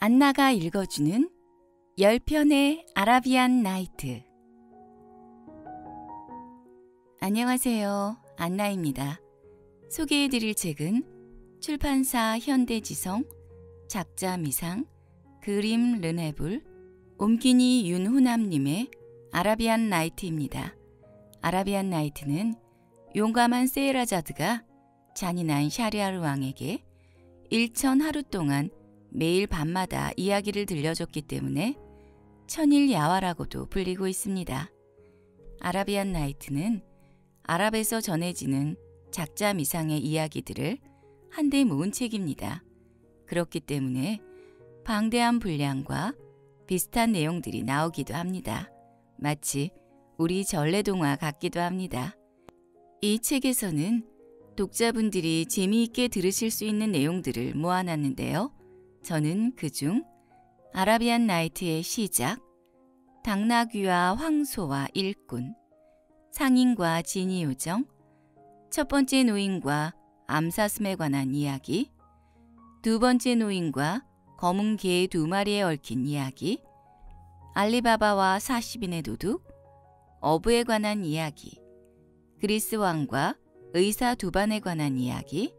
안나가 읽어주는 10편의 아라비안 나이트 안녕하세요. 안나입니다. 소개해드릴 책은 출판사 현대지성, 작자 미상, 그림 르네블, 옴기니 윤후남님의 아라비안 나이트입니다. 아라비안 나이트는 용감한 세일라자드가 잔인한 샤리아르 왕에게 일천 하루 동안 매일 밤마다 이야기를 들려줬기 때문에 천일 야화라고도 불리고 있습니다. 아라비안 나이트는 아랍에서 전해지는 작자 미상의 이야기들을 한데 모은 책입니다. 그렇기 때문에 방대한 분량과 비슷한 내용들이 나오기도 합니다. 마치 우리 전래동화 같기도 합니다. 이 책에서는 독자분들이 재미있게 들으실 수 있는 내용들을 모아놨는데요. 저는 그중 아라비안 나이트의 시작, 당나귀와 황소와 일꾼, 상인과 진이 요정, 첫 번째 노인과 암사슴에 관한 이야기, 두 번째 노인과 검은 개 두 마리에 얽힌 이야기, 알리바바와 40인의 도둑, 어부에 관한 이야기, 그리스 왕과 의사 두반에 관한 이야기,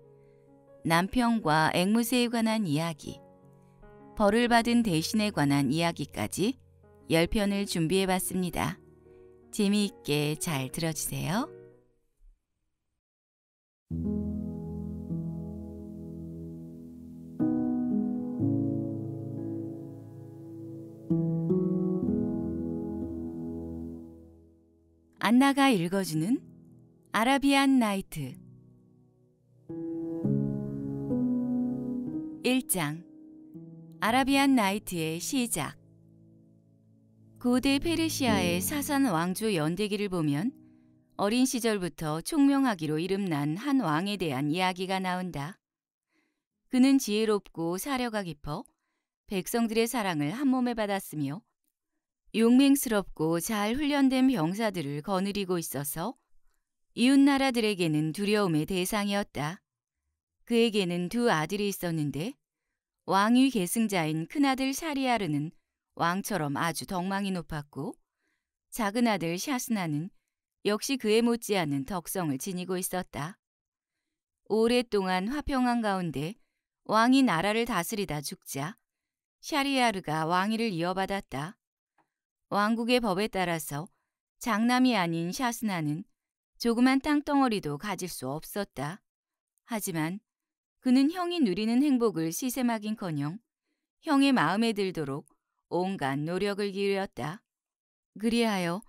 남편과 앵무새에 관한 이야기, 벌을 받은 대신에 관한 이야기까지 10편을 준비해봤습니다. 재미있게 잘 들어주세요. 안나가 읽어주는 아라비안 나이트 1장 아라비안 나이트의 시작 고대 페르시아의 사산 왕조 연대기를 보면 어린 시절부터 총명하기로 이름난 한 왕에 대한 이야기가 나온다. 그는 지혜롭고 사려가 깊어 백성들의 사랑을 한 몸에 받았으며 용맹스럽고 잘 훈련된 병사들을 거느리고 있어서 이웃나라들에게는 두려움의 대상이었다. 그에게는 두 아들이 있었는데 왕위 계승자인 큰아들 샤리아르는 왕처럼 아주 덕망이 높았고 작은 아들 샤스나는 역시 그에 못지않은 덕성을 지니고 있었다. 오랫동안 화평한 가운데 왕이 나라를 다스리다 죽자 샤리아르가 왕위를 이어받았다. 왕국의 법에 따라서 장남이 아닌 샤스나는 조그만 땅덩어리도 가질 수 없었다. 하지만 그는 형이 누리는 행복을 시샘하긴커녕 형의 마음에 들도록 온갖 노력을 기울였다. 그리하여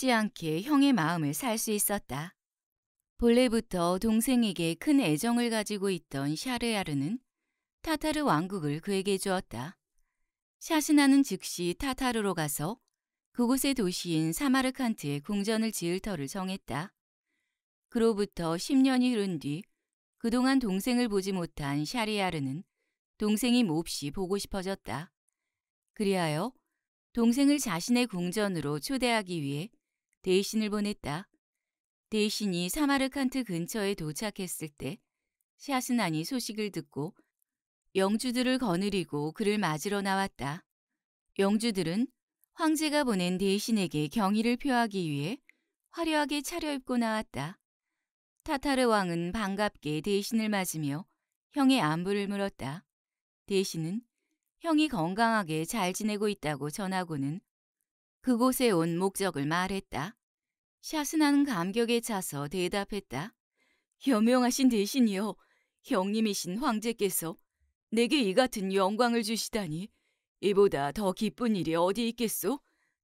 어렵지 않게 형의 마음을 살 수 있었다. 본래부터 동생에게 큰 애정을 가지고 있던 샤르야르는 타타르 왕국을 그에게 주었다. 샤스나는 즉시 타타르로 가서 그곳의 도시인 사마르칸트에 궁전을 지을 터를 정했다. 그로부터 10년이 흐른 뒤 그동안 동생을 보지 못한 샤리아르는 동생이 몹시 보고 싶어졌다. 그리하여 동생을 자신의 궁전으로 초대하기 위해 대신을 보냈다. 대신이 사마르칸트 근처에 도착했을 때 샤스난이 소식을 듣고 영주들을 거느리고 그를 맞으러 나왔다. 영주들은 황제가 보낸 대신에게 경의를 표하기 위해 화려하게 차려입고 나왔다. 타타르 왕은 반갑게 대신을 맞으며 형의 안부를 물었다. 대신은 형이 건강하게 잘 지내고 있다고 전하고는 그곳에 온 목적을 말했다. 샤스나는 감격에 차서 대답했다. 여명하신 대신이여, 형님이신 황제께서 내게 이 같은 영광을 주시다니 이보다 더 기쁜 일이 어디 있겠소?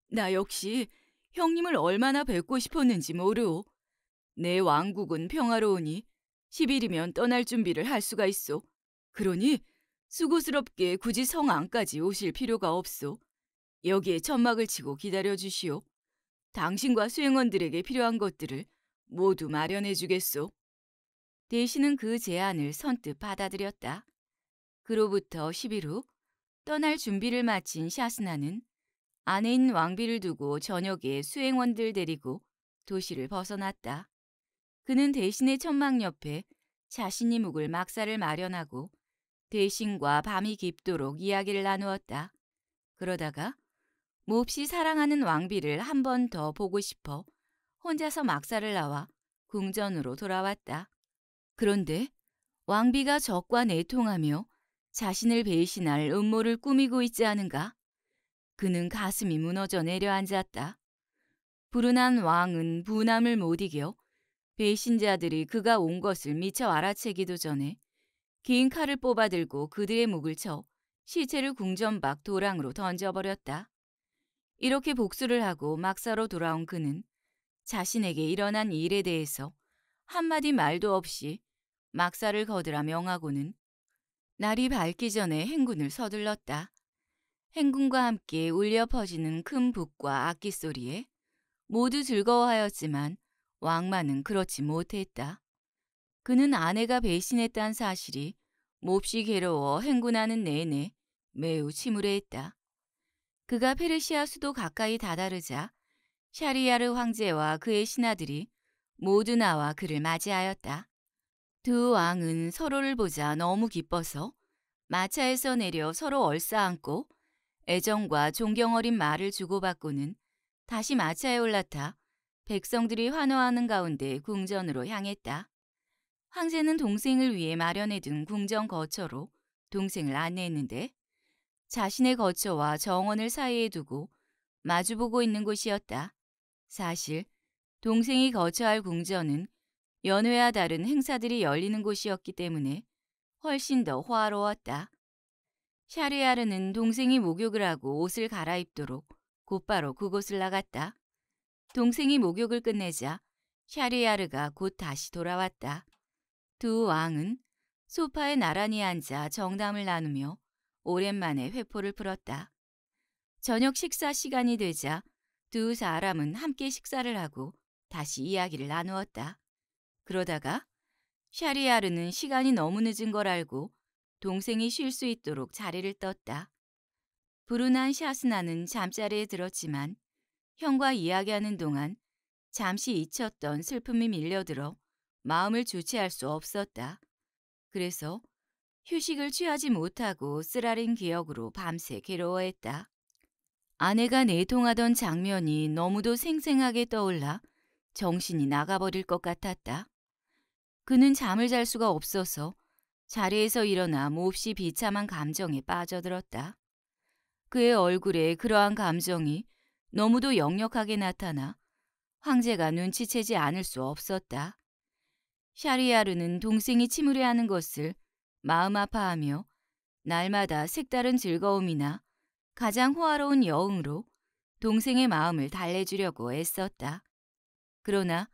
나 역시 형님을 얼마나 뵙고 싶었는지 모르오. 내 왕국은 평화로우니 10일이면 떠날 준비를 할 수가 있소. 그러니 수고스럽게 굳이 성 안까지 오실 필요가 없소. 여기에 천막을 치고 기다려 주시오. 당신과 수행원들에게 필요한 것들을 모두 마련해 주겠소. 대신은 그 제안을 선뜻 받아들였다. 그로부터 10일 후 떠날 준비를 마친 샤스나는 아내인 왕비를 두고 저녁에 수행원들 데리고 도시를 벗어났다. 그는 대신의 천막 옆에 자신이 묵을 막사를 마련하고 대신과 밤이 깊도록 이야기를 나누었다. 그러다가 몹시 사랑하는 왕비를 한 번 더 보고 싶어 혼자서 막사를 나와 궁전으로 돌아왔다. 그런데 왕비가 적과 내통하며 자신을 배신할 음모를 꾸미고 있지 않은가? 그는 가슴이 무너져 내려앉았다. 불운한 왕은 분함을 못 이겨 배신자들이 그가 온 것을 미처 알아채기도 전에 긴 칼을 뽑아들고 그들의 목을 쳐 시체를 궁전 밖 도랑으로 던져버렸다. 이렇게 복수를 하고 막사로 돌아온 그는 자신에게 일어난 일에 대해서 한마디 말도 없이 막사를 거들어 명하고는 날이 밝기 전에 행군을 서둘렀다. 행군과 함께 울려 퍼지는 큰 북과 악기 소리에 모두 즐거워하였지만 왕만은 그렇지 못했다. 그는 아내가 배신했다는 사실이 몹시 괴로워 행군하는 내내 매우 침울해했다. 그가 페르시아 수도 가까이 다다르자 샤리야르 황제와 그의 신하들이 모두 나와 그를 맞이하였다. 두 왕은 서로를 보자 너무 기뻐서 마차에서 내려 서로 얼싸안고 애정과 존경 어린 말을 주고받고는 다시 마차에 올라타 백성들이 환호하는 가운데 궁전으로 향했다. 황제는 동생을 위해 마련해둔 궁전 거처로 동생을 안내했는데 자신의 거처와 정원을 사이에 두고 마주보고 있는 곳이었다. 사실 동생이 거처할 궁전은 연회와 다른 행사들이 열리는 곳이었기 때문에 훨씬 더 호화로웠다. 샤리아르는 동생이 목욕을 하고 옷을 갈아입도록 곧바로 그곳을 나갔다. 동생이 목욕을 끝내자 샤리아르가 곧 다시 돌아왔다. 두 왕은 소파에 나란히 앉아 정담을 나누며 오랜만에 회포를 풀었다. 저녁 식사 시간이 되자 두 사람은 함께 식사를 하고 다시 이야기를 나누었다. 그러다가 샤리아르는 시간이 너무 늦은 걸 알고 동생이 쉴 수 있도록 자리를 떴다. 불운한 샤스나는 잠자리에 들었지만 형과 이야기하는 동안 잠시 잊혔던 슬픔이 밀려들어 마음을 주체할 수 없었다. 그래서 휴식을 취하지 못하고 쓰라린 기억으로 밤새 괴로워했다. 아내가 내통하던 장면이 너무도 생생하게 떠올라 정신이 나가버릴 것 같았다. 그는 잠을 잘 수가 없어서 자리에서 일어나 몹시 비참한 감정에 빠져들었다. 그의 얼굴에 그러한 감정이 너무도 역력하게 나타나 황제가 눈치채지 않을 수 없었다. 샤리아르는 동생이 침울해하는 것을 마음 아파하며 날마다 색다른 즐거움이나 가장 호화로운 여흥으로 동생의 마음을 달래주려고 애썼다. 그러나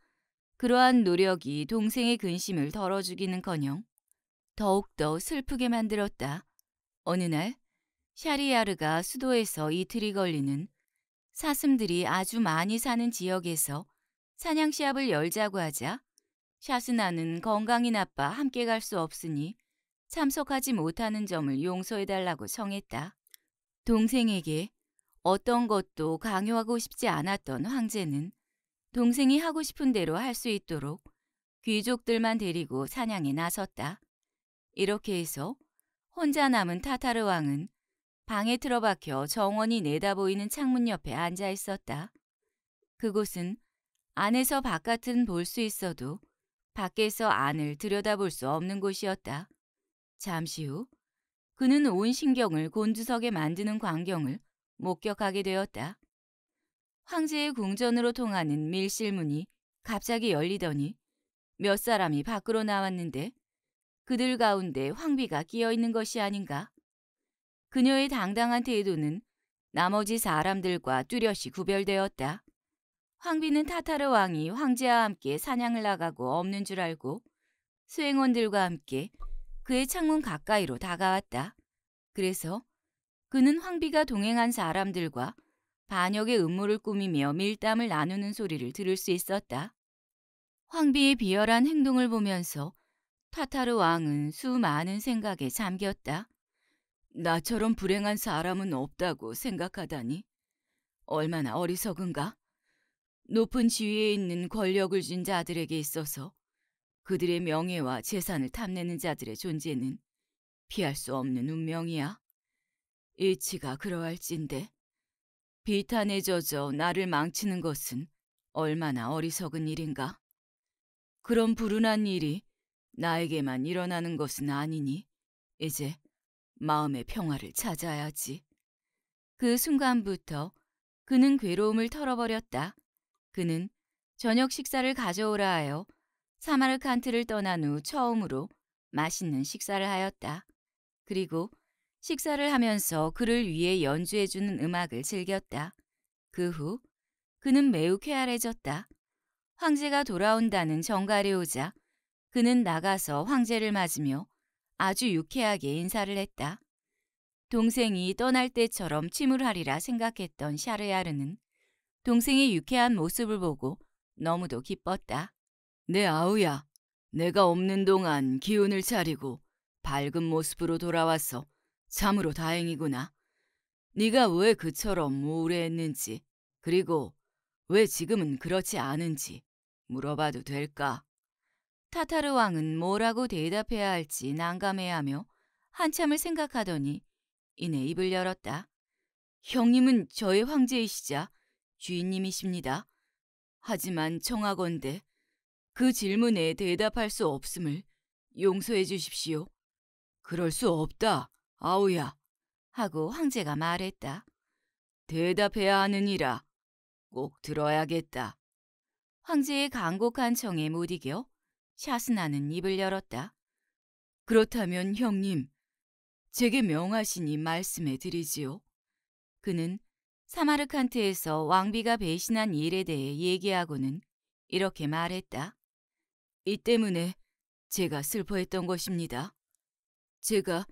그러한 노력이 동생의 근심을 덜어주기는커녕 더욱더 슬프게 만들었다. 어느 날 샤리야르가 수도에서 이틀이 걸리는 사슴들이 아주 많이 사는 지역에서 사냥 시합을 열자고 하자 샤스나는 건강이 나빠 함께 갈 수 없으니 참석하지 못하는 점을 용서해달라고 청했다. 동생에게 어떤 것도 강요하고 싶지 않았던 황제는 동생이 하고 싶은 대로 할 수 있도록 귀족들만 데리고 사냥에 나섰다. 이렇게 해서 혼자 남은 타타르 왕은 방에 틀어박혀 정원이 내다보이는 창문 옆에 앉아 있었다. 그곳은 안에서 바깥은 볼 수 있어도 밖에서 안을 들여다볼 수 없는 곳이었다. 잠시 후 그는 온 신경을 곤두석에 만드는 광경을 목격하게 되었다. 황제의 궁전으로 통하는 밀실문이 갑자기 열리더니 몇 사람이 밖으로 나왔는데 그들 가운데 황비가 끼어 있는 것이 아닌가? 그녀의 당당한 태도는 나머지 사람들과 뚜렷이 구별되었다. 황비는 타타르 왕이 황제와 함께 사냥을 나가고 없는 줄 알고 수행원들과 함께 그의 창문 가까이로 다가왔다. 그래서 그는 황비가 동행한 사람들과 반역의 음모를 꾸미며 밀담을 나누는 소리를 들을 수 있었다. 황비의 비열한 행동을 보면서 타타르 왕은 수많은 생각에 잠겼다. 나처럼 불행한 사람은 없다고 생각하다니. 얼마나 어리석은가? 높은 지위에 있는 권력을 쥔 자들에게 있어서 그들의 명예와 재산을 탐내는 자들의 존재는 피할 수 없는 운명이야. 일치가 그러할진데 비탄에 젖어 나를 망치는 것은 얼마나 어리석은 일인가? 그런 불운한 일이 나에게만 일어나는 것은 아니니 이제 마음의 평화를 찾아야지. 그 순간부터 그는 괴로움을 털어버렸다. 그는 저녁 식사를 가져오라 하여 사마르칸트를 떠난 후 처음으로 맛있는 식사를 하였다. 그리고 식사를 하면서 그를 위해 연주해주는 음악을 즐겼다. 그 후 그는 매우 쾌활해졌다. 황제가 돌아온다는 정갈이 오자 그는 나가서 황제를 맞으며 아주 유쾌하게 인사를 했다. 동생이 떠날 때처럼 침울하리라 생각했던 샤르야르는 동생의 유쾌한 모습을 보고 너무도 기뻤다. 내 네, 아우야, 내가 없는 동안 기운을 차리고 밝은 모습으로 돌아와서 참으로 다행이구나. 네가 왜 그처럼 우울해했는지 그리고 왜 지금은 그렇지 않은지 물어봐도 될까? 타타르 왕은 뭐라고 대답해야 할지 난감해하며 한참을 생각하더니 이내 입을 열었다. 형님은 저의 황제이시자 주인님이십니다. 하지만 청하건대 그 질문에 대답할 수 없음을 용서해 주십시오. 그럴 수 없다. 아우야 하고 황제가 말했다. 대답해야 하느니라. 꼭 들어야겠다. 황제의 강곡한 청에 못 이겨 샤스나는 입을 열었다. 그렇다면 형님, 제게 명하시니 말씀해 드리지요. 그는 사마르칸트에서 왕비가 배신한 일에 대해 얘기하고는 이렇게 말했다. 이 때문에 제가 슬퍼했던 것입니다. 제가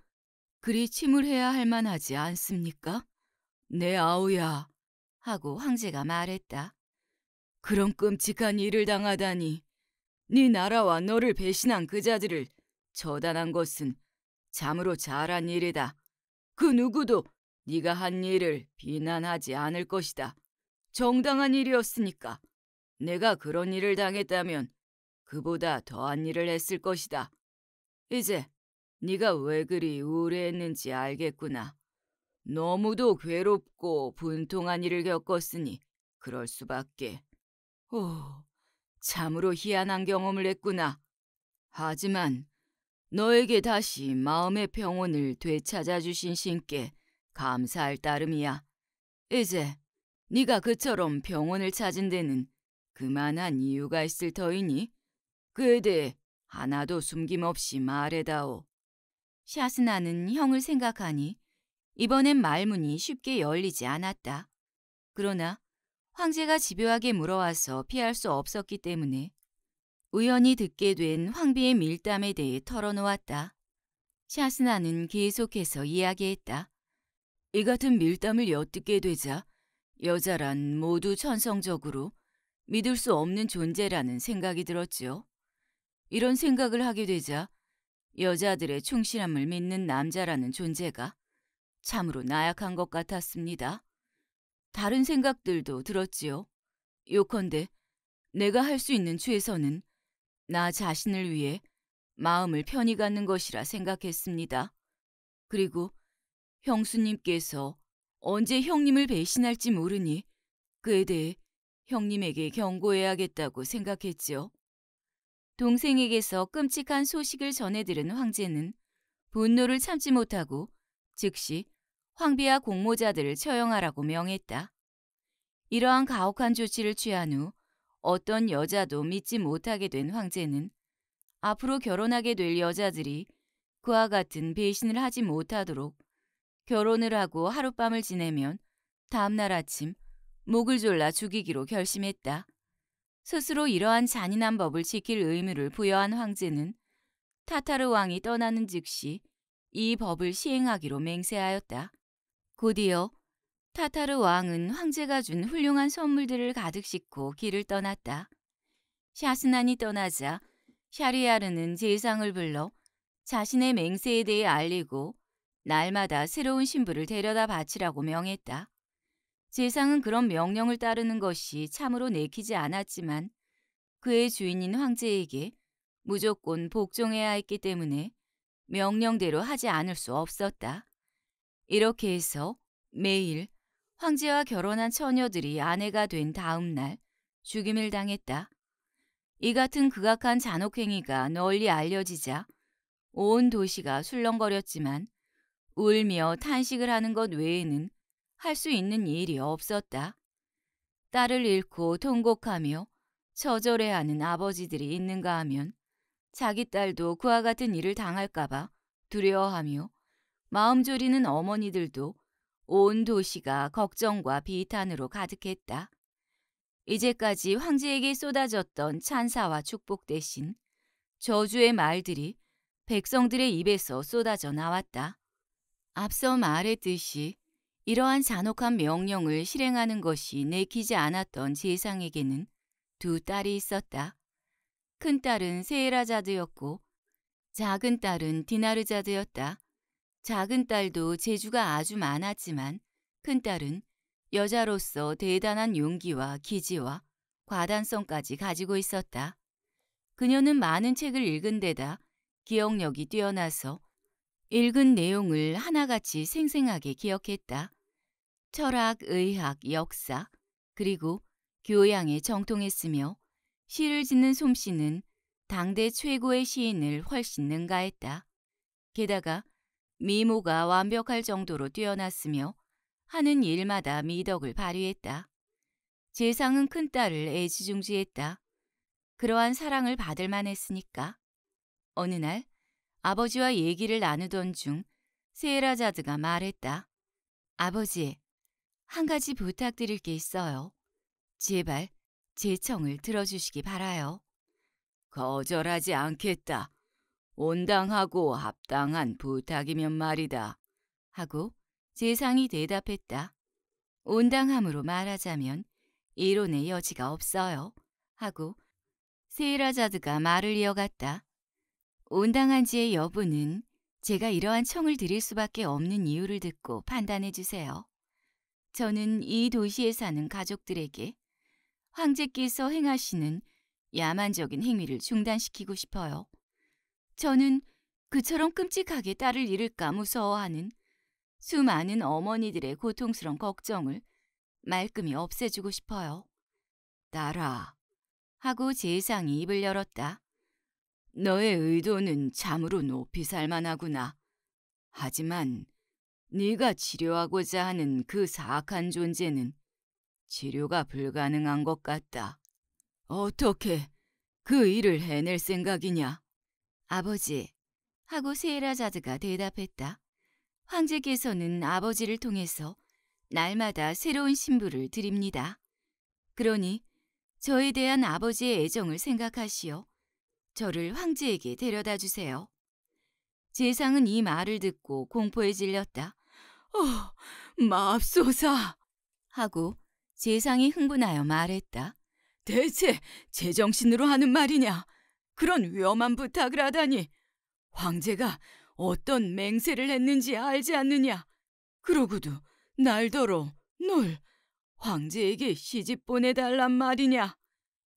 그리 침울해야 할 만하지 않습니까? 내 네, 아우야 하고 황제가 말했다. 그런 끔찍한 일을 당하다니 네 나라와 너를 배신한 그 자들을 처단한 것은 참으로 잘한 일이다. 그 누구도 네가 한 일을 비난하지 않을 것이다. 정당한 일이었으니까 내가 그런 일을 당했다면 그보다 더한 일을 했을 것이다. 이제 네가 왜 그리 우울해했는지 알겠구나. 너무도 괴롭고 분통한 일을 겪었으니 그럴 수밖에. 오, 참으로 희한한 경험을 했구나. 하지만 너에게 다시 마음의 평온을 되찾아 주신 신께 감사할 따름이야. 이제 네가 그처럼 병원을 찾은 데는 그만한 이유가 있을 터이니 그에 대해 하나도 숨김없이 말해다오. 샤스나는 형을 생각하니 이번엔 말문이 쉽게 열리지 않았다. 그러나 황제가 집요하게 물어와서 피할 수 없었기 때문에 우연히 듣게 된 황비의 밀담에 대해 털어놓았다. 샤스나는 계속해서 이야기했다. 이 같은 밀담을 엿듣게 되자 여자란 모두 천성적으로 믿을 수 없는 존재라는 생각이 들었지요. 이런 생각을 하게 되자 여자들의 충실함을 믿는 남자라는 존재가 참으로 나약한 것 같았습니다. 다른 생각들도 들었지요. 요컨대 내가 할 수 있는 최선은 나 자신을 위해 마음을 편히 갖는 것이라 생각했습니다. 그리고 형수님께서 언제 형님을 배신할지 모르니 그에 대해 형님에게 경고해야겠다고 생각했지요. 동생에게서 끔찍한 소식을 전해 들은 황제는 분노를 참지 못하고 즉시 황비와 공모자들을 처형하라고 명했다. 이러한 가혹한 조치를 취한 후 어떤 여자도 믿지 못하게 된 황제는 앞으로 결혼하게 될 여자들이 그와 같은 배신을 하지 못하도록 결혼을 하고 하룻밤을 지내면 다음날 아침 목을 졸라 죽이기로 결심했다. 스스로 이러한 잔인한 법을 지킬 의무를 부여한 황제는 타타르 왕이 떠나는 즉시 이 법을 시행하기로 맹세하였다. 곧이어 타타르 왕은 황제가 준 훌륭한 선물들을 가득 싣고 길을 떠났다. 샤스난이 떠나자 샤리아르는 제상을 불러 자신의 맹세에 대해 알리고 날마다 새로운 신부를 데려다 바치라고 명했다. 세상은 그런 명령을 따르는 것이 참으로 내키지 않았지만 그의 주인인 황제에게 무조건 복종해야 했기 때문에 명령대로 하지 않을 수 없었다. 이렇게 해서 매일 황제와 결혼한 처녀들이 아내가 된 다음 날 죽임을 당했다. 이 같은 극악한 잔혹행위가 널리 알려지자 온 도시가 술렁거렸지만 울며 탄식을 하는 것 외에는 할수 있는 일이 없었다. 딸을 잃고 통곡하며 처절해하는 아버지들이 있는가 하면 자기 딸도 그와 같은 일을 당할까봐 두려워하며 마음 졸이는 어머니들도 온 도시가 걱정과 비탄으로 가득했다. 이제까지 황제에게 쏟아졌던 찬사와 축복 대신 저주의 말들이 백성들의 입에서 쏟아져 나왔다. 앞서 말했듯이 이러한 잔혹한 명령을 실행하는 것이 내키지 않았던 제상에게는 두 딸이 있었다. 큰 딸은 세에라자드였고 작은 딸은 디나르자드였다. 작은 딸도 재주가 아주 많았지만 큰 딸은 여자로서 대단한 용기와 기지와 과단성까지 가지고 있었다. 그녀는 많은 책을 읽은 데다 기억력이 뛰어나서 읽은 내용을 하나같이 생생하게 기억했다. 철학, 의학, 역사, 그리고 교양에 정통했으며 시를 짓는 솜씨는 당대 최고의 시인을 훨씬 능가했다. 게다가 미모가 완벽할 정도로 뛰어났으며 하는 일마다 미덕을 발휘했다. 재상은 큰딸을 애지중지했다. 그러한 사랑을 받을 만했으니까. 어느 날 아버지와 얘기를 나누던 중 세라자드가 말했다. 아버지, 한 가지 부탁드릴 게 있어요. 제발 제 청을 들어주시기 바라요. 거절하지 않겠다. 온당하고 합당한 부탁이면 말이다. 하고 재상이 대답했다. 온당함으로 말하자면 이론의 여지가 없어요. 하고 세이라자드가 말을 이어갔다. 온당한지의 여부는 제가 이러한 청을 드릴 수밖에 없는 이유를 듣고 판단해 주세요. 저는 이 도시에 사는 가족들에게 황제께서 행하시는 야만적인 행위를 중단시키고 싶어요. 저는 그처럼 끔찍하게 딸을 잃을까 무서워하는 수많은 어머니들의 고통스러운 걱정을 말끔히 없애주고 싶어요. 딸아 하고 제상이 입을 열었다. 너의 의도는 참으로 높이 살만하구나. 하지만 네가 치료하고자 하는 그 사악한 존재는 치료가 불가능한 것 같다. 어떻게 그 일을 해낼 생각이냐? 아버지, 하고 세라자드가 대답했다. 황제께서는 아버지를 통해서 날마다 새로운 신부를 드립니다. 그러니 저에 대한 아버지의 애정을 생각하시어 저를 황제에게 데려다 주세요. 재상은 이 말을 듣고 공포에 질렸다. 어, 마옵소사 하고 재상이 흥분하여 말했다. 대체 제정신으로 하는 말이냐? 그런 위험한 부탁을 하다니 황제가 어떤 맹세를 했는지 알지 않느냐? 그러고도 날더러 널 황제에게 시집 보내달란 말이냐?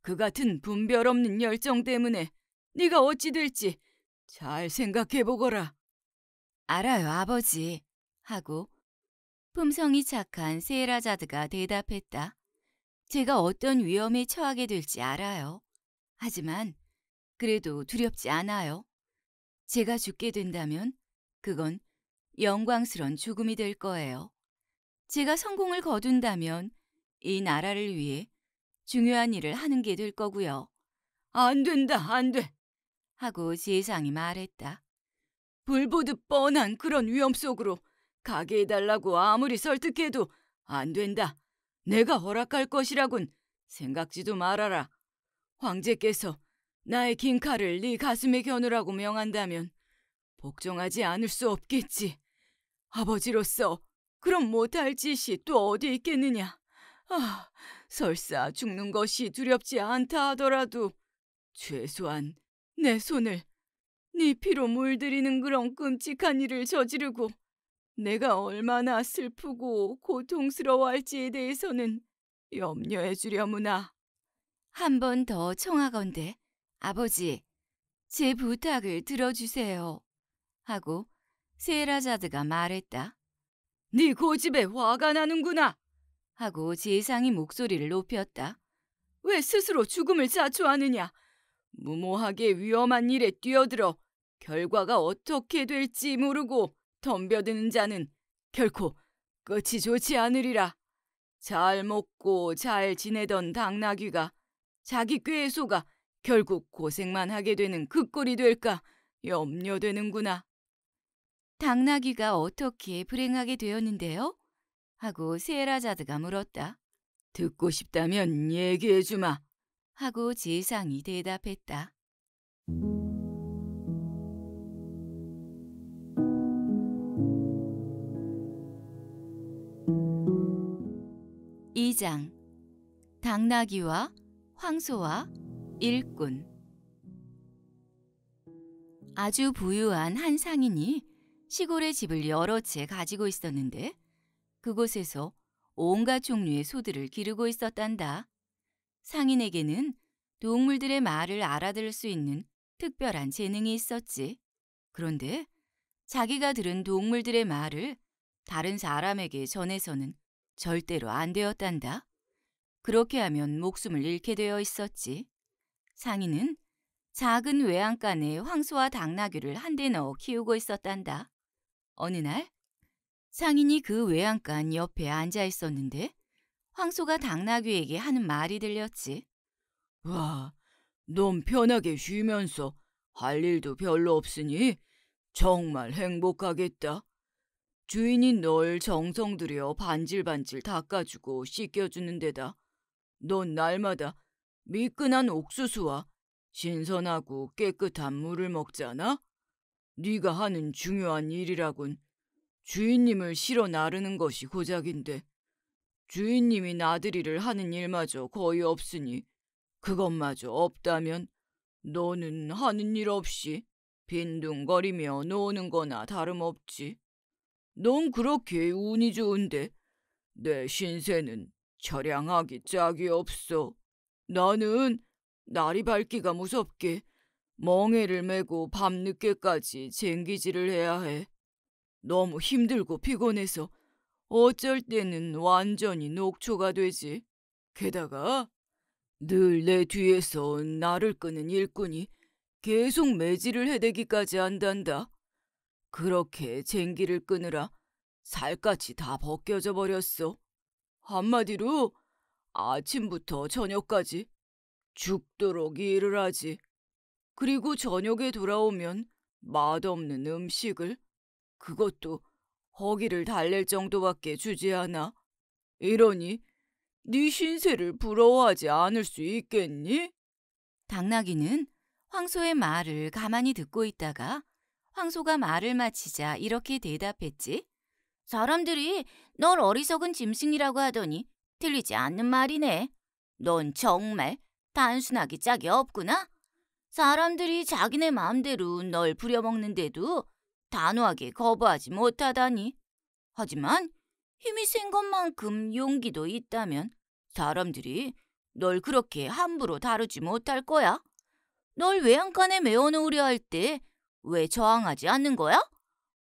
그 같은 분별 없는 열정 때문에 네가 어찌 될지 잘 생각해 보거라. 알아요, 아버지. 하고 품성이 착한 세라자드가 대답했다. 제가 어떤 위험에 처하게 될지 알아요. 하지만 그래도 두렵지 않아요. 제가 죽게 된다면 그건 영광스런 죽음이 될 거예요. 제가 성공을 거둔다면 이 나라를 위해 중요한 일을 하는 게 될 거고요. 안 된다, 안 돼! 하고 지혜상이 말했다. 불보듯 뻔한 그런 위험 속으로 가게 해달라고 아무리 설득해도 안 된다. 내가 허락할 것이라곤 생각지도 말아라. 황제께서 나의 긴 칼을 네 가슴에 겨누라고 명한다면 복종하지 않을 수 없겠지. 아버지로서 그럼 못할 짓이 또 어디 있겠느냐. 아, 설사 죽는 것이 두렵지 않다 하더라도 최소한 내 손을 네 피로 물들이는 그런 끔찍한 일을 저지르고 내가 얼마나 슬프고 고통스러워할지에 대해서는 염려해 주려무나. 한 번 더 청하건대 아버지, 제 부탁을 들어주세요. 하고 세라자드가 말했다. 네 고집에 화가 나는구나. 하고 지상이 목소리를 높였다. 왜 스스로 죽음을 자초하느냐? 무모하게 위험한 일에 뛰어들어 결과가 어떻게 될지 모르고 덤벼드는 자는 결코 끝이 좋지 않으리라. 잘 먹고 잘 지내던 당나귀가 자기 꾀의 속아 결국 고생만 하게 되는 그 꼴이 될까 염려되는구나. 당나귀가 어떻게 불행하게 되었는데요? 하고 세라자드가 물었다. 듣고 싶다면 얘기해주마. 하고 지상이 대답했다. 2장 당나귀와 황소와 일꾼 아주 부유한 한 상인이 시골의 집을 여러 채 가지고 있었는데 그곳에서 온갖 종류의 소들을 기르고 있었단다. 상인에게는 동물들의 말을 알아들을 수 있는 특별한 재능이 있었지. 그런데 자기가 들은 동물들의 말을 다른 사람에게 전해서는 절대로 안 되었단다. 그렇게 하면 목숨을 잃게 되어 있었지. 상인은 작은 외양간에 황소와 당나귀를 한 대 넣어 키우고 있었단다. 어느 날 상인이 그 외양간 옆에 앉아 있었는데 황소가 당나귀에게 하는 말이 들렸지. 와, 넌 편하게 쉬면서 할 일도 별로 없으니 정말 행복하겠다. 주인이 널 정성 들여 반질반질 닦아주고 씻겨주는 데다 넌 날마다 미끈한 옥수수와 신선하고 깨끗한 물을 먹잖아? 네가 하는 중요한 일이라곤 주인님을 실어 나르는 것이 고작인데 주인님이 나들이를 하는 일마저 거의 없으니 그것마저 없다면 너는 하는 일 없이 빈둥거리며 노는 거나 다름없지. 넌 그렇게 운이 좋은데 내 신세는 절량하기 짝이 없어. 나는 날이 밝기가 무섭게 멍해를 메고 밤늦게까지 쟁기질을 해야 해. 너무 힘들고 피곤해서 어쩔 때는 완전히 녹초가 되지. 게다가 늘 내 뒤에서 나를 끄는 일꾼이 계속 매질을 해대기까지 한단다. 그렇게 쟁기를 끊으라 살까지 다 벗겨져 버렸어. 한마디로 아침부터 저녁까지 죽도록 일을 하지. 그리고 저녁에 돌아오면 맛없는 음식을 그것도 허기를 달랠 정도밖에 주지 않아. 이러니 네 신세를 부러워하지 않을 수 있겠니? 당나귀는 황소의 말을 가만히 듣고 있다가 황소가 말을 마치자 이렇게 대답했지. 사람들이 널 어리석은 짐승이라고 하더니 틀리지 않는 말이네. 넌 정말 단순하기 짝이 없구나. 사람들이 자기네 마음대로 널 부려먹는데도 단호하게 거부하지 못하다니. 하지만 힘이 센 것만큼 용기도 있다면 사람들이 널 그렇게 함부로 다루지 못할 거야. 널 외양간에 메어놓으려 할때 왜 저항하지 않는 거야?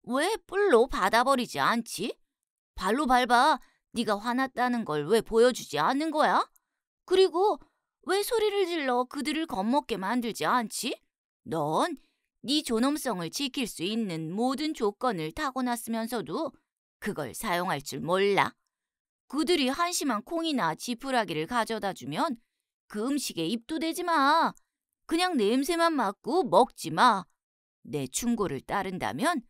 왜 뿔로 받아버리지 않지? 발로 밟아 네가 화났다는 걸 왜 보여주지 않는 거야? 그리고 왜 소리를 질러 그들을 겁먹게 만들지 않지? 넌 네 존엄성을 지킬 수 있는 모든 조건을 타고났으면서도 그걸 사용할 줄 몰라. 그들이 한심한 콩이나 지푸라기를 가져다 주면 그 음식에 입도 대지 마. 그냥 냄새만 맡고 먹지 마. 내 충고를 따른다면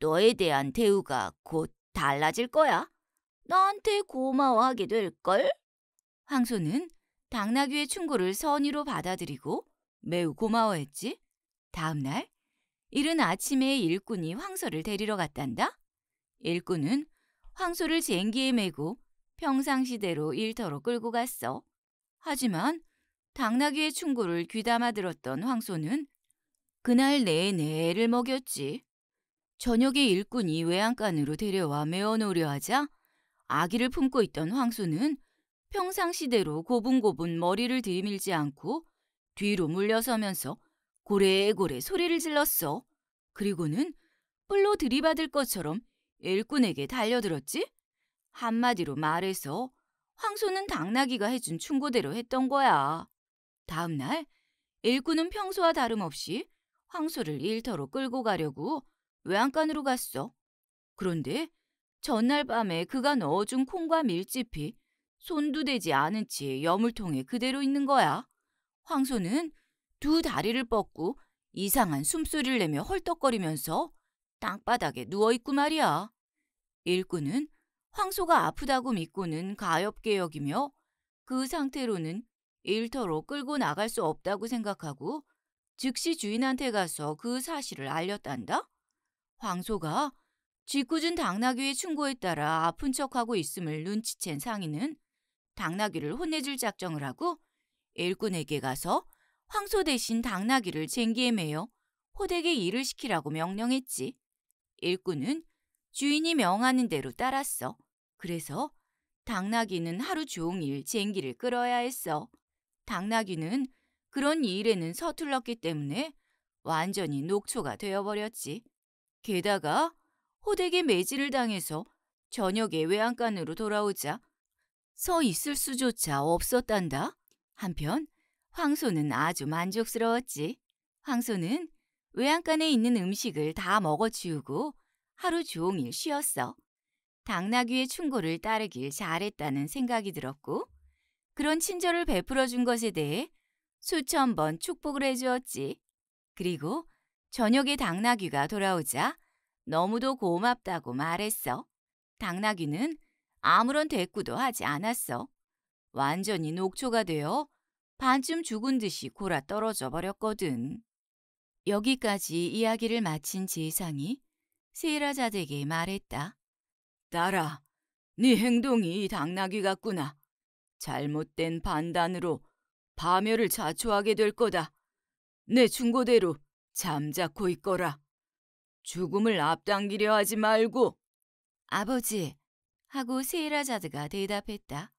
너에 대한 대우가 곧 달라질 거야. 나한테 고마워하게 될걸? 황소는 당나귀의 충고를 선의로 받아들이고 매우 고마워했지. 다음날 이른 아침에 일꾼이 황소를 데리러 갔단다. 일꾼은 황소를 쟁기에 메고 평상시대로 일터로 끌고 갔어. 하지만 당나귀의 충고를 귀담아 들었던 황소는 그날 내내를 먹였지. 저녁에 일꾼이 외양간으로 데려와 메어놓으려 하자 아기를 품고 있던 황수는 평상시대로 고분고분 머리를 들이밀지 않고 뒤로 물려서면서 고래고래 소리를 질렀어. 그리고는 뿔로 들이받을 것처럼 일꾼에게 달려들었지? 한마디로 말해서 황소는 당나귀가 해준 충고대로 했던 거야. 다음날 일꾼은 평소와 다름없이 황소를 일터로 끌고 가려고 외양간으로 갔어. 그런데 전날 밤에 그가 넣어준 콩과 밀집이 손도 되지 않은 채 여물통에 그대로 있는 거야. 황소는 두 다리를 뻗고 이상한 숨소리를 내며 헐떡거리면서 땅바닥에 누워있고 말이야. 일꾼은 황소가 아프다고 믿고는 가엾게 여기며 그 상태로는 일터로 끌고 나갈 수 없다고 생각하고 즉시 주인한테 가서 그 사실을 알렸단다? 황소가 쥐궂은 당나귀의 충고에 따라 아픈 척하고 있음을 눈치챈 상인은 당나귀를 혼내줄 작정을 하고 일꾼에게 가서 황소 대신 당나귀를 쟁기에 매어 호되게 일을 시키라고 명령했지. 일꾼은 주인이 명하는 대로 따랐어. 그래서 당나귀는 하루 종일 쟁기를 끌어야 했어. 당나귀는 그런 일에는 서툴렀기 때문에 완전히 녹초가 되어버렸지. 게다가 호되게 매질을 당해서 저녁에 외양간으로 돌아오자 서 있을 수조차 없었단다. 한편 황소는 아주 만족스러웠지. 황소는 외양간에 있는 음식을 다 먹어치우고 하루 종일 쉬었어. 당나귀의 충고를 따르길 잘했다는 생각이 들었고 그런 친절을 베풀어 준 것에 대해 수천 번 축복을 해주었지. 그리고 저녁에 당나귀가 돌아오자 너무도 고맙다고 말했어. 당나귀는 아무런 대꾸도 하지 않았어. 완전히 녹초가 되어 반쯤 죽은 듯이 골아 떨어져 버렸거든. 여기까지 이야기를 마친 제상이 세라자에게 말했다. 딸아, 네 행동이 당나귀 같구나. 잘못된 판단으로 파멸을 자초하게 될 거다. 내 중고대로 잠자코 있거라. 죽음을 앞당기려 하지 말고. 아버지, 하고 세이라자드가 대답했다.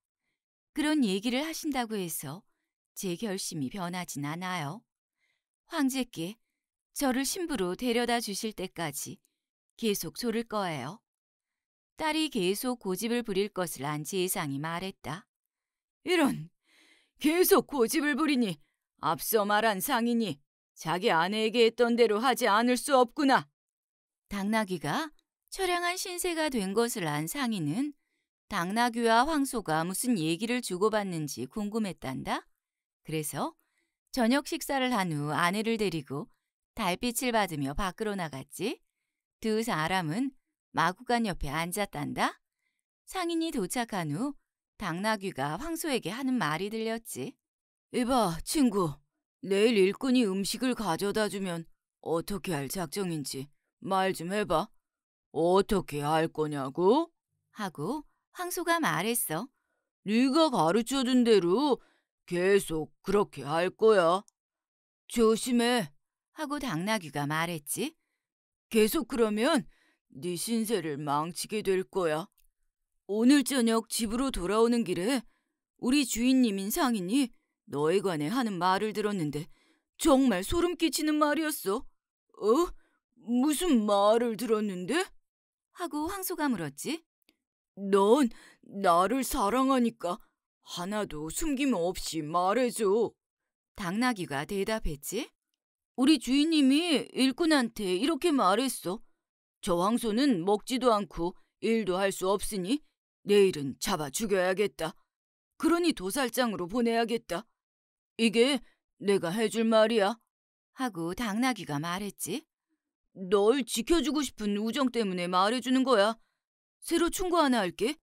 그런 얘기를 하신다고 해서 제 결심이 변하진 않아요. 황제께 저를 신부로 데려다 주실 때까지 계속 조를 거예요. 딸이 계속 고집을 부릴 것을 안 지혜상이 말했다. 이런, 계속 고집을 부리니 앞서 말한 상인이 자기 아내에게 했던 대로 하지 않을 수 없구나. 당나귀가 처량한 신세가 된 것을 안 상인은 당나귀와 황소가 무슨 얘기를 주고받는지 궁금했단다. 그래서 저녁 식사를 한 후 아내를 데리고 달빛을 받으며 밖으로 나갔지. 두 사람은 마구간 옆에 앉았단다. 상인이 도착한 후 당나귀가 황소에게 하는 말이 들렸지. 이봐, 친구. 내일 일꾼이 음식을 가져다 주면 어떻게 할 작정인지 말 좀 해봐. 어떻게 할 거냐고? 하고 황소가 말했어. 네가 가르쳐준 대로 계속 그렇게 할 거야. 조심해. 하고 당나귀가 말했지. 계속 그러면 네 신세를 망치게 될 거야. 오늘 저녁 집으로 돌아오는 길에 우리 주인님인 상인이 너에 관해 하는 말을 들었는데 정말 소름 끼치는 말이었어. 어? 무슨 말을 들었는데? 하고 황소가 물었지. 넌 나를 사랑하니까 하나도 숨김 없이 말해줘. 당나귀가 대답했지. 우리 주인님이 일꾼한테 이렇게 말했어. 저 황소는 먹지도 않고 일도 할 수 없으니 내일은 잡아 죽여야겠다. 그러니 도살장으로 보내야겠다. 이게 내가 해줄 말이야. 하고 당나귀가 말했지. 널 지켜주고 싶은 우정 때문에 말해주는 거야. 새로 충고 하나 할게.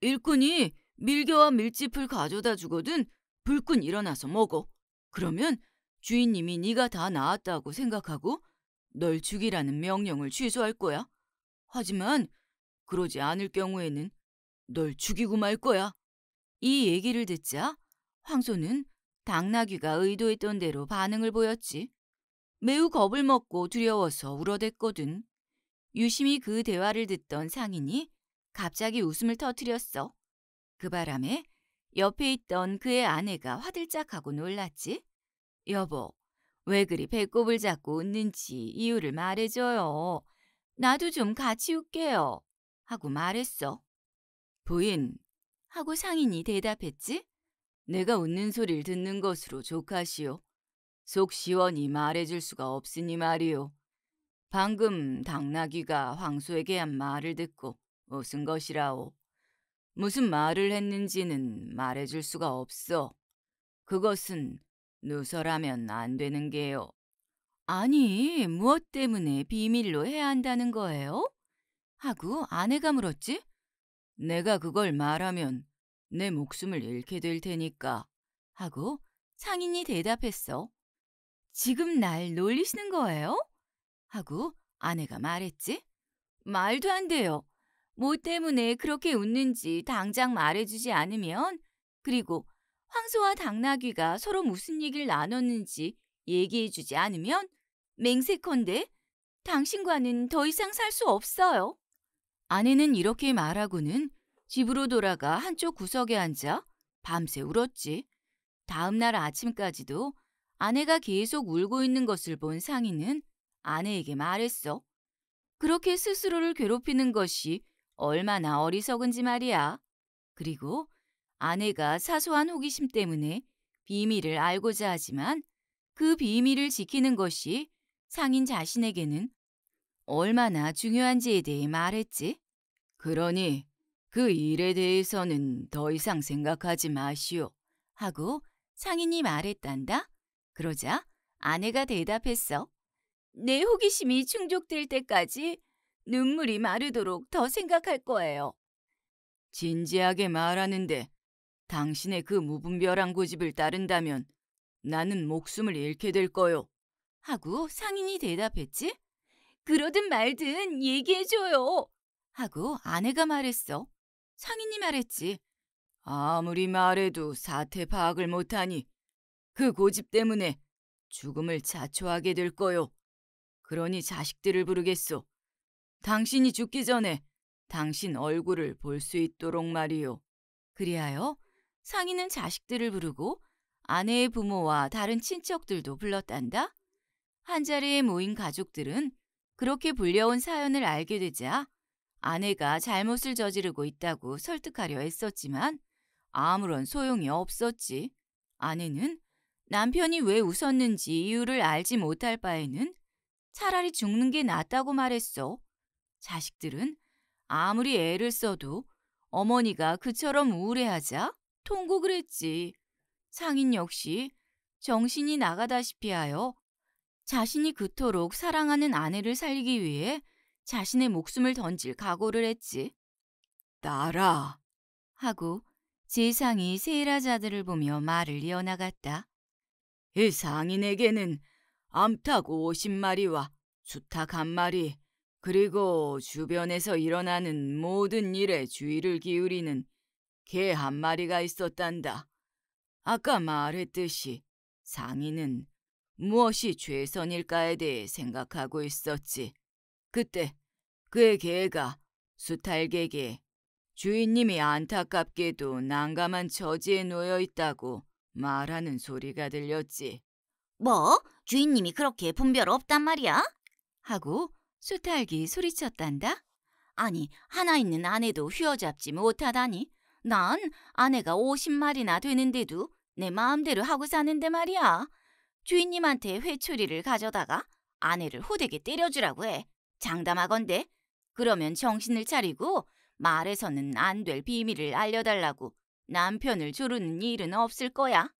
일꾼이 밀겨와 밀짚을 가져다 주거든 불끈 일어나서 먹어. 그러면 주인님이 네가 다 나았다고 생각하고 널 죽이라는 명령을 취소할 거야. 하지만 그러지 않을 경우에는 널 죽이고 말 거야. 이 얘기를 듣자 황소는 당나귀가 의도했던 대로 반응을 보였지. 매우 겁을 먹고 두려워서 울어댔거든. 유심히 그 대화를 듣던 상인이 갑자기 웃음을 터뜨렸어. 그 바람에 옆에 있던 그의 아내가 화들짝하고 놀랐지. 여보, 왜 그리 배꼽을 잡고 웃는지 이유를 말해줘요. 나도 좀 같이 웃게요. 하고 말했어. 부인 하고 상인이 대답했지. 내가 웃는 소리를 듣는 것으로 조카시오. 속 시원히 말해줄 수가 없으니 말이오. 방금 당나귀가 황소에게 한 말을 듣고 웃은 것이라오. 무슨 말을 했는지는 말해줄 수가 없어. 그것은 누설하면 안 되는 게요. 아니, 무엇 때문에 비밀로 해야 한다는 거예요? 하고 아내가 물었지. 내가 그걸 말하면 내 목숨을 잃게 될 테니까 하고 상인이 대답했어. 지금 날 놀리시는 거예요? 하고 아내가 말했지. 말도 안 돼요. 뭐 때문에 그렇게 웃는지 당장 말해주지 않으면 그리고 황소와 당나귀가 서로 무슨 얘기를 나눴는지 얘기해주지 않으면 맹세컨대 당신과는 더 이상 살 수 없어요. 아내는 이렇게 말하고는 집으로 돌아가 한쪽 구석에 앉아 밤새 울었지. 다음날 아침까지도 아내가 계속 울고 있는 것을 본 상인은 아내에게 말했어. 그렇게 스스로를 괴롭히는 것이 얼마나 어리석은지 말이야. 그리고 아내가 사소한 호기심 때문에 비밀을 알고자 하지만 그 비밀을 지키는 것이 상인 자신에게는 얼마나 중요한지에 대해 말했지. 그러니 그 일에 대해서는 더 이상 생각하지 마시오. 하고 상인이 말했단다. 그러자 아내가 대답했어. 내 호기심이 충족될 때까지 눈물이 마르도록 더 생각할 거예요. 진지하게 말하는데 당신의 그 무분별한 고집을 따른다면 나는 목숨을 잃게 될 거요. 하고 상인이 대답했지. 그러든 말든 얘기해줘요. 하고 아내가 말했어. 상인이 말했지. 아무리 말해도 사태 파악을 못하니 그 고집 때문에 죽음을 자초하게 될 거요. 그러니 자식들을 부르겠소. 당신이 죽기 전에 당신 얼굴을 볼 수 있도록 말이요. 그리하여 상인은 자식들을 부르고 아내의 부모와 다른 친척들도 불렀단다. 한자리에 모인 가족들은 그렇게 불려온 사연을 알게 되자 아내가 잘못을 저지르고 있다고 설득하려 했었지만 아무런 소용이 없었지. 아내는 남편이 왜 웃었는지 이유를 알지 못할 바에는 차라리 죽는 게 낫다고 말했어. 자식들은 아무리 애를 써도 어머니가 그처럼 우울해하자 통곡을 했지. 상인 역시 정신이 나가다시피 하여 자신이 그토록 사랑하는 아내를 살리기 위해 자신의 목숨을 던질 각오를 했지. 따라 하고 지상이 세라자들을 일 보며 말을 이어나갔다. 이 상인에게는 암탉 50마리와 수탉 한 마리 그리고 주변에서 일어나는 모든 일에 주의를 기울이는 개 한 마리가 있었단다. 아까 말했듯이 상인은 무엇이 최선일까에 대해 생각하고 있었지. 그때 그의 개가 수탈개게 주인님이 안타깝게도 난감한 처지에 놓여 있다고 말하는 소리가 들렸지. 뭐? 주인님이 그렇게 분별 없단 말이야? 하고 수탈기 소리쳤단다. 아니, 하나 있는 아내도 휘어잡지 못하다니. 난 아내가 오십 마리나 되는데도 내 마음대로 하고 사는데 말이야. 주인님한테 회초리를 가져다가 아내를 호되게 때려주라고 해. 장담하건대 그러면 정신을 차리고 말해서는 안 될 비밀을 알려달라고 남편을 조르는 일은 없을 거야.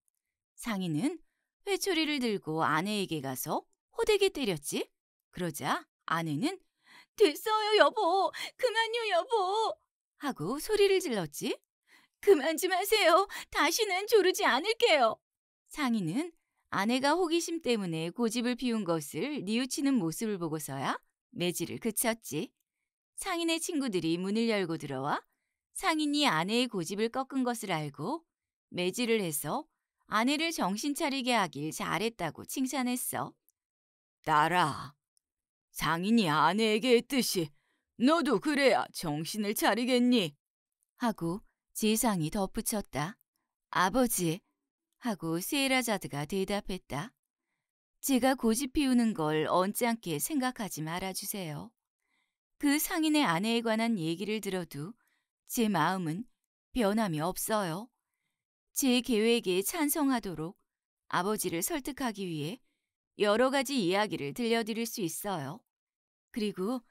상인은 회초리를 들고 아내에게 가서 호되게 때렸지. 그러자 아내는 됐어요 여보 그만요 여보 하고 소리를 질렀지. 그만 좀 하세요. 다시는 조르지 않을게요. 상인은 아내가 호기심 때문에 고집을 피운 것을 뉘우치는 모습을 보고서야 매질을 그쳤지. 상인의 친구들이 문을 열고 들어와 상인이 아내의 고집을 꺾은 것을 알고 매질을 해서 아내를 정신 차리게 하길 잘했다고 칭찬했어. 딸아, 상인이 아내에게 했듯이 너도 그래야 정신을 차리겠니? 하고 지상이 덧붙였다. 아버지, 하고 세에라자드가 대답했다. 제가 고집 피우는 걸 언짢게 생각하지 말아주세요. 그 상인의 아내에 관한 얘기를 들어도 제 마음은 변함이 없어요. 제 계획에 찬성하도록 아버지를 설득하기 위해 여러 가지 이야기를 들려드릴 수 있어요. 그리고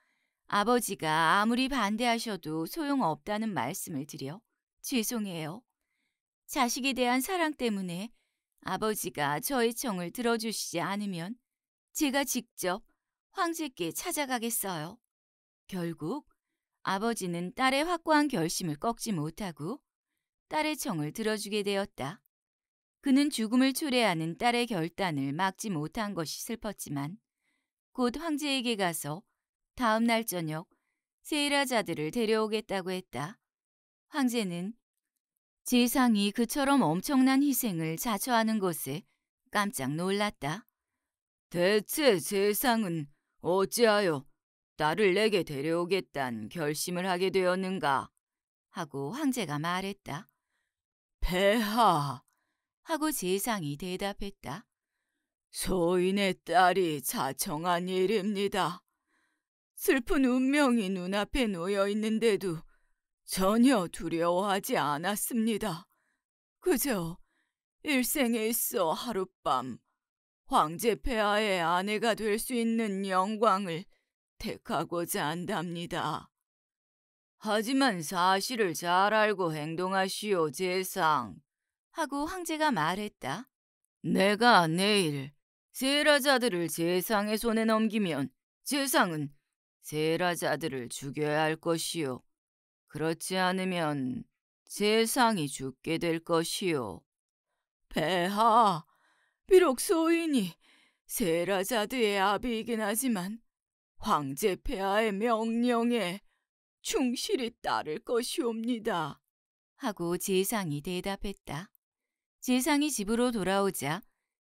아버지가 아무리 반대하셔도 소용없다는 말씀을 드려 죄송해요. 자식에 대한 사랑 때문에 아버지가 저의 청을 들어주시지 않으면 제가 직접 황제께 찾아가겠어요. 결국 아버지는 딸의 확고한 결심을 꺾지 못하고 딸의 청을 들어주게 되었다. 그는 죽음을 초래하는 딸의 결단을 막지 못한 것이 슬펐지만 곧 황제에게 가서 다음 날 저녁 세일라자들을 데려오겠다고 했다. 황제는 지상이 그처럼 엄청난 희생을 자처하는 것에 깜짝 놀랐다. 대체 세상은 어찌하여 딸을 내게 데려오겠단 결심을 하게 되었는가? 하고 황제가 말했다. 배하! 하고 지상이 대답했다. 소인의 딸이 자청한 일입니다. 슬픈 운명이 눈앞에 놓여 있는데도 전혀 두려워하지 않았습니다. 그저 일생에 있어 하룻밤 황제 폐하의 아내가 될 수 있는 영광을 택하고자 한답니다. 하지만 사실을 잘 알고 행동하시오, 제상. 하고 황제가 말했다. 내가 내일 세라자들을 제상의 손에 넘기면 제상은 세라자들을 죽여야 할 것이오. 그렇지 않으면 세상이 죽게 될것이오 배하, 비록 소인이 세라자드의 아비이긴 하지만 황제 폐하의 명령에 충실히 따를 것이옵니다. 하고 제상이 대답했다. 제상이 집으로 돌아오자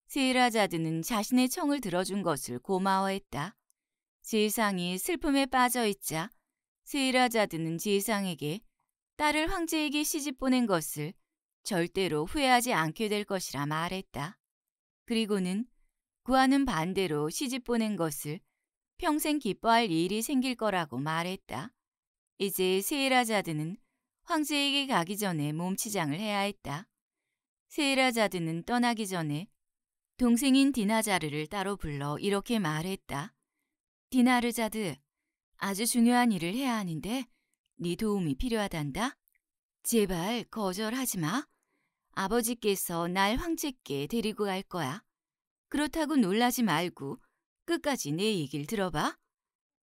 세라자드는 자신의 청을 들어준 것을 고마워했다. 제상이 슬픔에 빠져 있자 세이라자드는 지상에게 딸을 황제에게 시집 보낸 것을 절대로 후회하지 않게 될 것이라 말했다. 그리고는 구하는 반대로 시집 보낸 것을 평생 기뻐할 일이 생길 거라고 말했다. 이제 세이라자드는 황제에게 가기 전에 몸치장을 해야 했다. 세이라자드는 떠나기 전에 동생인 디나자르를 따로 불러 이렇게 말했다. 디나르자드, 아주 중요한 일을 해야 하는데 네 도움이 필요하단다. 제발 거절하지 마. 아버지께서 날 황제께 데리고 갈 거야. 그렇다고 놀라지 말고 끝까지 내 얘기를 들어봐.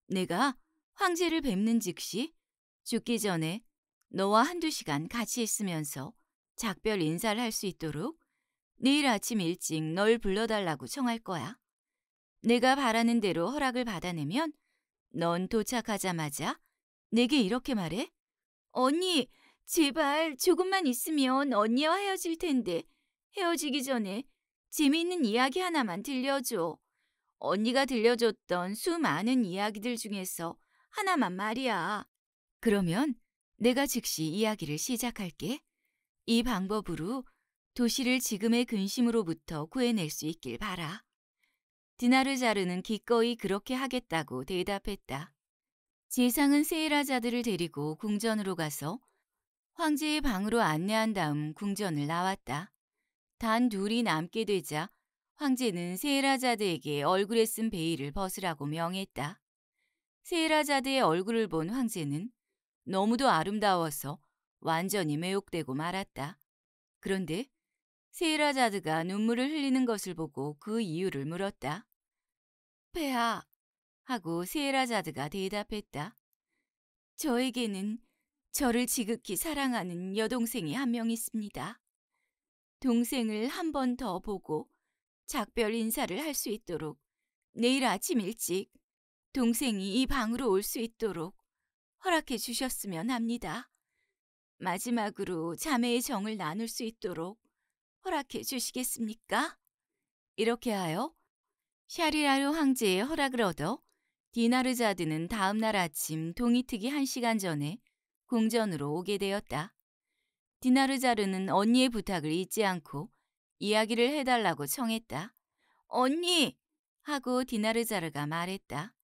내가 황제를 뵙는 즉시 죽기 전에 너와 한두 시간 같이 있으면서 작별 인사를 할 수 있도록 내일 아침 일찍 널 불러달라고 청할 거야. 내가 바라는 대로 허락을 받아내면 넌 도착하자마자 내게 이렇게 말해? 언니, 제발 조금만 있으면 언니와 헤어질 텐데 헤어지기 전에 재미있는 이야기 하나만 들려줘. 언니가 들려줬던 수많은 이야기들 중에서 하나만 말이야. 그러면 내가 즉시 이야기를 시작할게. 이 방법으로 도시를 지금의 근심으로부터 구해낼 수 있길 바라. 디나르자르는 기꺼이 그렇게 하겠다고 대답했다. 제상은 세일라자들을 데리고 궁전으로 가서 황제의 방으로 안내한 다음 궁전을 나왔다. 단 둘이 남게 되자 황제는 세일라자드에게 얼굴에 쓴 베일을 벗으라고 명했다. 세일라자드의 얼굴을 본 황제는 너무도 아름다워서 완전히 매혹되고 말았다. 그런데 세이라자드가 눈물을 흘리는 것을 보고 그 이유를 물었다. 폐아 하고 세이라자드가 대답했다. 저에게는 저를 지극히 사랑하는 여동생이 한 명 있습니다. 동생을 한 번 더 보고 작별 인사를 할 수 있도록 내일 아침 일찍 동생이 이 방으로 올 수 있도록 허락해 주셨으면 합니다. 마지막으로 자매의 정을 나눌 수 있도록 허락해 주시겠습니까? 이렇게 하여 샤리라르 황제의 허락을 얻어 디나르자드는 다음날 아침 동이트기 1시간 전에 궁전으로 오게 되었다. 디나르자르는 언니의 부탁을 잊지 않고 이야기를 해달라고 청했다. 언니! 하고 디나르자르가 말했다.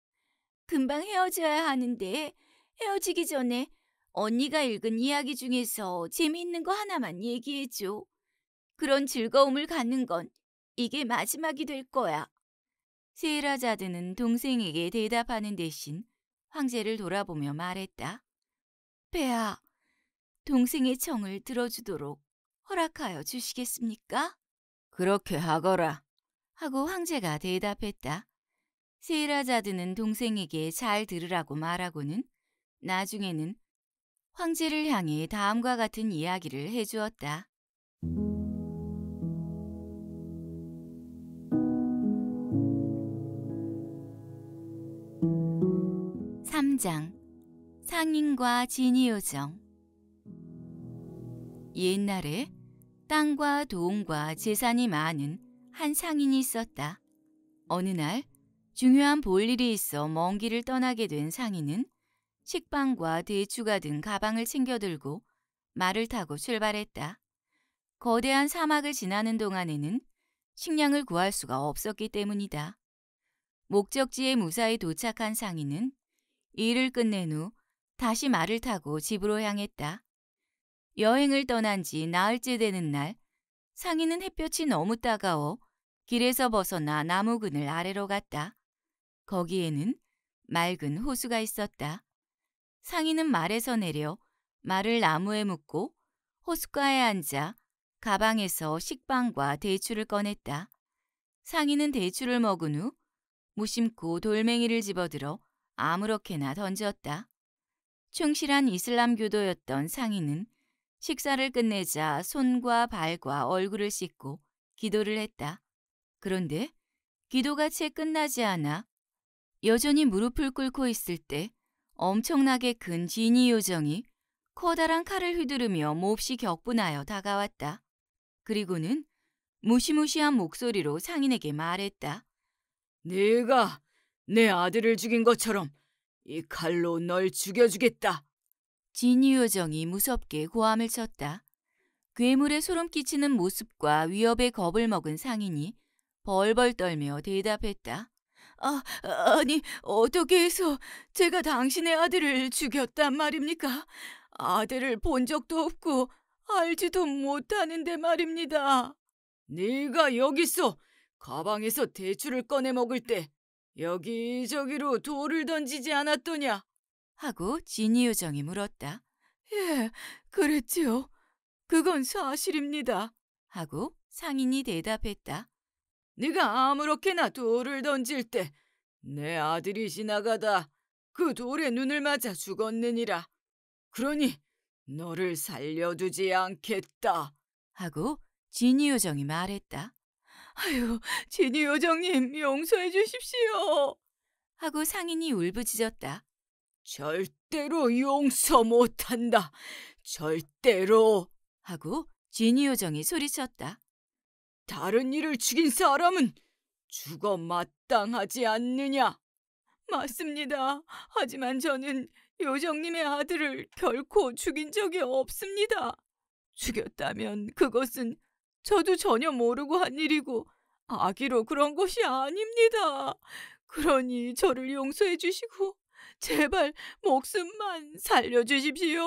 금방 헤어져야 하는데 헤어지기 전에 언니가 읽은 이야기 중에서 재미있는 거 하나만 얘기해줘. 그런 즐거움을 갖는 건 이게 마지막이 될 거야. 세라자드는 동생에게 대답하는 대신 황제를 돌아보며 말했다. 배아, 동생의 청을 들어주도록 허락하여 주시겠습니까? 그렇게 하거라. 하고 황제가 대답했다. 세라자드는 동생에게 잘 들으라고 말하고는 나중에는 황제를 향해 다음과 같은 이야기를 해주었다. 3장 상인과 진이요정 옛날에 땅과 도움과 재산이 많은 한 상인이 있었다. 어느 날 중요한 볼일이 있어 먼 길을 떠나게 된 상인은 식빵과 대추가 든 가방을 챙겨들고 말을 타고 출발했다. 거대한 사막을 지나는 동안에는 식량을 구할 수가 없었기 때문이다. 목적지에 무사히 도착한 상인은 일을 끝낸 후 다시 말을 타고 집으로 향했다. 여행을 떠난 지 나흘째 되는 날 상인은 햇볕이 너무 따가워 길에서 벗어나 나무 그늘 아래로 갔다. 거기에는 맑은 호수가 있었다. 상인은 말에서 내려 말을 나무에 묶고 호숫가에 앉아 가방에서 식빵과 대추를 꺼냈다. 상인은 대추를 먹은 후 무심코 돌멩이를 집어들어 아무렇게나 던졌다. 충실한 이슬람교도였던 상인은 식사를 끝내자 손과 발과 얼굴을 씻고 기도를 했다. 그런데 기도가 채 끝나지 않아 여전히 무릎을 꿇고 있을 때 엄청나게 큰 지니 요정이 커다란 칼을 휘두르며 몹시 격분하여 다가왔다. 그리고는 무시무시한 목소리로 상인에게 말했다. 네가 내 아들을 죽인 것처럼 이 칼로 널 죽여주겠다. 진유 요정이 무섭게 고함을 쳤다. 괴물의 소름 끼치는 모습과 위협의 겁을 먹은 상인이 벌벌 떨며 대답했다. 아, 아니, 어떻게 해서 제가 당신의 아들을 죽였단 말입니까? 아들을 본 적도 없고 알지도 못하는데 말입니다. 네가 여기서 가방에서 대추를 꺼내 먹을 때 여기저기로 돌을 던지지 않았더냐? 하고 진이 요정이 물었다. 예, 그랬지요. 그건 사실입니다. 하고 상인이 대답했다. 네가 아무렇게나 돌을 던질 때 내 아들이 지나가다 그 돌에 눈을 맞아 죽었느니라. 그러니 너를 살려두지 않겠다. 하고 진이 요정이 말했다. 아유, 진유 요정님 용서해 주십시오. 하고 상인이 울부짖었다. 절대로 용서 못한다. 절대로. 하고 진유 요정이 소리쳤다. 다른 이를 죽인 사람은 죽어 마땅하지 않느냐? 맞습니다. 하지만 저는 요정님의 아들을 결코 죽인 적이 없습니다. 죽였다면 그것은 저도 전혀 모르고 한 일이고 아기로 그런 것이 아닙니다. 그러니 저를 용서해 주시고 제발 목숨만 살려주십시오.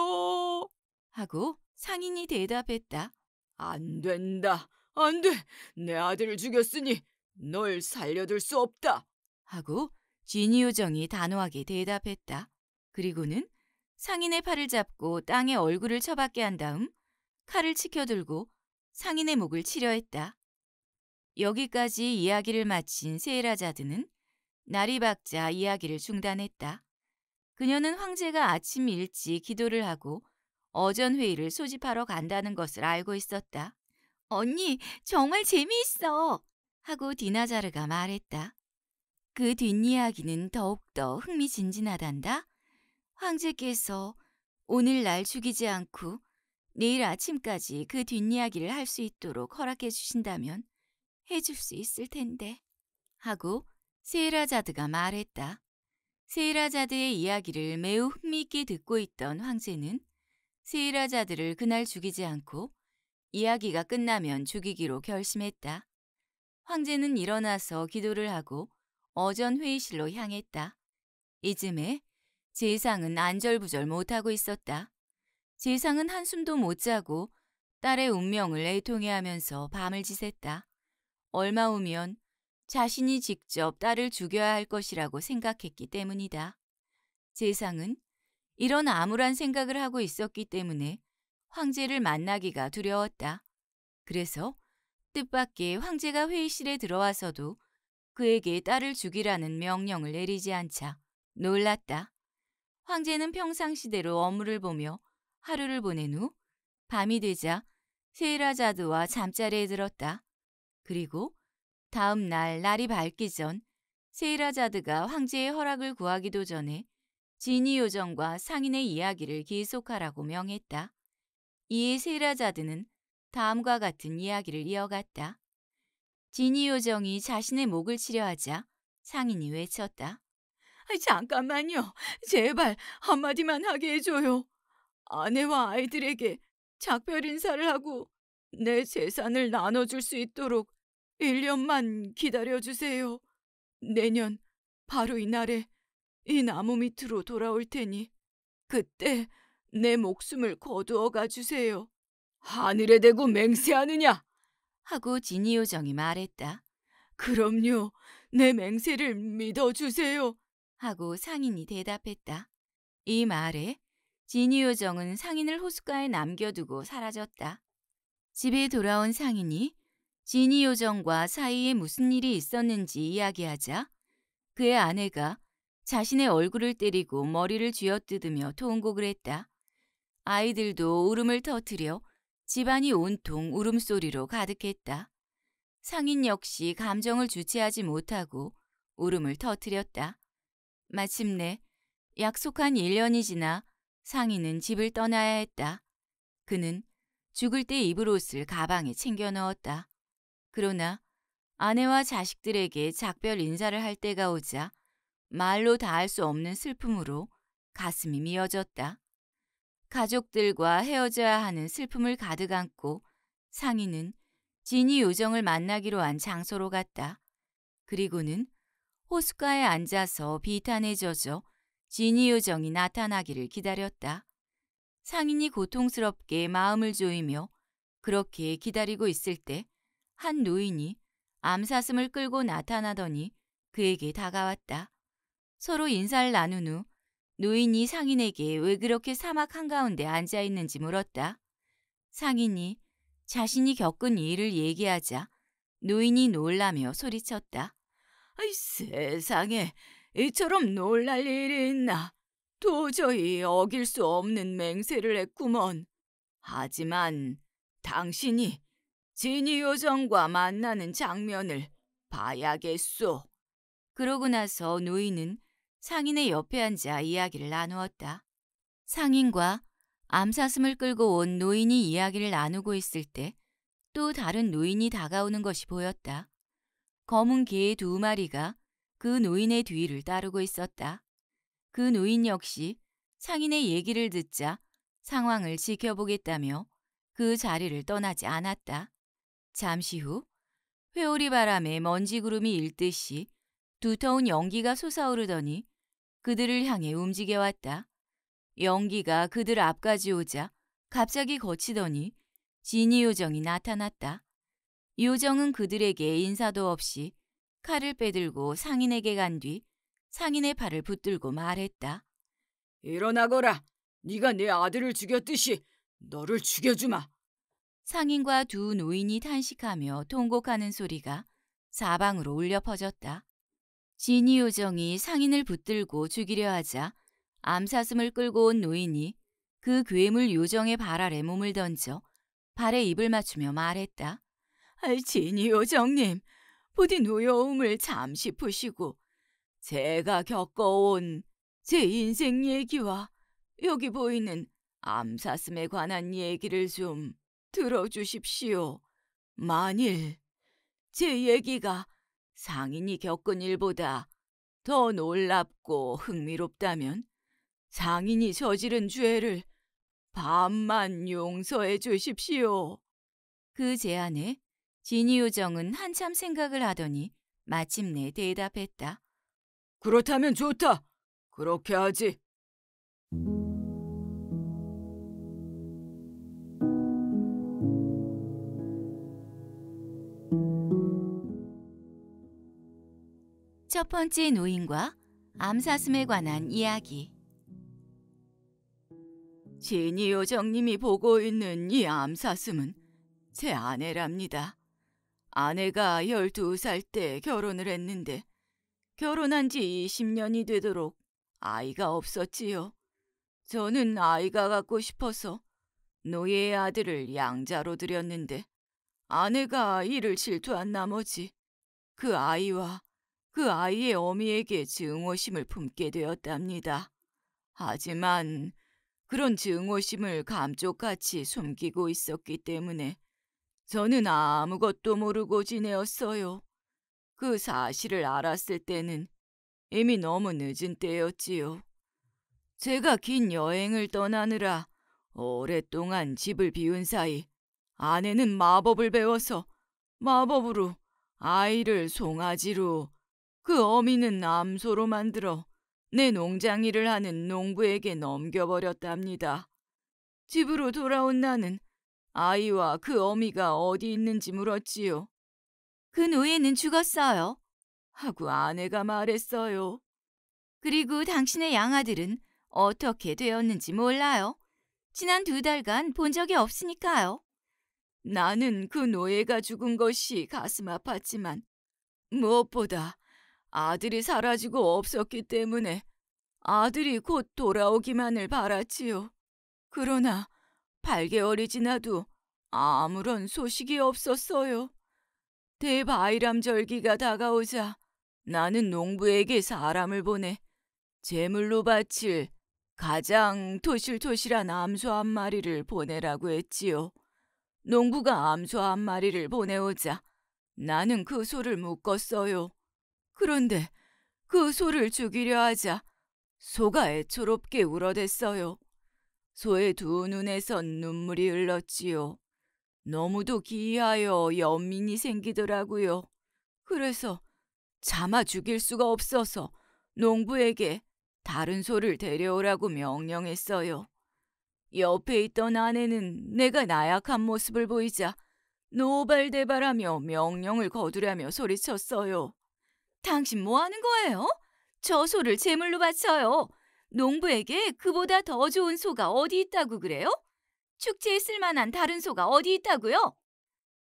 하고 상인이 대답했다. 안 된다. 안 돼. 내 아들을 죽였으니 널 살려둘 수 없다. 하고 진이요정이 단호하게 대답했다. 그리고는 상인의 팔을 잡고 땅에 얼굴을 쳐박게 한 다음 칼을 치켜들고 상인의 목을 치려했다. 여기까지 이야기를 마친 세라자드는 날이 박자 이야기를 중단했다. 그녀는 황제가 아침 일찍 기도를 하고 어전회의를 소집하러 간다는 것을 알고 있었다. 언니, 정말 재미있어! 하고 디나자르가 말했다. 그 뒷이야기는 더욱더 흥미진진하단다. 황제께서 오늘 날 죽이지 않고 내일 아침까지 그 뒷이야기를 할 수 있도록 허락해 주신다면 해줄 수 있을 텐데. 하고 세이라자드가 말했다. 세이라자드의 이야기를 매우 흥미있게 듣고 있던 황제는 세이라자드를 그날 죽이지 않고 이야기가 끝나면 죽이기로 결심했다. 황제는 일어나서 기도를 하고 어전 회의실로 향했다. 이쯤에 제상은 안절부절 못하고 있었다. 지상은 한숨도 못 자고 딸의 운명을 애통해하면서 밤을 지샜다. 얼마 후면 자신이 직접 딸을 죽여야 할 것이라고 생각했기 때문이다. 재상은 이런 암울한 생각을 하고 있었기 때문에 황제를 만나기가 두려웠다. 그래서 뜻밖의 황제가 회의실에 들어와서도 그에게 딸을 죽이라는 명령을 내리지 않자 놀랐다. 황제는 평상시대로 업무를 보며 하루를 보낸 후 밤이 되자 세이라자드와 잠자리에 들었다. 그리고 다음 날 날이 밝기 전 세이라자드가 황제의 허락을 구하기도 전에 진이 요정과 상인의 이야기를 계속하라고 명했다. 이에 세이라자드는 다음과 같은 이야기를 이어갔다. 진이 요정이 자신의 목을 치려 하자 상인이 외쳤다. 잠깐만요. 제발 한마디만 하게 해줘요. 아내와 아이들에게 작별 인사를 하고 내 재산을 나눠줄 수 있도록 1년만 기다려주세요. 내년 바로 이날에 이 나무 밑으로 돌아올 테니 그때 내 목숨을 거두어 가주세요. 하늘에 대고 맹세하느냐? 하고 지니요정이 말했다. 그럼요. 내 맹세를 믿어주세요. 하고 상인이 대답했다. 이 말에 지니 요정은 상인을 호숫가에 남겨두고 사라졌다. 집에 돌아온 상인이 지니 요정과 사이에 무슨 일이 있었는지 이야기하자 그의 아내가 자신의 얼굴을 때리고 머리를 쥐어뜯으며 통곡을 했다. 아이들도 울음을 터뜨려 집안이 온통 울음소리로 가득했다. 상인 역시 감정을 주체하지 못하고 울음을 터뜨렸다. 마침내 약속한 1년이 지나 상인은 집을 떠나야 했다. 그는 죽을 때 입을 옷을 가방에 챙겨 넣었다. 그러나 아내와 자식들에게 작별 인사를 할 때가 오자 말로 다 할 수 없는 슬픔으로 가슴이 미어졌다. 가족들과 헤어져야 하는 슬픔을 가득 안고 상인은 진이 요정을 만나기로 한 장소로 갔다. 그리고는 호숫가에 앉아서 비탄에 젖어 진이 요정이 나타나기를 기다렸다. 상인이 고통스럽게 마음을 조이며 그렇게 기다리고 있을 때 한 노인이 암사슴을 끌고 나타나더니 그에게 다가왔다. 서로 인사를 나눈 후 노인이 상인에게 왜 그렇게 사막 한가운데 앉아 있는지 물었다. 상인이 자신이 겪은 일을 얘기하자 노인이 놀라며 소리쳤다. 아이 세상에 이처럼 놀랄 일이 있나? 도저히 어길 수 없는 맹세를 했구먼. 하지만 당신이 진이 요정과 만나는 장면을 봐야겠소. 그러고 나서 노인은 상인의 옆에 앉아 이야기를 나누었다. 상인과 암사슴을 끌고 온 노인이 이야기를 나누고 있을 때 또 다른 노인이 다가오는 것이 보였다. 검은 개 두 마리가 그 노인의 뒤를 따르고 있었다. 그 노인 역시 상인의 얘기를 듣자 상황을 지켜보겠다며 그 자리를 떠나지 않았다. 잠시 후 회오리 바람에 먼지 구름이 일듯이 두터운 연기가 솟아오르더니 그들을 향해 움직여왔다. 연기가 그들 앞까지 오자 갑자기 거치더니 진이 요정이 나타났다. 요정은 그들에게 인사도 없이 칼을 빼들고 상인에게 간 뒤 상인의 발을 붙들고 말했다. 일어나거라. 네가 내 아들을 죽였듯이 너를 죽여주마. 상인과 두 노인이 탄식하며 통곡하는 소리가 사방으로 울려 퍼졌다. 진이 요정이 상인을 붙들고 죽이려 하자 암사슴을 끌고 온 노인이 그 괴물 요정의 발 아래 몸을 던져 발에 입을 맞추며 말했다. 진이 요정님, 부디 노여움을 잠시 푸시고 제가 겪어온 제 인생 얘기와 여기 보이는 암사슴에 관한 얘기를 좀 들어주십시오. 만일 제 얘기가 상인이 겪은 일보다 더 놀랍고 흥미롭다면 상인이 저지른 죄를 반만 용서해 주십시오. 그 제안에 진이요정은 한참 생각을 하더니 마침내 대답했다. 그렇다면 좋다. 그렇게 하지. 첫 번째 노인과 암사슴에 관한 이야기 진이 요정님이 보고 있는 이 암사슴은 제 아내랍니다. 아내가 12살 때 결혼을 했는데 결혼한 지 20년이 되도록 아이가 없었지요. 저는 아이가 갖고 싶어서 노예의 아들을 양자로 들였는데 아내가 이를 질투한 나머지 그 아이와 그 아이의 어미에게 증오심을 품게 되었답니다. 하지만 그런 증오심을 감쪽같이 숨기고 있었기 때문에 저는 아무것도 모르고 지내었어요. 그 사실을 알았을 때는 이미 너무 늦은 때였지요. 제가 긴 여행을 떠나느라 오랫동안 집을 비운 사이 아내는 마법을 배워서 마법으로 아이를 송아지로 그 어미는 암소로 만들어 내 농장 일을 하는 농부에게 넘겨버렸답니다. 집으로 돌아온 나는 아이와 그 어미가 어디 있는지 물었지요. 그 노예는 죽었어요. 하고 아내가 말했어요. 그리고 당신의 양아들은 어떻게 되었는지 몰라요. 지난 두 달간 본 적이 없으니까요. 나는 그 노예가 죽은 것이 가슴 아팠지만 무엇보다 아들이 사라지고 없었기 때문에 아들이 곧 돌아오기만을 바랐지요. 그러나 8개월이 지나도 아무런 소식이 없었어요. 대바이람 절기가 다가오자 나는 농부에게 사람을 보내 제물로 바칠 가장 토실토실한 암소 한 마리를 보내라고 했지요. 농부가 암소 한 마리를 보내오자 나는 그 소를 묶었어요. 그런데 그 소를 죽이려 하자 소가 애초롭게 울어댔어요. 소의 두 눈에선 눈물이 흘렀지요. 너무도 기이하여 연민이 생기더라고요. 그래서 잠아 죽일 수가 없어서 농부에게 다른 소를 데려오라고 명령했어요. 옆에 있던 아내는 내가 나약한 모습을 보이자 노발대발하며 명령을 거두려며 소리쳤어요. 당신 뭐 하는 거예요? 저 소를 제물로 바쳐요. 농부에게 그보다 더 좋은 소가 어디 있다고 그래요? 축제에 쓸만한 다른 소가 어디 있다고요?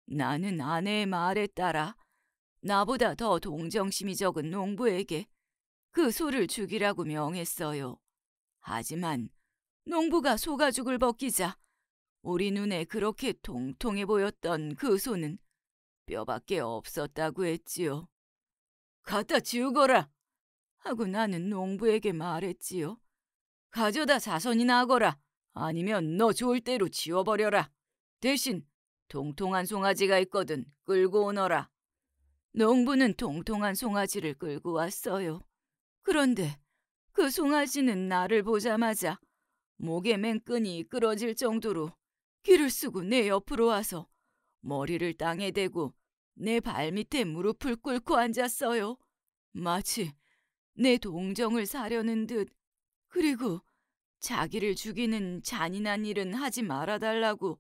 나는 아내의 말에 따라 나보다 더 동정심이 적은 농부에게 그 소를 죽이라고 명했어요. 하지만 농부가 소가죽을 벗기자 우리 눈에 그렇게 통통해 보였던 그 소는 뼈밖에 없었다고 했지요. 갖다 지우거라. 하고 나는 농부에게 말했지요. 가져다 자선이나 하거라. 아니면 너 좋을 대로 지워버려라. 대신 통통한 송아지가 있거든 끌고 오너라. 농부는 통통한 송아지를 끌고 왔어요. 그런데 그 송아지는 나를 보자마자 목에 맨끈이 끌어질 정도로 귀를 쓰고 내 옆으로 와서 머리를 땅에 대고 내 발밑에 무릎을 꿇고 앉았어요. 마치 내 동정을 사려는 듯 그리고 자기를 죽이는 잔인한 일은 하지 말아달라고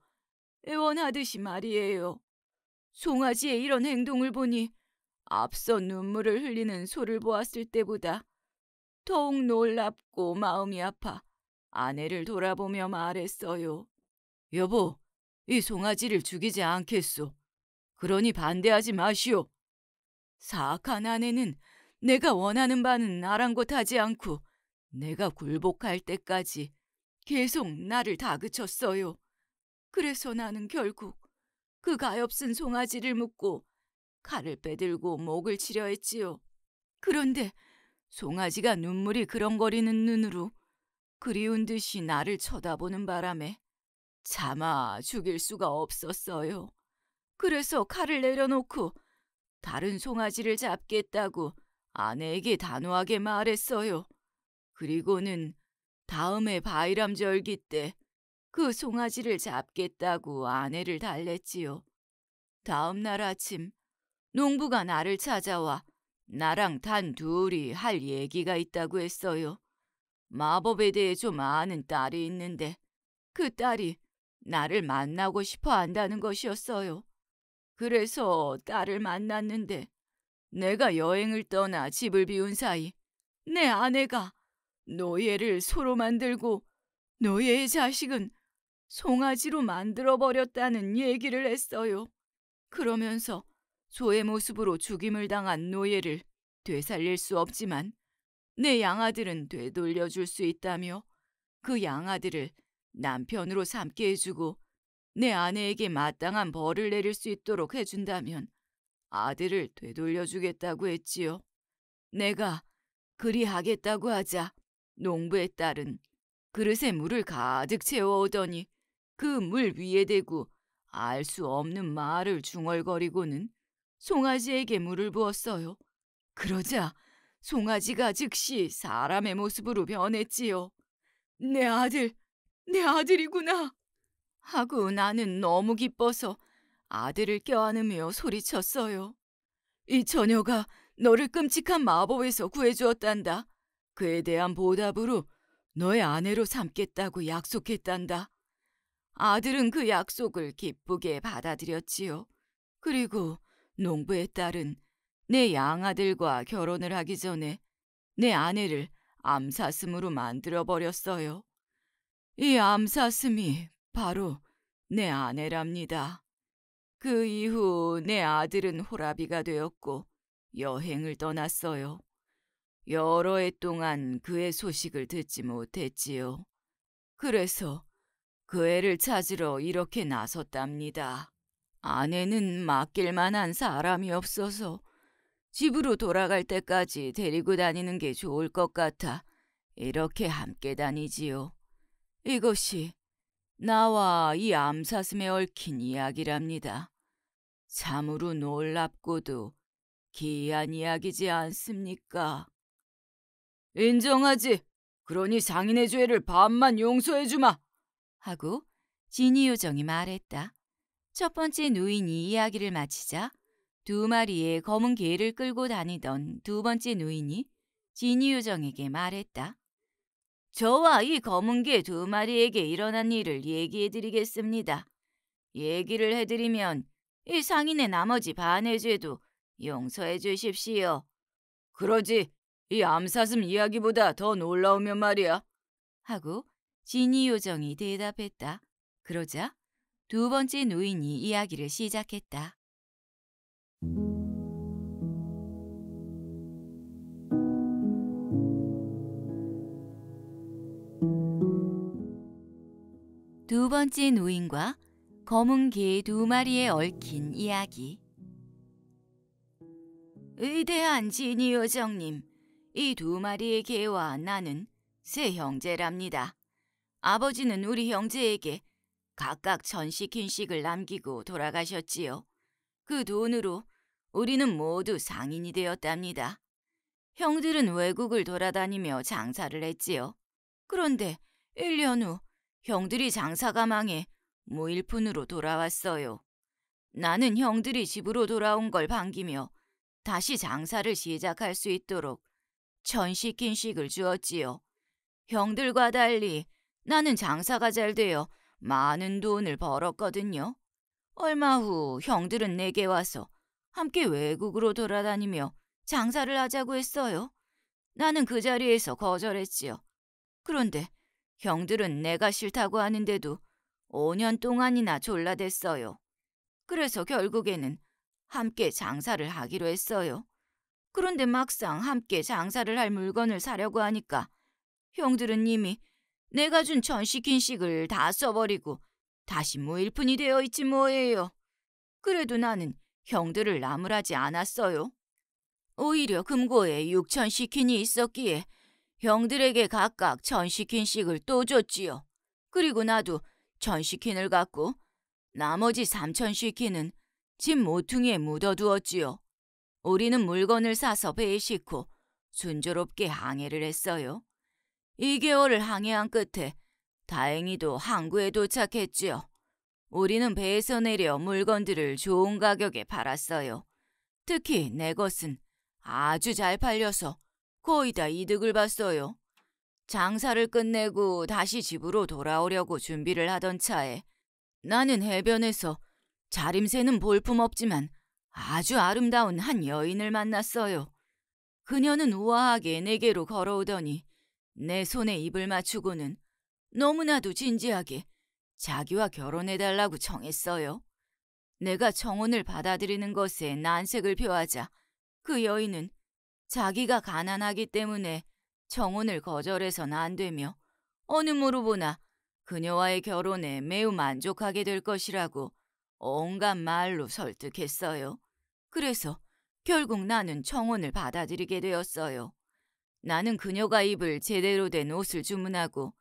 애원하듯이 말이에요. 송아지의 이런 행동을 보니 앞서 눈물을 흘리는 소를 보았을 때보다 더욱 놀랍고 마음이 아파 아내를 돌아보며 말했어요. 여보, 이 송아지를 죽이지 않겠소. 그러니 반대하지 마시오. 사악한 아내는 내가 원하는 바는 아랑곳하지 않고 내가 굴복할 때까지 계속 나를 다그쳤어요. 그래서 나는 결국 그 가엾은 송아지를 묶고 칼을 빼들고 목을 치려 했지요. 그런데 송아지가 눈물이 그렁거리는 눈으로 그리운 듯이 나를 쳐다보는 바람에 차마 죽일 수가 없었어요. 그래서 칼을 내려놓고 다른 송아지를 잡겠다고 아내에게 단호하게 말했어요. 그리고는 다음에 바이람 절기 때 그 송아지를 잡겠다고 아내를 달랬지요. 다음 날 아침 농부가 나를 찾아와 나랑 단 둘이 할 얘기가 있다고 했어요. 마법에 대해 좀 아는 딸이 있는데 그 딸이 나를 만나고 싶어 한다는 것이었어요. 그래서 딸을 만났는데 내가 여행을 떠나 집을 비운 사이 내 아내가 노예를 소로 만들고 노예의 자식은 송아지로 만들어 버렸다는 얘기를 했어요. 그러면서 소의 모습으로 죽임을 당한 노예를 되살릴 수 없지만 내 양아들은 되돌려 줄 수 있다며 그 양아들을 남편으로 삼게 해주고 내 아내에게 마땅한 벌을 내릴 수 있도록 해준다면 아들을 되돌려주겠다고 했지요. 내가 그리하겠다고 하자 농부의 딸은 그릇에 물을 가득 채워오더니 그 물 위에 대고 알 수 없는 말을 중얼거리고는 송아지에게 물을 부었어요. 그러자 송아지가 즉시 사람의 모습으로 변했지요. 내 아들, 내 아들이구나! 하고 나는 너무 기뻐서 아들을 껴안으며 소리쳤어요. 이 처녀가 너를 끔찍한 마법에서 구해주었단다. 그에 대한 보답으로 너의 아내로 삼겠다고 약속했단다. 아들은 그 약속을 기쁘게 받아들였지요. 그리고 농부의 딸은 내 양아들과 결혼을 하기 전에 내 아내를 암사슴으로 만들어 버렸어요. 이 암사슴이 바로 내 아내랍니다. 그 이후 내 아들은 호라비가 되었고 여행을 떠났어요. 여러 해 동안 그의 소식을 듣지 못했지요. 그래서 그 애를 찾으러 이렇게 나섰답니다. 아내는 맡길 만한 사람이 없어서 집으로 돌아갈 때까지 데리고 다니는 게 좋을 것 같아 이렇게 함께 다니지요. 이것이 나와 이 암사슴에 얽힌 이야기랍니다. 참으로 놀랍고도 기이한 이야기지 않습니까? 인정하지. 그러니 장인의 죄를 반만 용서해주마. 하고 진이 요정이 말했다. 첫 번째 누인이 이야기를 마치자 두 마리의 검은 개를 끌고 다니던 두 번째 누인이 진이 요정에게 말했다. 저와 이 검은 개 두 마리에게 일어난 일을 얘기해드리겠습니다. 얘기를 해드리면 이 상인의 나머지 반의 죄도 용서해 주십시오. 그러지 이 암사슴 이야기보다 더 놀라우면 말이야. 하고 진이 요정이 대답했다. 그러자 두 번째 노인이 이야기를 시작했다. 두 번째 노인과 검은 개 두 마리에 얽힌 이야기 의대한 지니 여정님, 이 두 마리의 개와 나는 세 형제랍니다. 아버지는 우리 형제에게 각각 천씩 흰식을 남기고 돌아가셨지요. 그 돈으로 우리는 모두 상인이 되었답니다. 형들은 외국을 돌아다니며 장사를 했지요. 그런데 1년 후 형들이 장사가 망해 무일푼으로 돌아왔어요. 나는 형들이 집으로 돌아온 걸 반기며 다시 장사를 시작할 수 있도록 천식 긴식을 주었지요. 형들과 달리 나는 장사가 잘 되어 많은 돈을 벌었거든요. 얼마 후 형들은 내게 와서 함께 외국으로 돌아다니며 장사를 하자고 했어요. 나는 그 자리에서 거절했지요. 그런데 형들은 내가 싫다고 하는데도 5년 동안이나 졸라댔어요. 그래서 결국에는 함께 장사를 하기로 했어요. 그런데 막상 함께 장사를 할 물건을 사려고 하니까 형들은 이미 내가 준 천시킨식을 다 써버리고 다시 무일푼이 되어 있지 뭐예요. 그래도 나는 형들을 나무라지 않았어요. 오히려 금고에 육천시킨이 있었기에 형들에게 각각 천시킨식을또 줬지요. 그리고 나도 천시킨을 갖고 나머지 삼천시킨은 집 모퉁이에 묻어두었지요. 우리는 물건을 사서 배에 싣고 순조롭게 항해를 했어요. 2개월을 항해한 끝에 다행히도 항구에 도착했지요. 우리는 배에서 내려 물건들을 좋은 가격에 팔았어요. 특히 내 것은 아주 잘 팔려서 거의 다 이득을 봤어요. 장사를 끝내고 다시 집으로 돌아오려고 준비를 하던 차에 나는 해변에서 자림새는 볼품없지만 아주 아름다운 한 여인을 만났어요. 그녀는 우아하게 내게로 걸어오더니 내 손에 입을 맞추고는 너무나도 진지하게 자기와 결혼해달라고 청했어요. 내가 청혼을 받아들이는 것에 난색을 표하자 그 여인은 자기가 가난하기 때문에 정혼을 거절해서는안 되며 어느 무로 보나 그녀와의 결혼에 매우 만족하게 될 것이라고 온갖 말로 설득했어요. 그래서 결국 나는 청혼을 받아들이게 되었어요. 나는 그녀가 입을 제대로 된 옷을 주문하고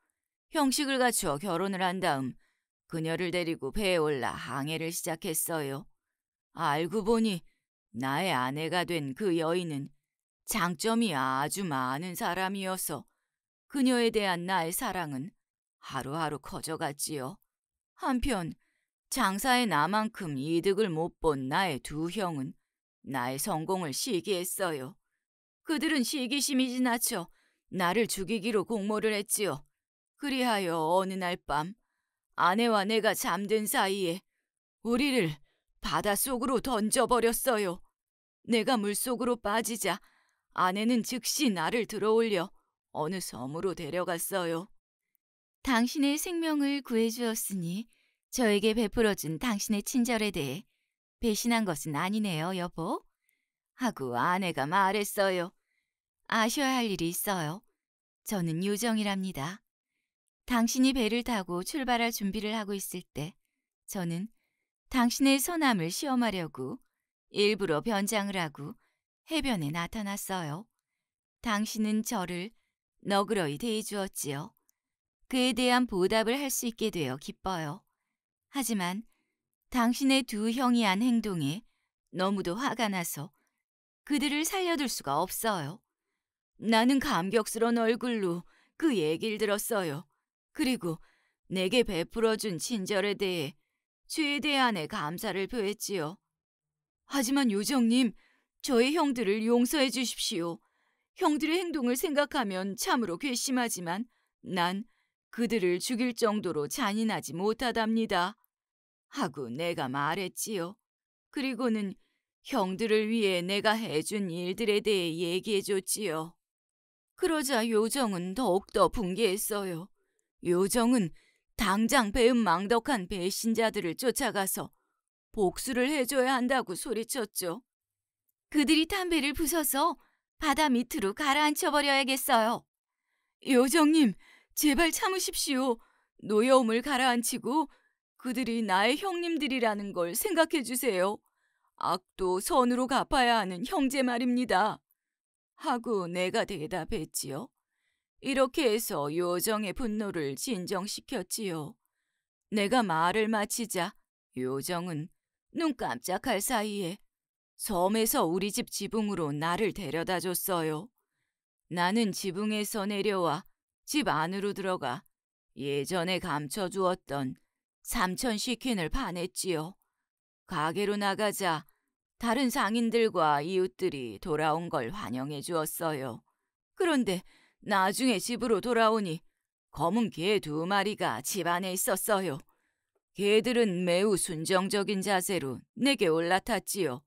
형식을 갖추어 결혼을 한 다음 그녀를 데리고 배에 올라 항해를 시작했어요. 알고 보니 나의 아내가 된 그 여인은 장점이 아주 많은 사람이어서 그녀에 대한 나의 사랑은 하루하루 커져갔지요. 한편 장사에 나만큼 이득을 못 본 나의 두 형은 나의 성공을 시기했어요. 그들은 시기심이 지나쳐 나를 죽이기로 공모를 했지요. 그리하여 어느 날 밤 아내와 내가 잠든 사이에 우리를 바닷속으로 던져버렸어요. 내가 물속으로 빠지자 아내는 즉시 나를 들어올려 어느 섬으로 데려갔어요. 당신의 생명을 구해주었으니 저에게 베풀어준 당신의 친절에 대해 배신한 것은 아니네요, 여보. 하고 아내가 말했어요. 아셔야 할 일이 있어요. 저는 요정이랍니다. 당신이 배를 타고 출발할 준비를 하고 있을 때 저는 당신의 선함을 시험하려고 일부러 변장을 하고 해변에 나타났어요. 당신은 저를 너그러이 대해주었지요. 그에 대한 보답을 할 수 있게 되어 기뻐요. 하지만 당신의 두 형이 한 행동에 너무도 화가 나서 그들을 살려둘 수가 없어요. 나는 감격스러운 얼굴로 그 얘기를 들었어요. 그리고 내게 베풀어준 친절에 대해 최대한의 감사를 표했지요. 하지만 요정님, 저의 형들을 용서해 주십시오. 형들의 행동을 생각하면 참으로 괘씸하지만 난 그들을 죽일 정도로 잔인하지 못하답니다. 하고 내가 말했지요. 그리고는 형들을 위해 내가 해 준 일들에 대해 얘기해줬지요. 그러자 요정은 더욱더 붕괴했어요. 요정은 당장 배은 망덕한 배신자들을 쫓아가서 복수를 해줘야 한다고 소리쳤죠. 그들이 담배를 부숴서 바다 밑으로 가라앉혀 버려야겠어요. 요정님, 제발 참으십시오. 노여움을 가라앉히고 그들이 나의 형님들이라는 걸 생각해 주세요. 악도 선으로 갚아야 하는 형제 말입니다. 하고 내가 대답했지요. 이렇게 해서 요정의 분노를 진정시켰지요. 내가 말을 마치자 요정은 눈 깜짝할 사이에 섬에서 우리 집 지붕으로 나를 데려다 줬어요. 나는 지붕에서 내려와 집 안으로 들어가 예전에 감춰 주었던 삼천 시킨을 반했지요 가게로 나가자 다른 상인들과 이웃들이 돌아온 걸 환영해 주었어요. 그런데 나중에 집으로 돌아오니 검은 개 두 마리가 집 안에 있었어요. 개들은 매우 순정적인 자세로 내게 올라탔지요.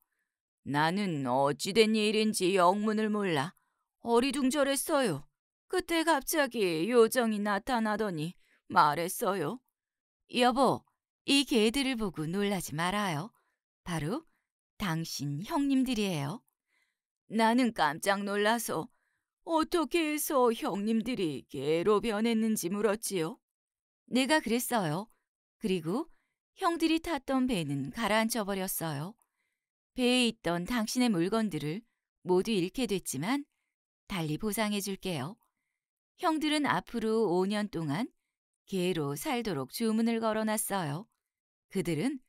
나는 어찌된 일인지 영문을 몰라 어리둥절했어요. 그때 갑자기 요정이 나타나더니 말했어요. 여보, 이 개들을 보고 놀라지 말아요. 바로 당신 형님들이에요. 나는 깜짝 놀라서 어떻게 해서 형님들이 개로 변했는지 물었지요. 내가 그랬어요. 그리고 형들이 탔던 배는 가라앉혀 버렸어요. 배에 있던 당신의 물건들을 모두 잃게 됐지만 달리 보상해 줄게요. 형들은 앞으로 5년 동안 개로 살도록 주문을 걸어놨어요. 그들은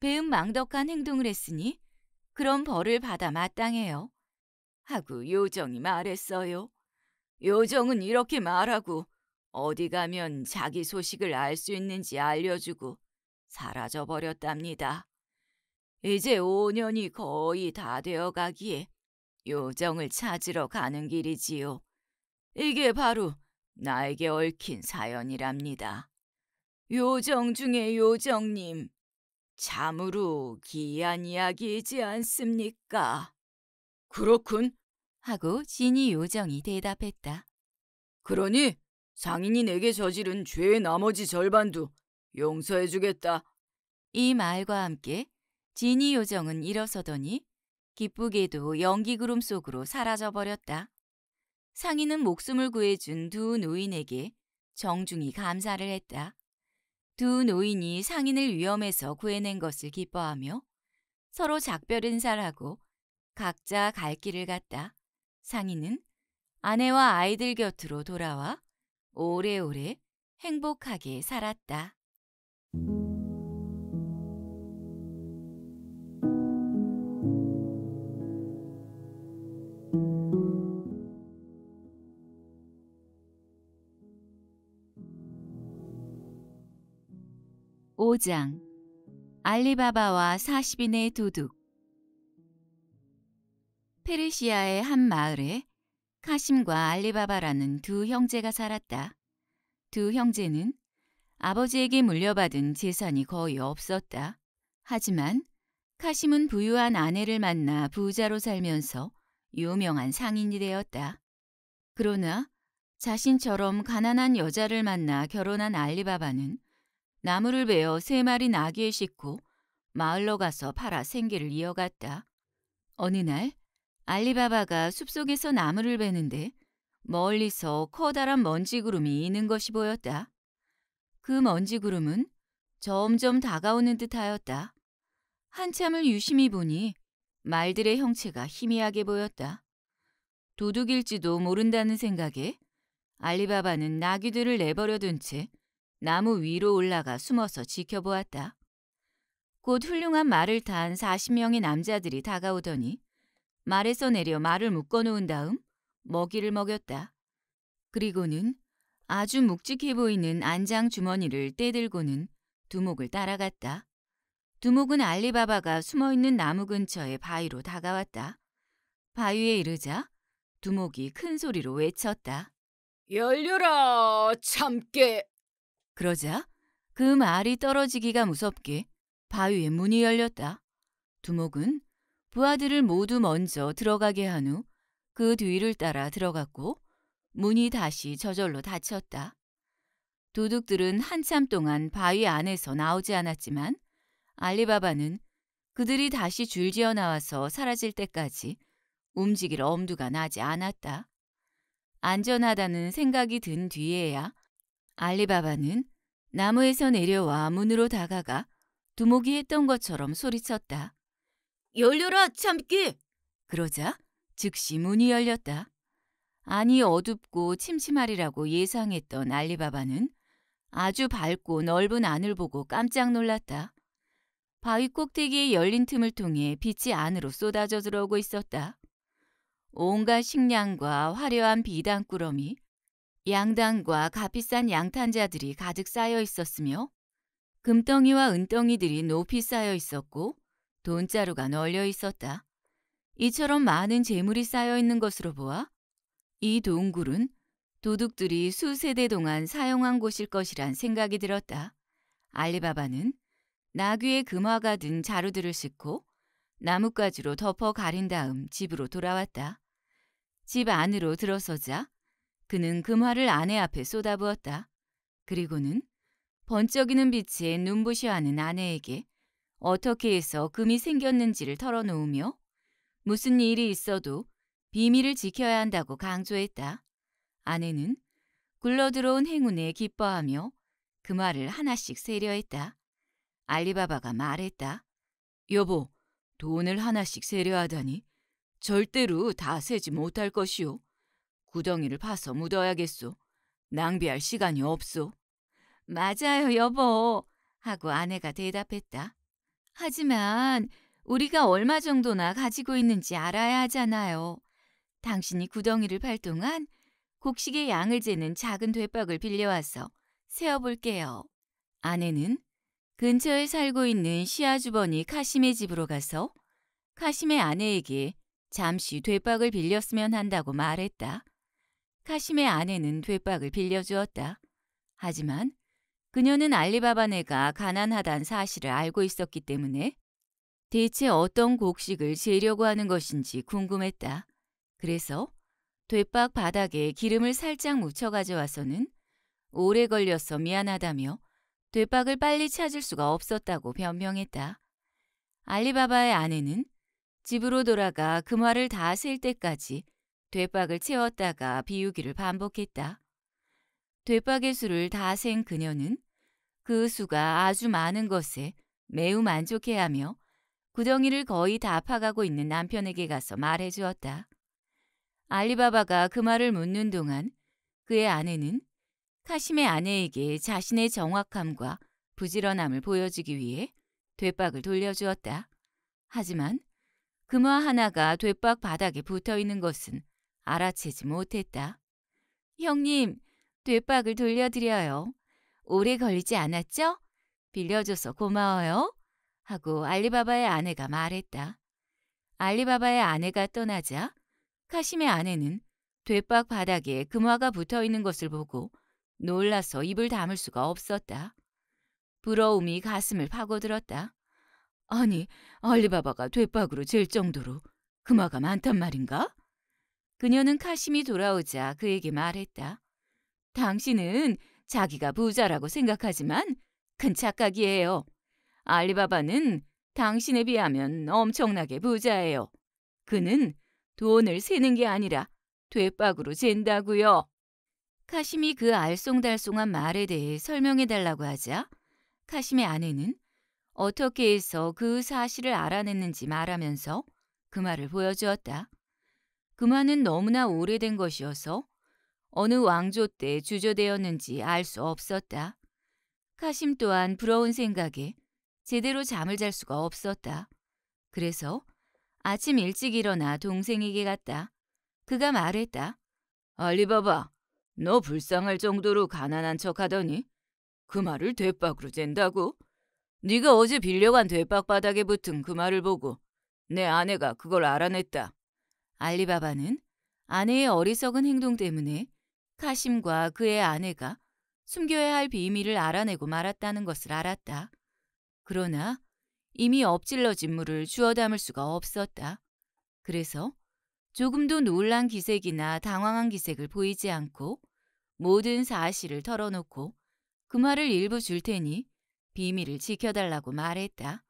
배음 망덕한 행동을 했으니 그런 벌을 받아 마땅해요. 하고 요정이 말했어요. 요정은 이렇게 말하고 어디 가면 자기 소식을 알 수 있는지 알려주고 사라져 버렸답니다. 이제 5년이 거의 다 되어 가기에 요정을 찾으러 가는 길이지요. 이게 바로 나에게 얽힌 사연이랍니다. 요정 중에 요정님, 참으로 기이한 이야기이지 않습니까? 그렇군. 하고 진이 요정이 대답했다. 그러니 상인이 내게 저지른 죄의 나머지 절반도 용서해주겠다. 이 말과 함께 진이 요정은 일어서더니 기쁘게도 연기구름 속으로 사라져버렸다. 상인은 목숨을 구해준 두 노인에게 정중히 감사를 했다. 두 노인이 상인을 위험에서 구해낸 것을 기뻐하며 서로 작별 인사 하고 각자 갈 길을 갔다. 상인은 아내와 아이들 곁으로 돌아와 오래오래 행복하게 살았다. 5장 알리바바와 40인의 도둑 페르시아의 한 마을에 카심과 알리바바라는 두 형제가 살았다. 두 형제는 아버지에게 물려받은 재산이 거의 없었다. 하지만 카심은 부유한 아내를 만나 부자로 살면서 유명한 상인이 되었다. 그러나 자신처럼 가난한 여자를 만나 결혼한 알리바바는 나무를 베어 세 마리 나귀에 싣고 마을로 가서 팔아 생계를 이어갔다. 어느 날 알리바바가 숲속에서 나무를 베는데 멀리서 커다란 먼지구름이 있는 것이 보였다. 그 먼지구름은 점점 다가오는 듯하였다. 한참을 유심히 보니 말들의 형체가 희미하게 보였다. 도둑일지도 모른다는 생각에 알리바바는 나귀들을 내버려 둔채 나무 위로 올라가 숨어서 지켜보았다. 곧 훌륭한 말을 탄 40명의 남자들이 다가오더니 말에서 내려 말을 묶어놓은 다음 먹이를 먹였다. 그리고는 아주 묵직해 보이는 안장 주머니를 떼들고는 두목을 따라갔다. 두목은 알리바바가 숨어있는 나무 근처의 바위로 다가왔다. 바위에 이르자 두목이 큰 소리로 외쳤다. 열려라 참깨! 그러자 그 말이 떨어지기가 무섭게 바위에 문이 열렸다. 두목은 부하들을 모두 먼저 들어가게 한 후 그 뒤를 따라 들어갔고 문이 다시 저절로 닫혔다. 도둑들은 한참 동안 바위 안에서 나오지 않았지만 알리바바는 그들이 다시 줄지어 나와서 사라질 때까지 움직일 엄두가 나지 않았다. 안전하다는 생각이 든 뒤에야 알리바바는 나무에서 내려와 문으로 다가가 두목이 했던 것처럼 소리쳤다. 열려라 참기 그러자 즉시 문이 열렸다. 안이 어둡고 침침하리라고 예상했던 알리바바는 아주 밝고 넓은 안을 보고 깜짝 놀랐다. 바위 꼭대기에 열린 틈을 통해 빛이 안으로 쏟아져 들어오고 있었다. 온갖 식량과 화려한 비단꾸러미, 양당과 값비싼 양탄자들이 가득 쌓여 있었으며 금덩이와 은덩이들이 높이 쌓여 있었고 돈자루가 널려 있었다. 이처럼 많은 재물이 쌓여 있는 것으로 보아 이 동굴은 도둑들이 수세대 동안 사용한 곳일 것이란 생각이 들었다. 알리바바는 나귀의 금화가 든 자루들을 싣고 나뭇가지로 덮어 가린 다음 집으로 돌아왔다. 집 안으로 들어서자 그는 금화를 아내 앞에 쏟아부었다. 그리고는 번쩍이는 빛에 눈부시하는 아내에게 어떻게 해서 금이 생겼는지를 털어놓으며 무슨 일이 있어도 비밀을 지켜야 한다고 강조했다. 아내는 굴러들어온 행운에 기뻐하며 그 말을 하나씩 세려했다. 알리바바가 말했다. 여보, 돈을 하나씩 세려하다니 절대로 다 세지 못할 것이오. 구덩이를 파서 묻어야겠소. 낭비할 시간이 없소. 맞아요, 여보. 하고 아내가 대답했다. 하지만 우리가 얼마 정도나 가지고 있는지 알아야 하잖아요. 당신이 구덩이를 팔 동안 곡식의 양을 재는 작은 되박을 빌려와서 세어볼게요. 아내는 근처에 살고 있는 시아주번이 카심의 집으로 가서 카심의 아내에게 잠시 되박을 빌렸으면 한다고 말했다. 카심의 아내는 되박을 빌려주었다. 하지만 그녀는 알리바바네가 가난하단 사실을 알고 있었기 때문에 대체 어떤 곡식을 재려고 하는 것인지 궁금했다. 그래서 되박 바닥에 기름을 살짝 묻혀 가져와서는 오래 걸려서 미안하다며 되박을 빨리 찾을 수가 없었다고 변명했다. 알리바바의 아내는 집으로 돌아가 금화를 다 셀 때까지 되박을 채웠다가 비우기를 반복했다. 되박의 수를 다 센 그녀는 그 수가 아주 많은 것에 매우 만족해하며 구덩이를 거의 다 파가고 있는 남편에게 가서 말해 주었다. 알리바바가 그 말을 묻는 동안 그의 아내는 카심의 아내에게 자신의 정확함과 부지런함을 보여주기 위해 되박을 돌려주었다. 하지만 금화 하나가 되박 바닥에 붙어 있는 것은 알아채지 못했다. 형님, 뇌박을 돌려드려요. 오래 걸리지 않았죠? 빌려줘서 고마워요. 하고 알리바바의 아내가 말했다. 알리바바의 아내가 떠나자 카심의 아내는 뒷박 바닥에 금화가 붙어 있는 것을 보고 놀라서 입을 담을 수가 없었다. 부러움이 가슴을 파고들었다. 아니, 알리바바가 뒷박으로 질 정도로 금화가 많단 말인가? 그녀는 카심이 돌아오자 그에게 말했다. 당신은 자기가 부자라고 생각하지만 큰 착각이에요. 알리바바는 당신에 비하면 엄청나게 부자예요. 그는 돈을 세는 게 아니라 되박으로 잰다고요. 카심이 그 알쏭달쏭한 말에 대해 설명해 달라고 하자 카심의 아내는 어떻게 해서 그 사실을 알아냈는지 말하면서 그 말을 보여주었다. 그 말은 너무나 오래된 것이어서 어느 왕조 때주저되었는지알 수 없었다. 카심 또한 부러운 생각에 제대로 잠을 잘 수가 없었다. 그래서 아침 일찍 일어나 동생에게 갔다. 그가 말했다. 알리바바, 너 불쌍할 정도로 가난한 척하더니 그 말을 대박으로 잰다고? 네가 어제 빌려간 대박 바닥에 붙은 그 말을 보고 내 아내가 그걸 알아냈다. 알리바바는 아내의 어리석은 행동 때문에 카심과 그의 아내가 숨겨야 할 비밀을 알아내고 말았다는 것을 알았다. 그러나 이미 엎질러진 물을 주워 담을 수가 없었다. 그래서 조금도 놀란 기색이나 당황한 기색을 보이지 않고 모든 사실을 털어놓고 그 말을 일부 줄 테니 비밀을 지켜달라고 말했다.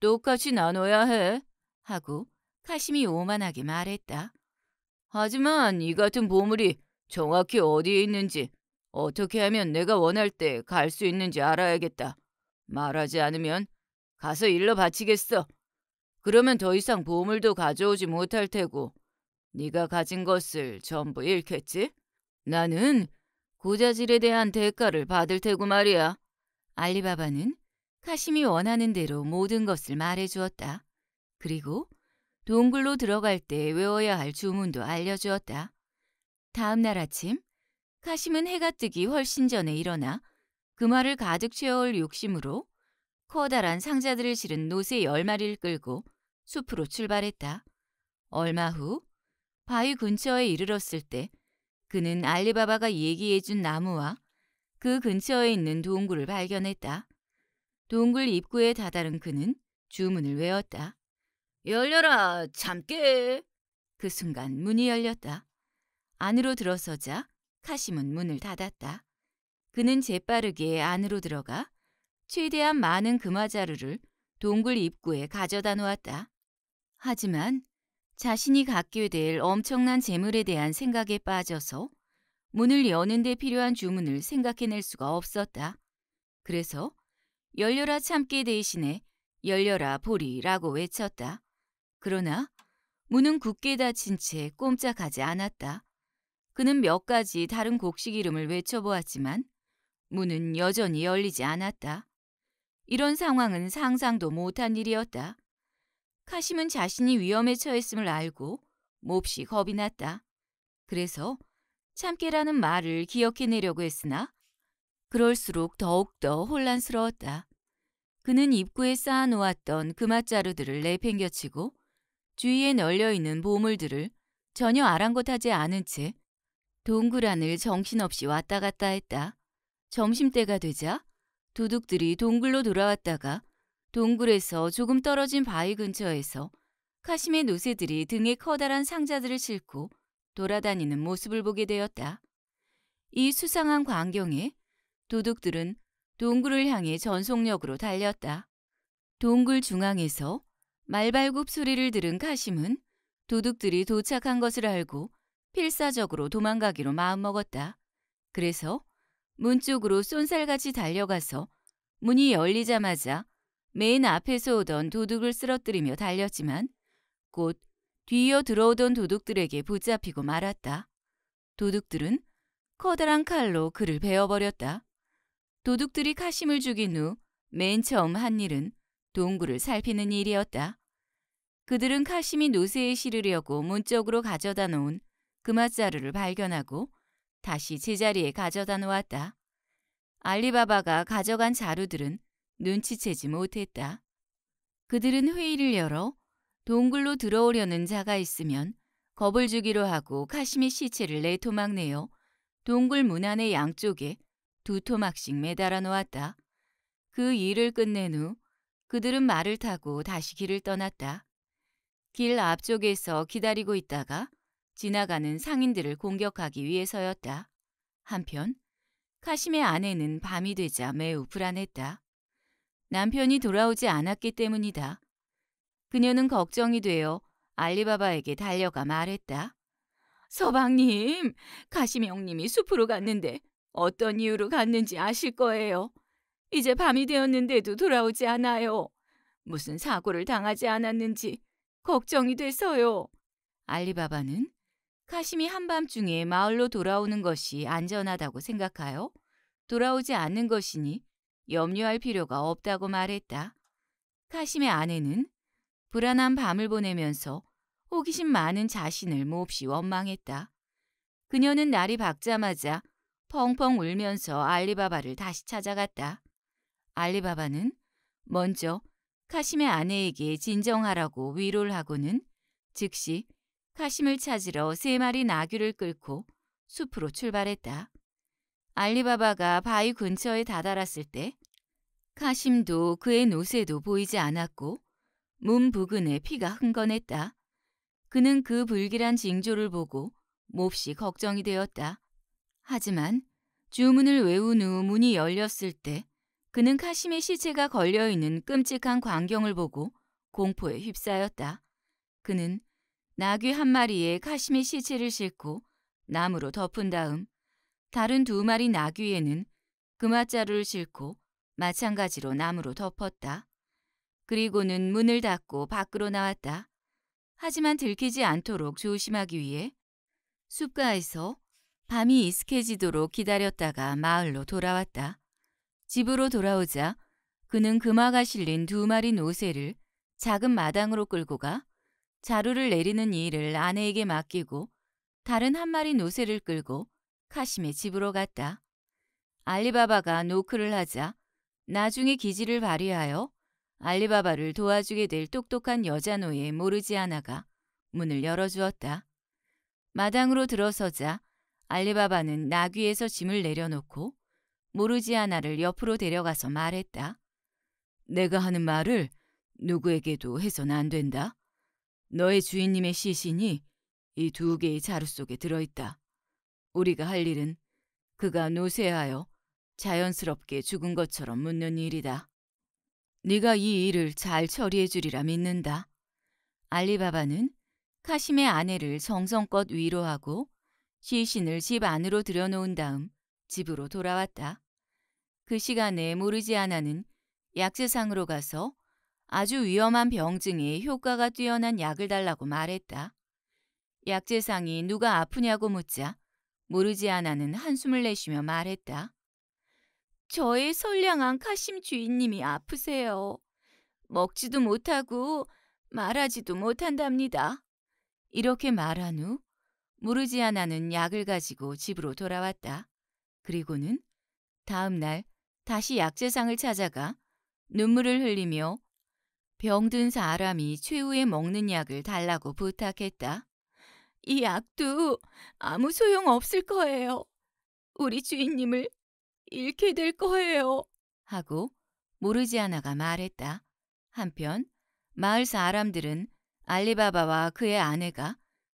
똑같이 나눠야 해 하고 카심이 오만하게 말했다. 하지만 이 같은 보물이 정확히 어디에 있는지 어떻게 하면 내가 원할 때 갈 수 있는지 알아야겠다. 말하지 않으면 가서 일러 바치겠어. 그러면 더 이상 보물도 가져오지 못할 테고 네가 가진 것을 전부 잃겠지? 나는 고자질에 대한 대가를 받을 테고 말이야. 알리바바는 카심이 원하는 대로 모든 것을 말해주었다. 그리고 동굴로 들어갈 때 외워야 할 주문도 알려주었다. 다음 날 아침, 카심은 해가 뜨기 훨씬 전에 일어나 그 말을 가득 채워올 욕심으로 커다란 상자들을 실은 노새 열 마리를 끌고 숲으로 출발했다. 얼마 후 바위 근처에 이르렀을 때 그는 알리바바가 얘기해준 나무와 그 근처에 있는 동굴을 발견했다. 동굴 입구에 다다른 그는 주문을 외웠다. 열려라, 잠깨. 그 순간 문이 열렸다. 안으로 들어서자 카심은 문을 닫았다. 그는 재빠르게 안으로 들어가 최대한 많은 금화자루를 동굴 입구에 가져다 놓았다. 하지만 자신이 갖게 될 엄청난 재물에 대한 생각에 빠져서 문을 여는 데 필요한 주문을 생각해낼 수가 없었다. 그래서 열려라 참깨 대신에 열려라 보리라고 외쳤다. 그러나 문은 굳게 닫힌 채 꼼짝하지 않았다. 그는 몇 가지 다른 곡식 이름을 외쳐보았지만 문은 여전히 열리지 않았다. 이런 상황은 상상도 못한 일이었다. 카심은 자신이 위험에 처했음을 알고 몹시 겁이 났다. 그래서 참깨라는 말을 기억해내려고 했으나 그럴수록 더욱더 혼란스러웠다. 그는 입구에 쌓아놓았던 금화자루들을 그 내팽겨치고 주위에 널려 있는 보물들을 전혀 아랑곳하지 않은 채 동굴 안을 정신없이 왔다 갔다 했다. 점심때가 되자 도둑들이 동굴로 돌아왔다가 동굴에서 조금 떨어진 바위 근처에서 카심의 노새들이 등에 커다란 상자들을 싣고 돌아다니는 모습을 보게 되었다. 이 수상한 광경에 도둑들은 동굴을 향해 전속력으로 달렸다. 동굴 중앙에서 말발굽 소리를 들은 카심은 도둑들이 도착한 것을 알고 필사적으로 도망가기로 마음먹었다. 그래서 문 쪽으로 쏜살같이 달려가서 문이 열리자마자 맨 앞에서 오던 도둑을 쓰러뜨리며 달렸지만 곧 뒤이어 들어오던 도둑들에게 붙잡히고 말았다. 도둑들은 커다란 칼로 그를 베어버렸다. 도둑들이 카심을 죽인 후 맨 처음 한 일은 동굴을 살피는 일이었다. 그들은 카심이 노새에 실으려고 문 쪽으로 가져다 놓은 금화자루를 발견하고 다시 제자리에 가져다 놓았다. 알리바바가 가져간 자루들은 눈치채지 못했다. 그들은 회의를 열어 동굴로 들어오려는 자가 있으면 겁을 주기로 하고 카시미 시체를 내 토막 내어 동굴 문 안의 양쪽에 두 토막씩 매달아 놓았다. 그 일을 끝낸 후 그들은 말을 타고 다시 길을 떠났다. 길 앞쪽에서 기다리고 있다가 지나가는 상인들을 공격하기 위해서였다. 한편 카심의 아내는 밤이 되자 매우 불안했다. 남편이 돌아오지 않았기 때문이다. 그녀는 걱정이 되어 알리바바에게 달려가 말했다. 서방님, 카시명님이 숲으로 갔는데 어떤 이유로 갔는지 아실 거예요. 이제 밤이 되었는데도 돌아오지 않아요. 무슨 사고를 당하지 않았는지 걱정이 돼서요. 알리바바는 카심이 한밤중에 마을로 돌아오는 것이 안전하다고 생각하여 돌아오지 않는 것이니 염려할 필요가 없다고 말했다. 카심의 아내는 불안한 밤을 보내면서 호기심 많은 자신을 몹시 원망했다. 그녀는 날이 밝자마자 펑펑 울면서 알리바바를 다시 찾아갔다. 알리바바는 먼저 카심의 아내에게 진정하라고 위로를 하고는 즉시 카심을 찾으러 세 마리 나귀를 끌고 숲으로 출발했다. 알리바바가 바위 근처에 다다랐을 때 카심도 그의 노새도 보이지 않았고 몸 부근에 피가 흥건했다. 그는 그 불길한 징조를 보고 몹시 걱정이 되었다. 하지만 주문을 외운 후 문이 열렸을 때 그는 카심의 시체가 걸려있는 끔찍한 광경을 보고 공포에 휩싸였다. 그는 나귀 한 마리에 카심의 시체를 싣고 나무로 덮은 다음 다른 두 마리 나귀에는 금화자루를 싣고 마찬가지로 나무로 덮었다. 그리고는 문을 닫고 밖으로 나왔다. 하지만 들키지 않도록 조심하기 위해 숲가에서 밤이 익숙해지도록 기다렸다가 마을로 돌아왔다. 집으로 돌아오자 그는 금화가 실린 두 마리 노새를 작은 마당으로 끌고 가 자루를 내리는 일을 아내에게 맡기고 다른 한 마리 노새를 끌고 카심의 집으로 갔다. 알리바바가 노크를 하자 나중에 기지를 발휘하여 알리바바를 도와주게 될 똑똑한 여자 노예 모르지않아가 문을 열어주었다. 마당으로 들어서자 알리바바는 나귀에서 짐을 내려놓고 모르지아나를 옆으로 데려가서 말했다. 내가 하는 말을 누구에게도 해서는안 된다. 너의 주인님의 시신이 이 두 개의 자루 속에 들어있다. 우리가 할 일은 그가 노쇠하여 자연스럽게 죽은 것처럼 묻는 일이다. 네가 이 일을 잘 처리해 주리라 믿는다. 알리바바는 카심의 아내를 정성껏 위로하고 시신을 집 안으로 들여놓은 다음 집으로 돌아왔다. 그 시간에 모르지아나는 약재상으로 가서 아주 위험한 병증에 효과가 뛰어난 약을 달라고 말했다. 약재상이 누가 아프냐고 묻자 모르지아나는 한숨을 내쉬며 말했다. 저의 선량한 카심 주인님이 아프세요. 먹지도 못하고 말하지도 못한답니다. 이렇게 말한 후모르지아나는 약을 가지고 집으로 돌아왔다. 그리고는 다음 날 다시 약재상을 찾아가 눈물을 흘리며 병든 사람이 최후에 먹는 약을 달라고 부탁했다. 이 약도 아무 소용 없을 거예요. 우리 주인님을 잃게 될 거예요. 하고 모르지않아가 말했다. 한편 마을 사람들은 알리바바와 그의 아내가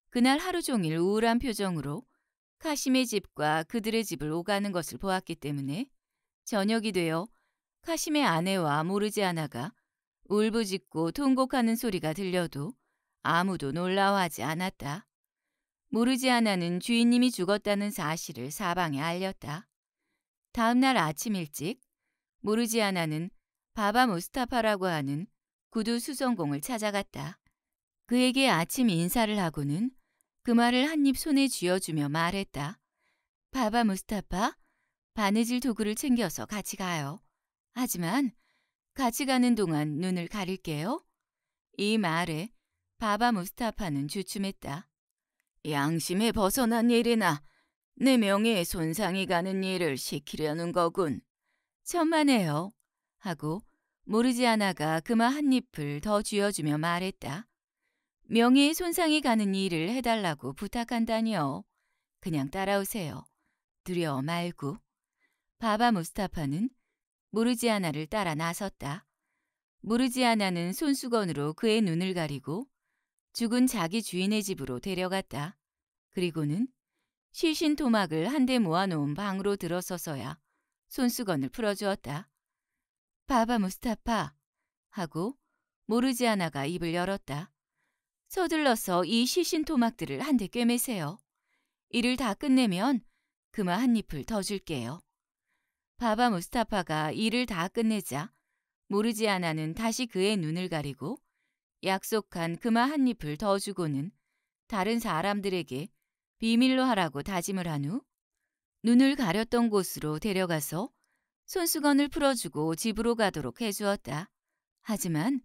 그날 하루 종일 우울한 표정으로 카심의 집과 그들의 집을 오가는 것을 보았기 때문에 저녁이 되어 카심의 아내와 모르지아나가 울부짖고 통곡하는 소리가 들려도 아무도 놀라워하지 않았다. 모르지아나는 주인님이 죽었다는 사실을 사방에 알렸다. 다음날 아침 일찍 모르지아나는 바바 무스타파라고 하는 구두 수선공을 찾아갔다. 그에게 아침 인사를 하고는 그 말을 한 입 손에 쥐어주며 말했다. 바바 무스타파, 바느질 도구를 챙겨서 같이 가요. 하지만 같이 가는 동안 눈을 가릴게요. 이 말에 바바 무스타파는 주춤했다. 양심에 벗어난 일이나 내 명예에 손상이 가는 일을 시키려는 거군. 천만에요. 하고 모르지않아가 그마 한잎을더 쥐어주며 말했다. 명예의 손상이 가는 일을 해달라고 부탁한다니요. 그냥 따라오세요. 두려워 말고. 바바 무스타파는 모르지아나를 따라 나섰다. 모르지아나는 손수건으로 그의 눈을 가리고 죽은 자기 주인의 집으로 데려갔다. 그리고는 시신 토막을 한데 모아놓은 방으로 들어서서야 손수건을 풀어주었다. 바바 무스타파 하고 모르지아나가 입을 열었다. 서둘러서 이 시신 토막들을 한 대 꿰매세요. 이를 다 끝내면 그마 한잎을더 줄게요. 바바 무스타파가 일을 다 끝내자 모르지아나는 다시 그의 눈을 가리고 약속한 그마 한잎을더 주고는 다른 사람들에게 비밀로 하라고 다짐을 한 후 눈을 가렸던 곳으로 데려가서 손수건을 풀어주고 집으로 가도록 해주었다. 하지만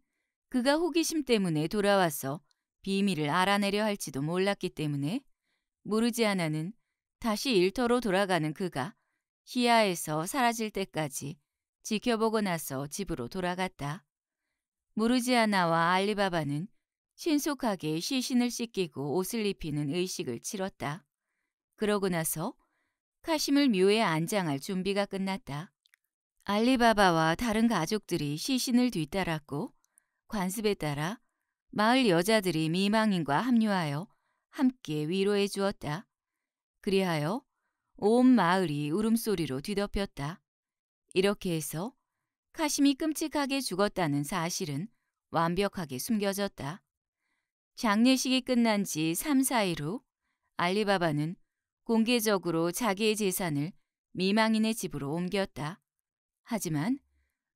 그가 호기심 때문에 돌아와서 비밀을 알아내려 할지도 몰랐기 때문에 무르지아나는 다시 일터로 돌아가는 그가 히야에서 사라질 때까지 지켜보고 나서 집으로 돌아갔다. 무르지아나와 알리바바는 신속하게 시신을 씻기고 옷을 입히는 의식을 치렀다. 그러고 나서 카심을 묘에 안장할 준비가 끝났다. 알리바바와 다른 가족들이 시신을 뒤따랐고 관습에 따라 마을 여자들이 미망인과 합류하여 함께 위로해 주었다. 그리하여 온 마을이 울음소리로 뒤덮였다. 이렇게 해서 카심이 끔찍하게 죽었다는 사실은 완벽하게 숨겨졌다. 장례식이 끝난 지 3, 4일 후 알리바바는 공개적으로 자기의 재산을 미망인의 집으로 옮겼다. 하지만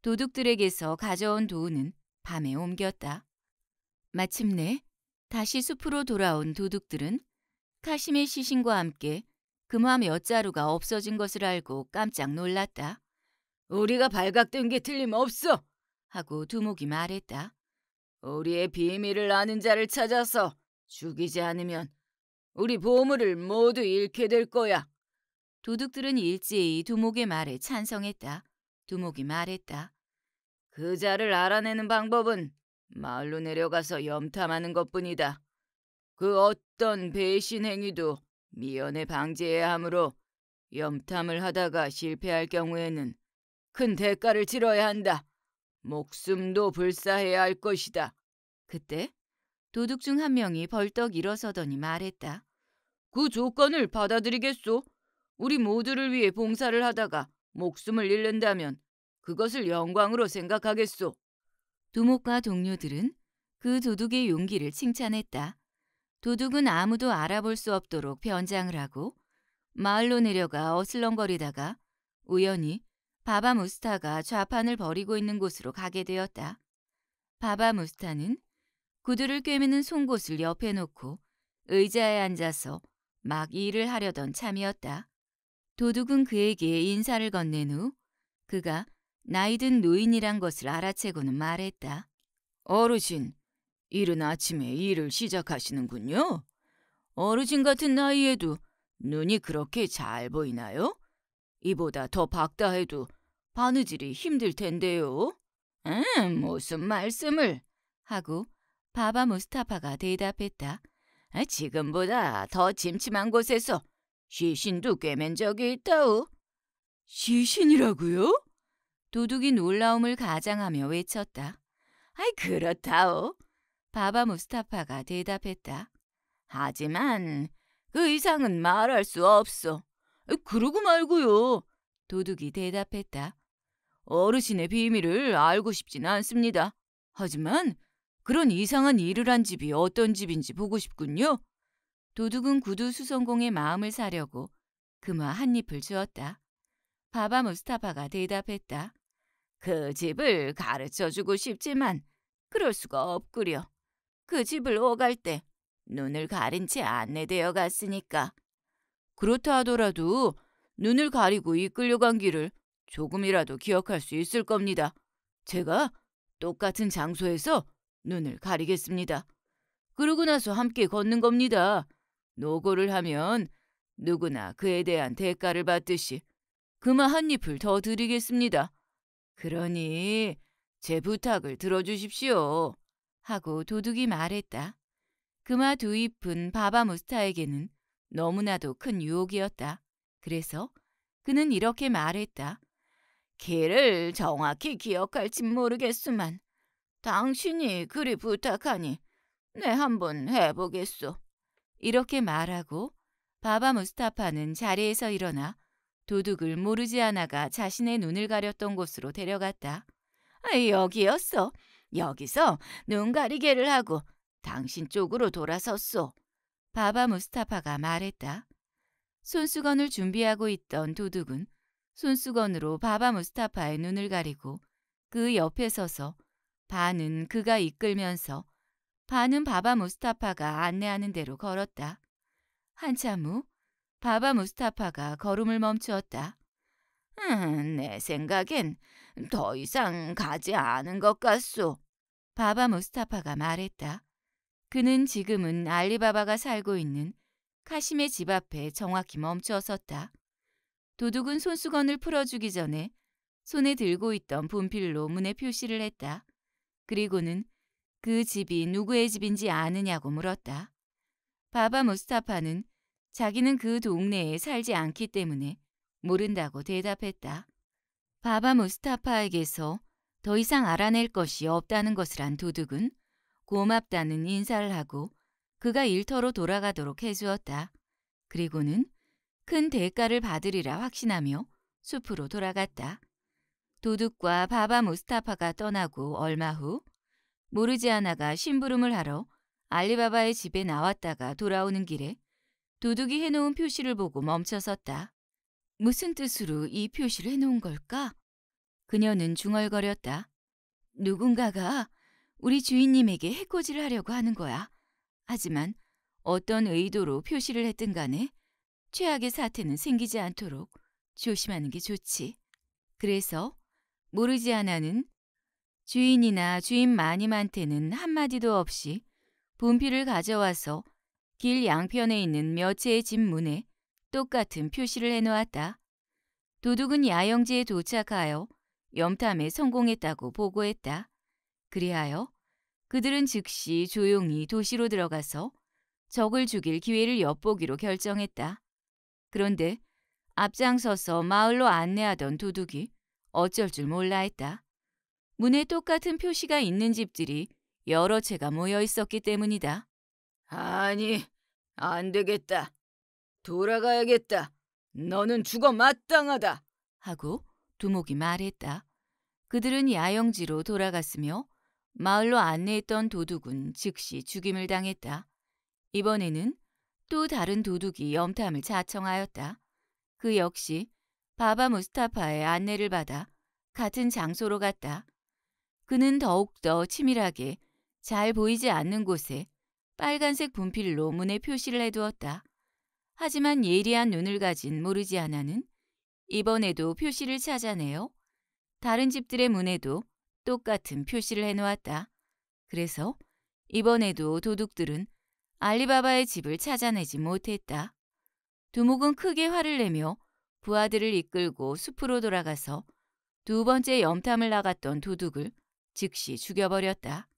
도둑들에게서 가져온 도우는 밤에 옮겼다. 마침내 다시 숲으로 돌아온 도둑들은 카심의 시신과 함께 금화 그 몇 자루가 없어진 것을 알고 깜짝 놀랐다. 우리가 발각된 게 틀림없어! 하고 두목이 말했다. 우리의 비밀을 아는 자를 찾아서 죽이지 않으면 우리 보물을 모두 잃게 될 거야. 도둑들은 일제히 두목의 말에 찬성했다. 두목이 말했다. 그 자를 알아내는 방법은 마을로 내려가서 염탐하는 것뿐이다. 그 어떤 배신 행위도 미연에 방지해야 하므로 염탐을 하다가 실패할 경우에는 큰 대가를 치러야 한다. 목숨도 불사해야 할 것이다. 그때 도둑 중 한 명이 벌떡 일어서더니 말했다. 그 조건을 받아들이겠소? 우리 모두를 위해 봉사를 하다가 목숨을 잃는다면 그것을 영광으로 생각하겠소. 두목과 동료들은 그 도둑의 용기를 칭찬했다. 도둑은 아무도 알아볼 수 없도록 변장을 하고 마을로 내려가 어슬렁거리다가 우연히 바바 무스타가 좌판을 벌이고 있는 곳으로 가게 되었다. 바바 무스타는 구두를 꿰매는 송곳을 옆에 놓고 의자에 앉아서 막 일을 하려던 참이었다. 도둑은 그에게 인사를 건넨 후 그가 나이든 노인이란 것을 알아채고는 말했다. 어르신, 이른 아침에 일을 시작하시는군요. 어르신 같은 나이에도 눈이 그렇게 잘 보이나요? 이보다 더 밝다 해도 바느질이 힘들 텐데요. 음, 무슨 말씀을? 하고 바바 무스타파가 대답했다. 아, 지금보다 더 침침한 곳에서 시신도 꿰맨 적이 있다오. 시신이라고요? 도둑이 놀라움을 가장하며 외쳤다. 아이 그렇다오. 바바 무스타파가 대답했다. 하지만 그 이상은 말할 수 없어. 그러고 말고요. 도둑이 대답했다. 어르신의 비밀을 알고 싶진 않습니다. 하지만 그런 이상한 일을 한 집이 어떤 집인지 보고 싶군요. 도둑은 구두 수선공의 마음을 사려고 그마 한 입을 주었다. 바바 무스타파가 대답했다. 그 집을 가르쳐주고 싶지만 그럴 수가 없구려. 그 집을 오갈 때 눈을 가린 채 안내되어 갔으니까. 그렇다 하더라도 눈을 가리고 이끌려간 길을 조금이라도 기억할 수 있을 겁니다. 제가 똑같은 장소에서 눈을 가리겠습니다. 그러고 나서 함께 걷는 겁니다. 노고를 하면 누구나 그에 대한 대가를 받듯이 그마 한잎을더 드리겠습니다. 그러니 제 부탁을 들어주십시오. 하고 도둑이 말했다. 그마 두 잎은 바바무스타에게는 너무나도 큰 유혹이었다. 그래서 그는 이렇게 말했다. 길을 정확히 기억할진 모르겠지만 당신이 그리 부탁하니 내 한번 해보겠소. 이렇게 말하고 바바 무스타파는 자리에서 일어나 도둑을 모르지않아가 자신의 눈을 가렸던 곳으로 데려갔다. 아, 여기였어. 여기서 눈 가리개를 하고 당신 쪽으로 돌아섰소. 바바 무스타파가 말했다. 손수건을 준비하고 있던 도둑은 손수건으로 바바 무스타파의 눈을 가리고 그 옆에 서서 반은 그가 이끌면서 반은 바바 무스타파가 안내하는 대로 걸었다. 한참 후 바바 무스타파가 걸음을 멈추었다. 음, 내 생각엔 더 이상 가지 않은 것 같소. 바바 무스타파가 말했다. 그는 지금은 알리바바가 살고 있는 카심의 집 앞에 정확히 멈추어 섰다. 도둑은 손수건을 풀어주기 전에 손에 들고 있던 분필로 문에 표시를 했다. 그리고는 그 집이 누구의 집인지 아느냐고 물었다. 바바 무스타파는 자기는 그 동네에 살지 않기 때문에 모른다고 대답했다. 바바 무스타파에게서 더 이상 알아낼 것이 없다는 것을 안 도둑은 고맙다는 인사를 하고 그가 일터로 돌아가도록 해주었다. 그리고는 큰 대가를 받으리라 확신하며 숲으로 돌아갔다. 도둑과 바바 무스타파가 떠나고 얼마 후 모르지아나가 심부름을 하러 알리바바의 집에 나왔다가 돌아오는 길에 도둑이 해놓은 표시를 보고 멈춰섰다. 무슨 뜻으로 이 표시를 해놓은 걸까? 그녀는 중얼거렸다. 누군가가 우리 주인님에게 해코지를 하려고 하는 거야. 하지만 어떤 의도로 표시를 했든 간에 최악의 사태는 생기지 않도록 조심하는 게 좋지. 그래서 모르지 않아는 주인이나 주인 마님한테는 한마디도 없이 분필을 가져와서 길 양편에 있는 몇채의 집 문에 똑같은 표시를 해놓았다. 도둑은 야영지에 도착하여 염탐에 성공했다고 보고했다. 그리하여 그들은 즉시 조용히 도시로 들어가서 적을 죽일 기회를 엿보기로 결정했다. 그런데 앞장서서 마을로 안내하던 도둑이 어쩔 줄 몰라 했다. 문에 똑같은 표시가 있는 집들이 여러 채가 모여 있었기 때문이다. 아니, 안 되겠다. 돌아가야겠다. 너는 죽어 마땅하다. 하고 두목이 말했다. 그들은 야영지로 돌아갔으며 마을로 안내했던 도둑은 즉시 죽임을 당했다. 이번에는 또 다른 도둑이 염탐을 자청하였다. 그 역시 바바 무스타파의 안내를 받아 같은 장소로 갔다. 그는 더욱더 치밀하게 잘 보이지 않는 곳에 빨간색 분필로 문에 표시를 해두었다. 하지만 예리한 눈을 가진 모르지 않아는 이번에도 표시를 찾아내요. 다른 집들의 문에도 똑같은 표시를 해놓았다. 그래서 이번에도 도둑들은 알리바바의 집을 찾아내지 못했다. 두목은 크게 화를 내며 부하들을 이끌고 숲으로 돌아가서 두 번째 염탐을 나갔던 도둑을 즉시 죽여버렸다.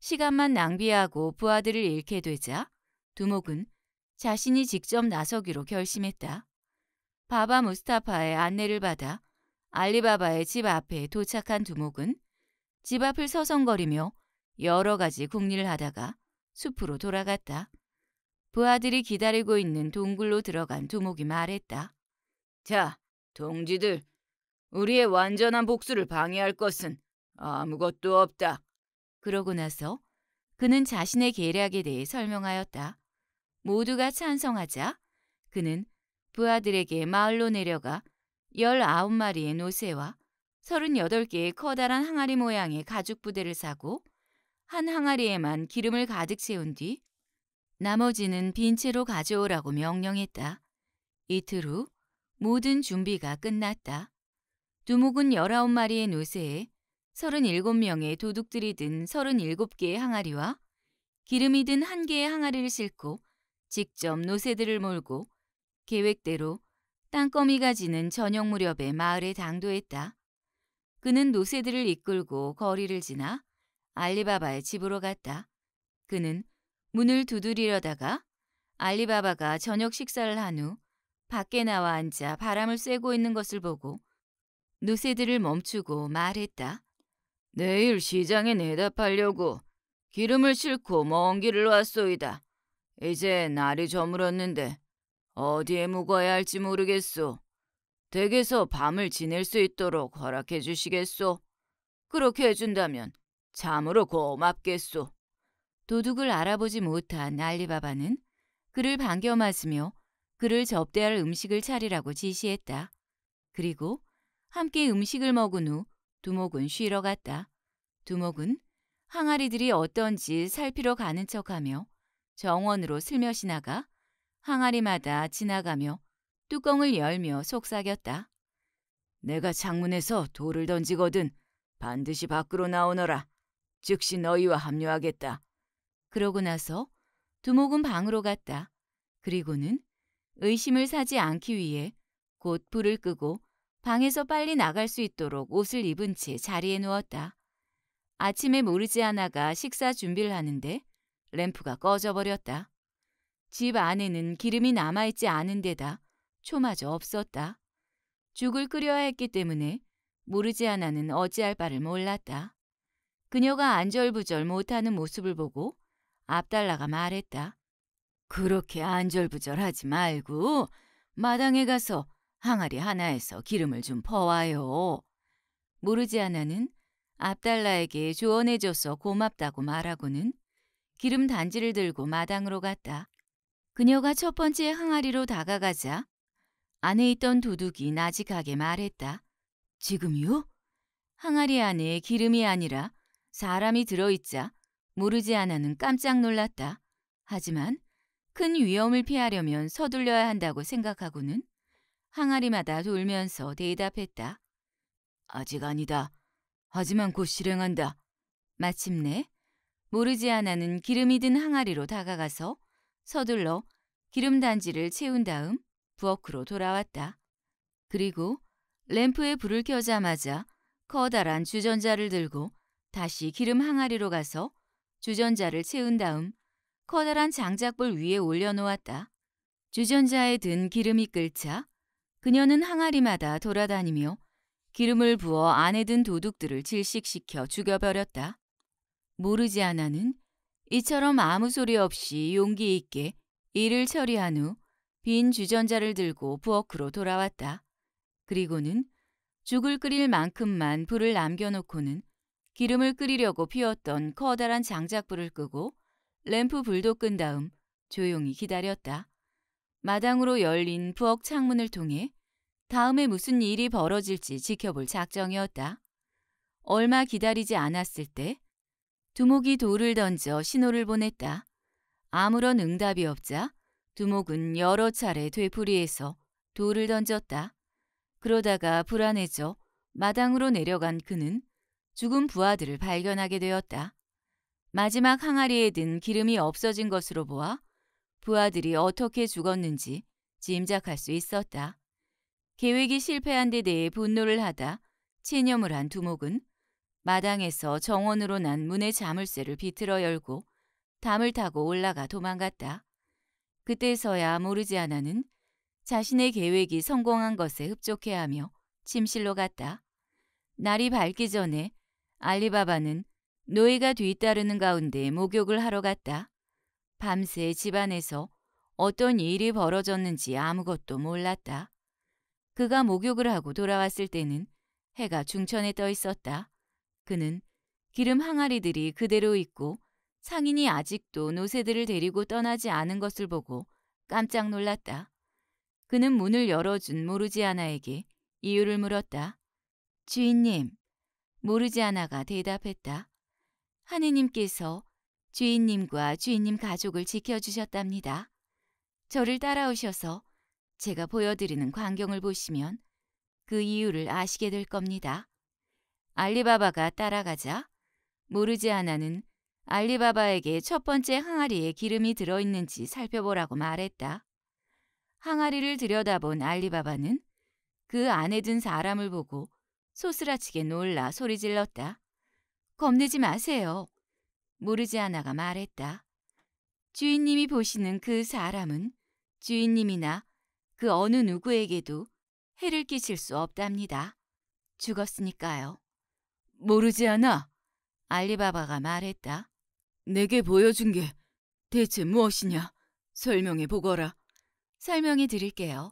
시간만 낭비하고 부하들을 잃게 되자 두목은 자신이 직접 나서기로 결심했다. 바바 무스타파의 안내를 받아 알리바바의 집 앞에 도착한 두목은 집 앞을 서성거리며 여러 가지 궁리를 하다가 숲으로 돌아갔다. 부하들이 기다리고 있는 동굴로 들어간 두목이 말했다. 자, 동지들, 우리의 완전한 복수를 방해할 것은 아무것도 없다. 그러고 나서 그는 자신의 계략에 대해 설명하였다. 모두가 찬성하자 그는 부하들에게 마을로 내려가 19마리의 노새와 38개의 커다란 항아리 모양의 가죽 부대를 사고 한 항아리에만 기름을 가득 채운 뒤 나머지는 빈 채로 가져오라고 명령했다. 이틀 후 모든 준비가 끝났다. 두목은 19마리의 노새에 37명의 도둑들이 든 37개의 항아리와 기름이 든 한 개의 항아리를 싣고 직접 노새들을 몰고 계획대로 땅거미가 지는 저녁 무렵에 마을에 당도했다. 그는 노새들을 이끌고 거리를 지나 알리바바의 집으로 갔다. 그는 문을 두드리려다가 알리바바가 저녁 식사를 한 후 밖에 나와 앉아 바람을 쐬고 있는 것을 보고 노새들을 멈추고 말했다. 내일 시장에 내다 팔려고 기름을 싣고 먼 길을 왔소이다. 이제 날이 저물었는데 어디에 묵어야 할지 모르겠소. 댁에서 밤을 지낼 수 있도록 허락해 주시겠소. 그렇게 해준다면 참으로 고맙겠소. 도둑을 알아보지 못한 알리바바는 그를 반겨 맞으며 그를 접대할 음식을 차리라고 지시했다. 그리고 함께 음식을 먹은 후 두목은 쉬러 갔다. 두목은 항아리들이 어떤지 살피러 가는 척하며 정원으로 슬며시 나가 항아리마다 지나가며 뚜껑을 열며 속삭였다. 내가 창문에서 돌을 던지거든 반드시 밖으로 나오너라. 즉시 너희와 합류하겠다. 그러고 나서 두목은 방으로 갔다. 그리고는 의심을 사지 않기 위해 곧 불을 끄고 방에서 빨리 나갈 수 있도록 옷을 입은 채 자리에 누웠다. 아침에 모르지않아가 식사 준비를 하는데 램프가 꺼져버렸다. 집 안에는 기름이 남아있지 않은 데다 초마저 없었다. 죽을 끓여야 했기 때문에 모르지않아는 어찌할 바를 몰랐다. 그녀가 안절부절 못하는 모습을 보고 앞달라가 말했다. 그렇게 안절부절하지 말고 마당에 가서 항아리 하나에서 기름을 좀 퍼와요. 모르지아나는 압달라에게 조언해줘서 고맙다고 말하고는 기름 단지를 들고 마당으로 갔다. 그녀가 첫 번째 항아리로 다가가자 안에 있던 도둑이 나직하게 말했다. 지금요? 이 항아리 안에 기름이 아니라 사람이 들어있자 모르지아나는 깜짝 놀랐다. 하지만 큰 위험을 피하려면 서둘려야 한다고 생각하고는 항아리마다 돌면서 대답했다. 아직 아니다. 하지만 곧 실행한다. 마침내 모르지 않아는 기름이 든 항아리로 다가가서 서둘러 기름 단지를 채운 다음 부엌으로 돌아왔다. 그리고 램프에 불을 켜자마자 커다란 주전자를 들고 다시 기름 항아리로 가서 주전자를 채운 다음 커다란 장작불 위에 올려놓았다. 주전자에 든 기름이 끓자 그녀는 항아리마다 돌아다니며 기름을 부어 안에 든 도둑들을 질식시켜 죽여버렸다. 모르지 않아는 이처럼 아무 소리 없이 용기 있게 일을 처리한 후 빈 주전자를 들고 부엌으로 돌아왔다. 그리고는 죽을 끓일 만큼만 불을 남겨놓고는 기름을 끓이려고 피웠던 커다란 장작불을 끄고 램프 불도 끈 다음 조용히 기다렸다. 마당으로 열린 부엌 창문을 통해 다음에 무슨 일이 벌어질지 지켜볼 작정이었다. 얼마 기다리지 않았을 때 두목이 돌을 던져 신호를 보냈다. 아무런 응답이 없자 두목은 여러 차례 되풀이해서 돌을 던졌다. 그러다가 불안해져 마당으로 내려간 그는 죽은 부하들을 발견하게 되었다. 마지막 항아리에 든 기름이 없어진 것으로 보아 부하들이 어떻게 죽었는지 짐작할 수 있었다. 계획이 실패한 데 대해 분노를 하다 체념을 한 두목은 마당에서 정원으로 난 문의 자물쇠를 비틀어 열고 담을 타고 올라가 도망갔다. 그때서야 모르지 않아는 자신의 계획이 성공한 것에 흡족해하며 침실로 갔다. 날이 밝기 전에 알리바바는 노예가 뒤따르는 가운데 목욕을 하러 갔다. 밤새 집안에서 어떤 일이 벌어졌는지 아무것도 몰랐다. 그가 목욕을 하고 돌아왔을 때는 해가 중천에 떠 있었다. 그는 기름 항아리들이 그대로 있고 상인이 아직도 노새들을 데리고 떠나지 않은 것을 보고 깜짝 놀랐다. 그는 문을 열어준 모르지아나에게 이유를 물었다. 주인님, 모르지아나가 대답했다. 하느님께서 주인님과 주인님 가족을 지켜주셨답니다. 저를 따라오셔서 제가 보여드리는 광경을 보시면 그 이유를 아시게 될 겁니다. 알리바바가 따라가자 모르지 아나는 알리바바에게 첫 번째 항아리에 기름이 들어있는지 살펴보라고 말했다. 항아리를 들여다본 알리바바는 그 안에 든 사람을 보고 소스라치게 놀라 소리 질렀다. 겁내지 마세요. 모르지 아나가 말했다. 주인님이 보시는 그 사람은 주인님이나 그 어느 누구에게도 해를 끼칠 수 없답니다. 죽었으니까요. 모르지 않아. 알리바바가 말했다. 내게 보여준 게 대체 무엇이냐? 설명해 보거라. 설명해 드릴게요.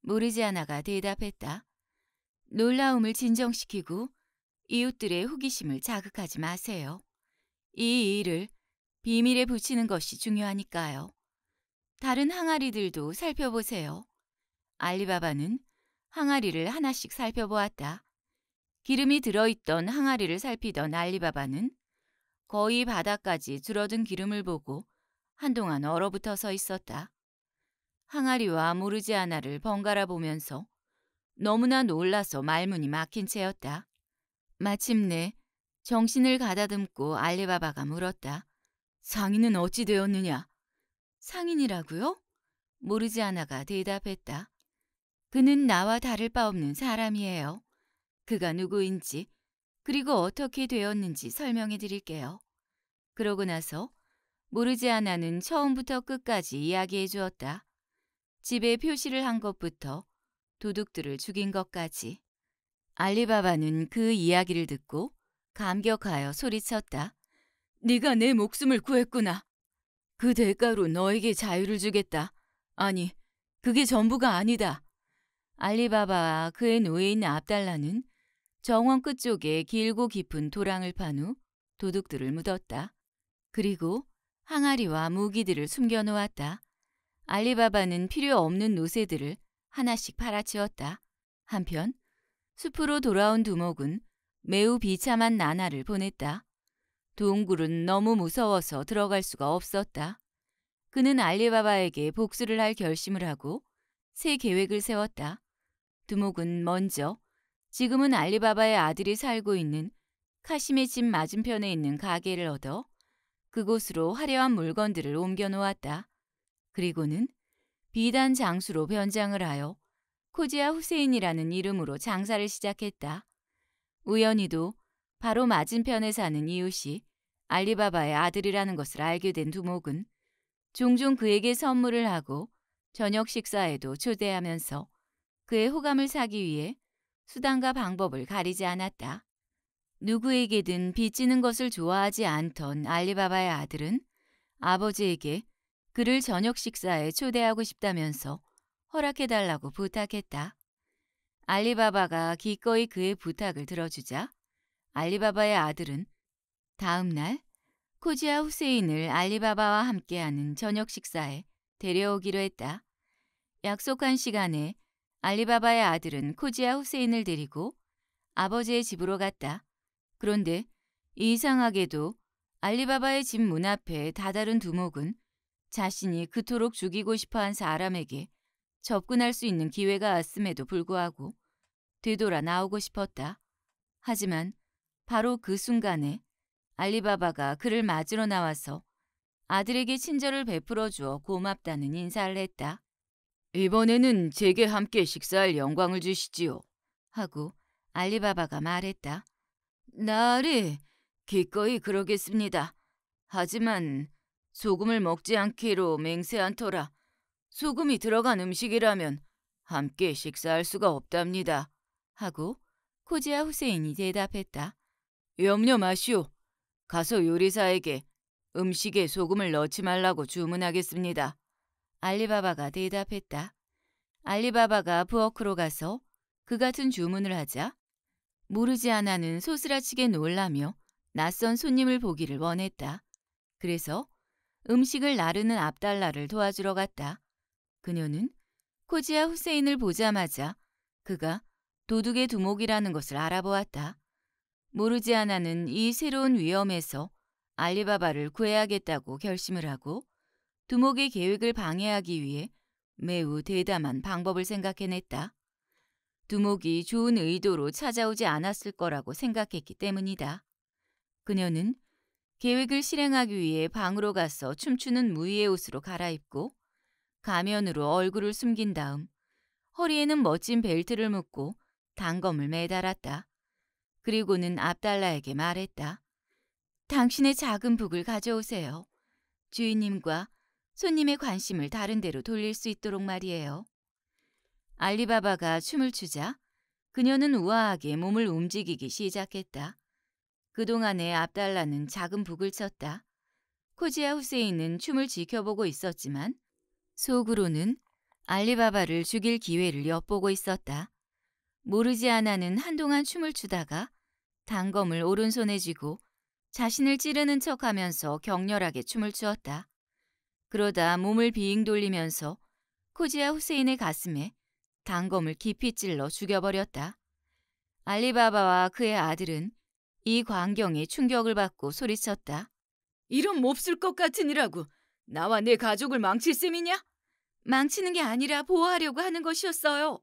모르지않아가 대답했다. 놀라움을 진정시키고 이웃들의 호기심을 자극하지 마세요. 이 일을 비밀에 붙이는 것이 중요하니까요. 다른 항아리들도 살펴보세요. 알리바바는 항아리를 하나씩 살펴보았다. 기름이 들어있던 항아리를 살피던 알리바바는 거의 바닥까지 줄어든 기름을 보고 한동안 얼어붙어 서 있었다. 항아리와 모르지아나를 번갈아 보면서 너무나 놀라서 말문이 막힌 채였다. 마침내 정신을 가다듬고 알리바바가 물었다. 상인은 어찌 되었느냐? 상인이라고요? 모르지아나가 대답했다. 그는 나와 다를 바 없는 사람이에요. 그가 누구인지 그리고 어떻게 되었는지 설명해 드릴게요. 그러고 나서 모르지 않아는 처음부터 끝까지 이야기해 주었다. 집에 표시를 한 것부터 도둑들을 죽인 것까지. 알리바바는 그 이야기를 듣고 감격하여 소리쳤다. 네가 내 목숨을 구했구나. 그 대가로 너에게 자유를 주겠다. 아니, 그게 전부가 아니다. 알리바바와 그의 노예인 압달라는 정원 끝쪽에 길고 깊은 도랑을 판 후 도둑들을 묻었다. 그리고 항아리와 무기들을 숨겨 놓았다. 알리바바는 필요 없는 노새들을 하나씩 팔아치웠다. 한편 숲으로 돌아온 두목은 매우 비참한 나날을 보냈다. 동굴은 너무 무서워서 들어갈 수가 없었다. 그는 알리바바에게 복수를 할 결심을 하고 새 계획을 세웠다. 두목은 먼저 지금은 알리바바의 아들이 살고 있는 카심의 집 맞은편에 있는 가게를 얻어 그곳으로 화려한 물건들을 옮겨 놓았다. 그리고는 비단 장수로 변장을 하여 코지아 후세인이라는 이름으로 장사를 시작했다. 우연히도 바로 맞은편에 사는 이웃이 알리바바의 아들이라는 것을 알게 된 두목은 종종 그에게 선물을 하고 저녁 식사에도 초대하면서 그의 호감을 사기 위해 수단과 방법을 가리지 않았다. 누구에게든 빚지는 것을 좋아하지 않던 알리바바의 아들은 아버지에게 그를 저녁 식사에 초대하고 싶다면서 허락해달라고 부탁했다. 알리바바가 기꺼이 그의 부탁을 들어주자 알리바바의 아들은 다음 날 코지아 후세인을 알리바바와 함께하는 저녁 식사에 데려오기로 했다. 약속한 시간에 알리바바의 아들은 코지아 후세인을 데리고 아버지의 집으로 갔다. 그런데 이상하게도 알리바바의 집 문 앞에 다다른 두목은 자신이 그토록 죽이고 싶어한 사람에게 접근할 수 있는 기회가 왔음에도 불구하고 되돌아 나오고 싶었다. 하지만 바로 그 순간에 알리바바가 그를 맞으러 나와서 아들에게 친절을 베풀어 주어 고맙다는 인사를 했다. 이번에는 제게 함께 식사할 영광을 주시지요. 하고 알리바바가 말했다. 나리, 기꺼이 그러겠습니다. 하지만 소금을 먹지 않기로 맹세한터라 소금이 들어간 음식이라면 함께 식사할 수가 없답니다. 하고 코지아 후세인이 대답했다. 염려 마시오. 가서 요리사에게 음식에 소금을 넣지 말라고 주문하겠습니다. 알리바바가 대답했다. 알리바바가 부엌으로 가서 그 같은 주문을 하자 모르지 않아는 소스라치게 놀라며 낯선 손님을 보기를 원했다. 그래서 음식을 나르는 앞달라를 도와주러 갔다. 그녀는 코지아 후세인을 보자마자 그가 도둑의 두목이라는 것을 알아보았다. 모르지 않아는 이 새로운 위험에서 알리바바를 구해야겠다고 결심을 하고 두목의 계획을 방해하기 위해 매우 대담한 방법을 생각해냈다. 두목이 좋은 의도로 찾아오지 않았을 거라고 생각했기 때문이다. 그녀는 계획을 실행하기 위해 방으로 가서 춤추는 무늬의 옷으로 갈아입고 가면으로 얼굴을 숨긴 다음 허리에는 멋진 벨트를 묶고 단검을 매달았다. 그리고는 압달라에게 말했다. 당신의 작은 북을 가져오세요. 주인님과 손님의 관심을 다른 데로 돌릴 수 있도록 말이에요. 알리바바가 춤을 추자 그녀는 우아하게 몸을 움직이기 시작했다. 그동안에 앞달라는 작은 북을 쳤다. 코지아 후세인은 춤을 지켜보고 있었지만 속으로는 알리바바를 죽일 기회를 엿보고 있었다. 모르지 않아는 한동안 춤을 추다가 단검을 오른손에 쥐고 자신을 찌르는 척하면서 격렬하게 춤을 추었다. 그러다 몸을 비잉 돌리면서 코지아 후세인의 가슴에 단검을 깊이 찔러 죽여버렸다. 알리바바와 그의 아들은 이 광경에 충격을 받고 소리쳤다. 이런 몹쓸 것 같으니라고 나와 내 가족을 망칠 셈이냐? 망치는 게 아니라 보호하려고 하는 것이었어요.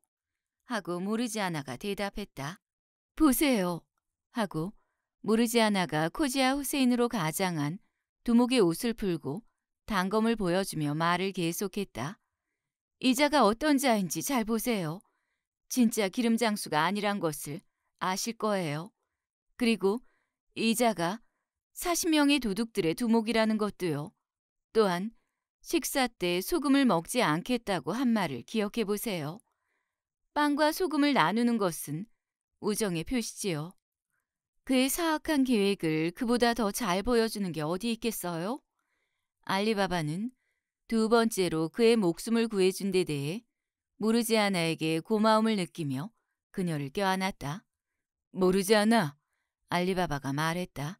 하고 모르지아나가 대답했다. 보세요. 하고 모르지아나가 코지아 후세인으로 가장한 두목의 옷을 풀고 단검을 보여주며 말을 계속했다. 이자가 어떤 자인지 잘 보세요. 진짜 기름 장수가 아니란 것을 아실 거예요. 그리고 이자가 40명의 도둑들의 두목이라는 것도요. 또한 식사 때 소금을 먹지 않겠다고 한 말을 기억해 보세요. 빵과 소금을 나누는 것은 우정의 표시지요. 그의 사악한 계획을 그보다 더 잘 보여주는 게 어디 있겠어요? 알리바바는 두 번째로 그의 목숨을 구해준 데 대해 모르지아나에게 고마움을 느끼며 그녀를 껴안았다. 모르지아나, 알리바바가 말했다.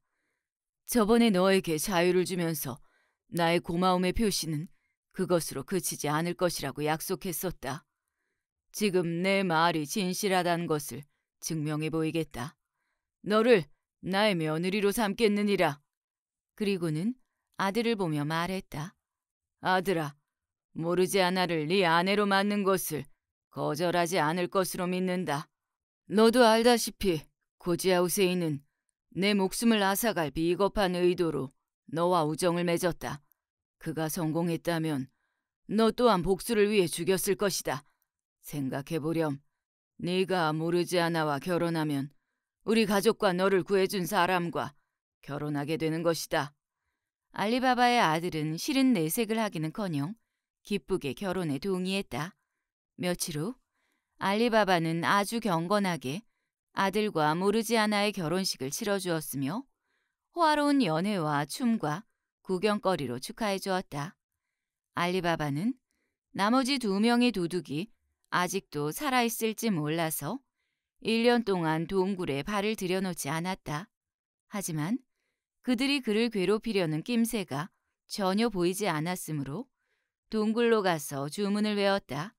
저번에 너에게 자유를 주면서 나의 고마움의 표시는 그것으로 그치지 않을 것이라고 약속했었다. 지금 내 말이 진실하다는 것을 증명해 보이겠다. 너를 나의 며느리로 삼겠느니라. 그리고는 아들을 보며 말했다. 아들아, 모르지 않아를 네 아내로 맞는 것을 거절하지 않을 것으로 믿는다. 너도 알다시피 고지아 우세인은 내 목숨을 앗아갈 비겁한 의도로 너와 우정을 맺었다. 그가 성공했다면 너 또한 복수를 위해 죽였을 것이다. 생각해보렴. 네가 모르지 않아와 결혼하면 우리 가족과 너를 구해준 사람과 결혼하게 되는 것이다. 알리바바의 아들은 실은 내색을 하기는커녕 기쁘게 결혼에 동의했다. 며칠 후 알리바바는 아주 경건하게 아들과 모르지않아의 결혼식을 치러주었으며 호화로운 연애와 춤과 구경거리로 축하해 주었다. 알리바바는 나머지 두 명의 도둑이 아직도 살아있을지 몰라서 1년 동안 동굴에 발을 들여놓지 않았다. 하지만 그들이 그를 괴롭히려는 낌새가 전혀 보이지 않았으므로 동굴로 가서 주문을 외웠다.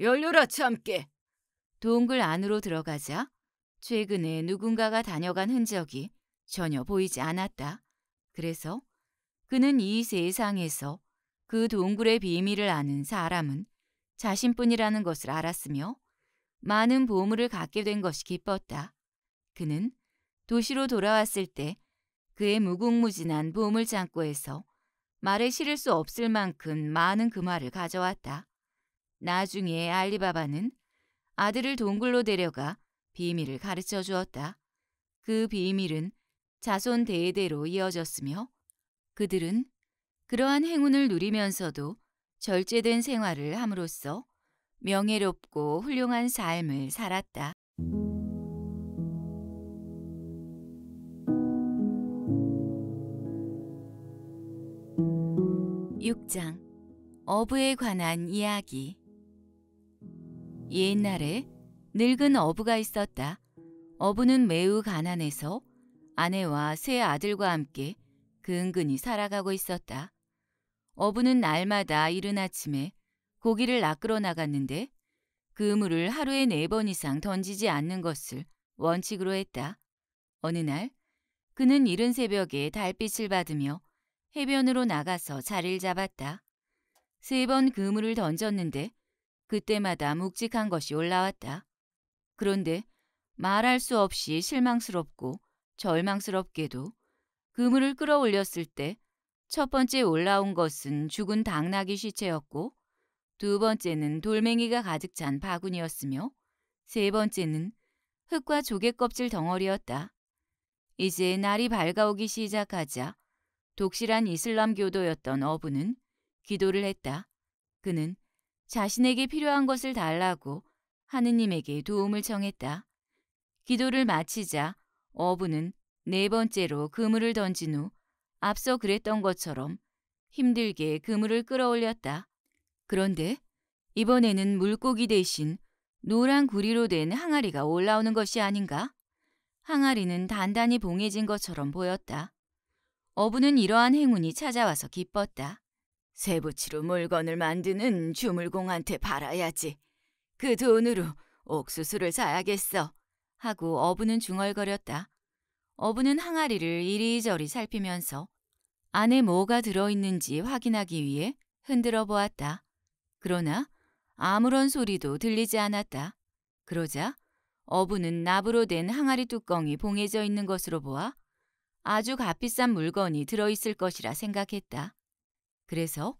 열려라 참깨! 동굴 안으로 들어가자 최근에 누군가가 다녀간 흔적이 전혀 보이지 않았다. 그래서 그는 이 세상에서 그 동굴의 비밀을 아는 사람은 자신뿐이라는 것을 알았으며 많은 보물을 갖게 된 것이 기뻤다. 그는 도시로 돌아왔을 때 그의 무궁무진한 보물장고에서 말에 실을 수 없을 만큼 많은 금화를 그 가져왔다. 나중에 알리바바는 아들을 동굴로 데려가 비밀을 가르쳐 주었다. 그 비밀은 자손 대대로 이어졌으며 그들은 그러한 행운을 누리면서도 절제된 생활을 함으로써 명예롭고 훌륭한 삶을 살았다. 6장 어부에 관한 이야기 옛날에 늙은 어부가 있었다. 어부는 매우 가난해서 아내와 세 아들과 함께 근근히 살아가고 있었다. 어부는 날마다 이른 아침에 고기를 낚으러 나갔는데 그물을 하루에 네 번 이상 던지지 않는 것을 원칙으로 했다. 어느 날 그는 이른 새벽에 달빛을 받으며 해변으로 나가서 자리를 잡았다. 세 번 그물을 던졌는데 그때마다 묵직한 것이 올라왔다. 그런데 말할 수 없이 실망스럽고 절망스럽게도 그물을 끌어올렸을 때 첫 번째 올라온 것은 죽은 당나귀 시체였고 두 번째는 돌멩이가 가득 찬 바구니였으며 세 번째는 흙과 조개껍질 덩어리였다. 이제 날이 밝아오기 시작하자 독실한 이슬람교도였던 어부는 기도를 했다. 그는 자신에게 필요한 것을 달라고 하느님에게 도움을 청했다. 기도를 마치자 어부는 네 번째로 그물을 던진 후 앞서 그랬던 것처럼 힘들게 그물을 끌어올렸다. 그런데 이번에는 물고기 대신 노란 구리로 된 항아리가 올라오는 것이 아닌가? 항아리는 단단히 봉해진 것처럼 보였다. 어부는 이러한 행운이 찾아와서 기뻤다. 쇠붙이로 물건을 만드는 주물공한테 바라야지그 돈으로 옥수수를 사야겠어. 하고 어부는 중얼거렸다. 어부는 항아리를 이리저리 살피면서 안에 뭐가 들어있는지 확인하기 위해 흔들어 보았다. 그러나 아무런 소리도 들리지 않았다. 그러자 어부는 나부로 된 항아리 뚜껑이 봉해져 있는 것으로 보아 아주 값비싼 물건이 들어있을 것이라 생각했다. 그래서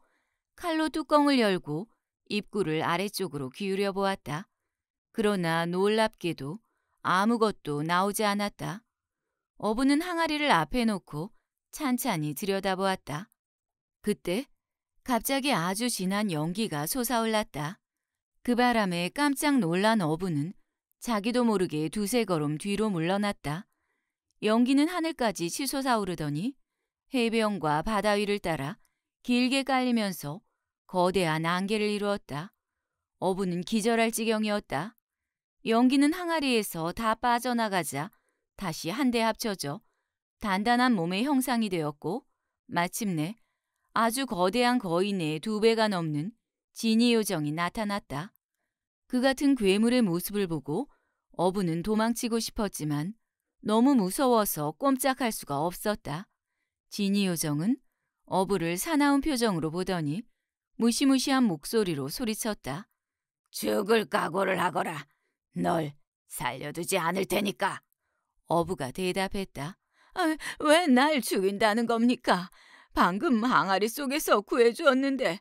칼로 뚜껑을 열고 입구를 아래쪽으로 기울여 보았다. 그러나 놀랍게도 아무것도 나오지 않았다. 어부는 항아리를 앞에 놓고 찬찬히 들여다보았다. 그때 갑자기 아주 진한 연기가 솟아올랐다. 그 바람에 깜짝 놀란 어부는 자기도 모르게 두세 걸음 뒤로 물러났다. 연기는 하늘까지 치솟아오르더니 해변과 바다 위를 따라 길게 깔리면서 거대한 안개를 이루었다. 어부는 기절할 지경이었다. 연기는 항아리에서 다 빠져나가자 다시 한 대 합쳐져 단단한 몸의 형상이 되었고 마침내 아주 거대한 거인의 두 배가 넘는 진이 요정이 나타났다. 그 같은 괴물의 모습을 보고 어부는 도망치고 싶었지만 너무 무서워서 꼼짝할 수가 없었다. 진이 요정은 어부를 사나운 표정으로 보더니 무시무시한 목소리로 소리쳤다. 죽을 각오를 하거라. 널 살려두지 않을 테니까. 어부가 대답했다. 아, 왜날 죽인다는 겁니까? 방금 항아리 속에서 구해주었는데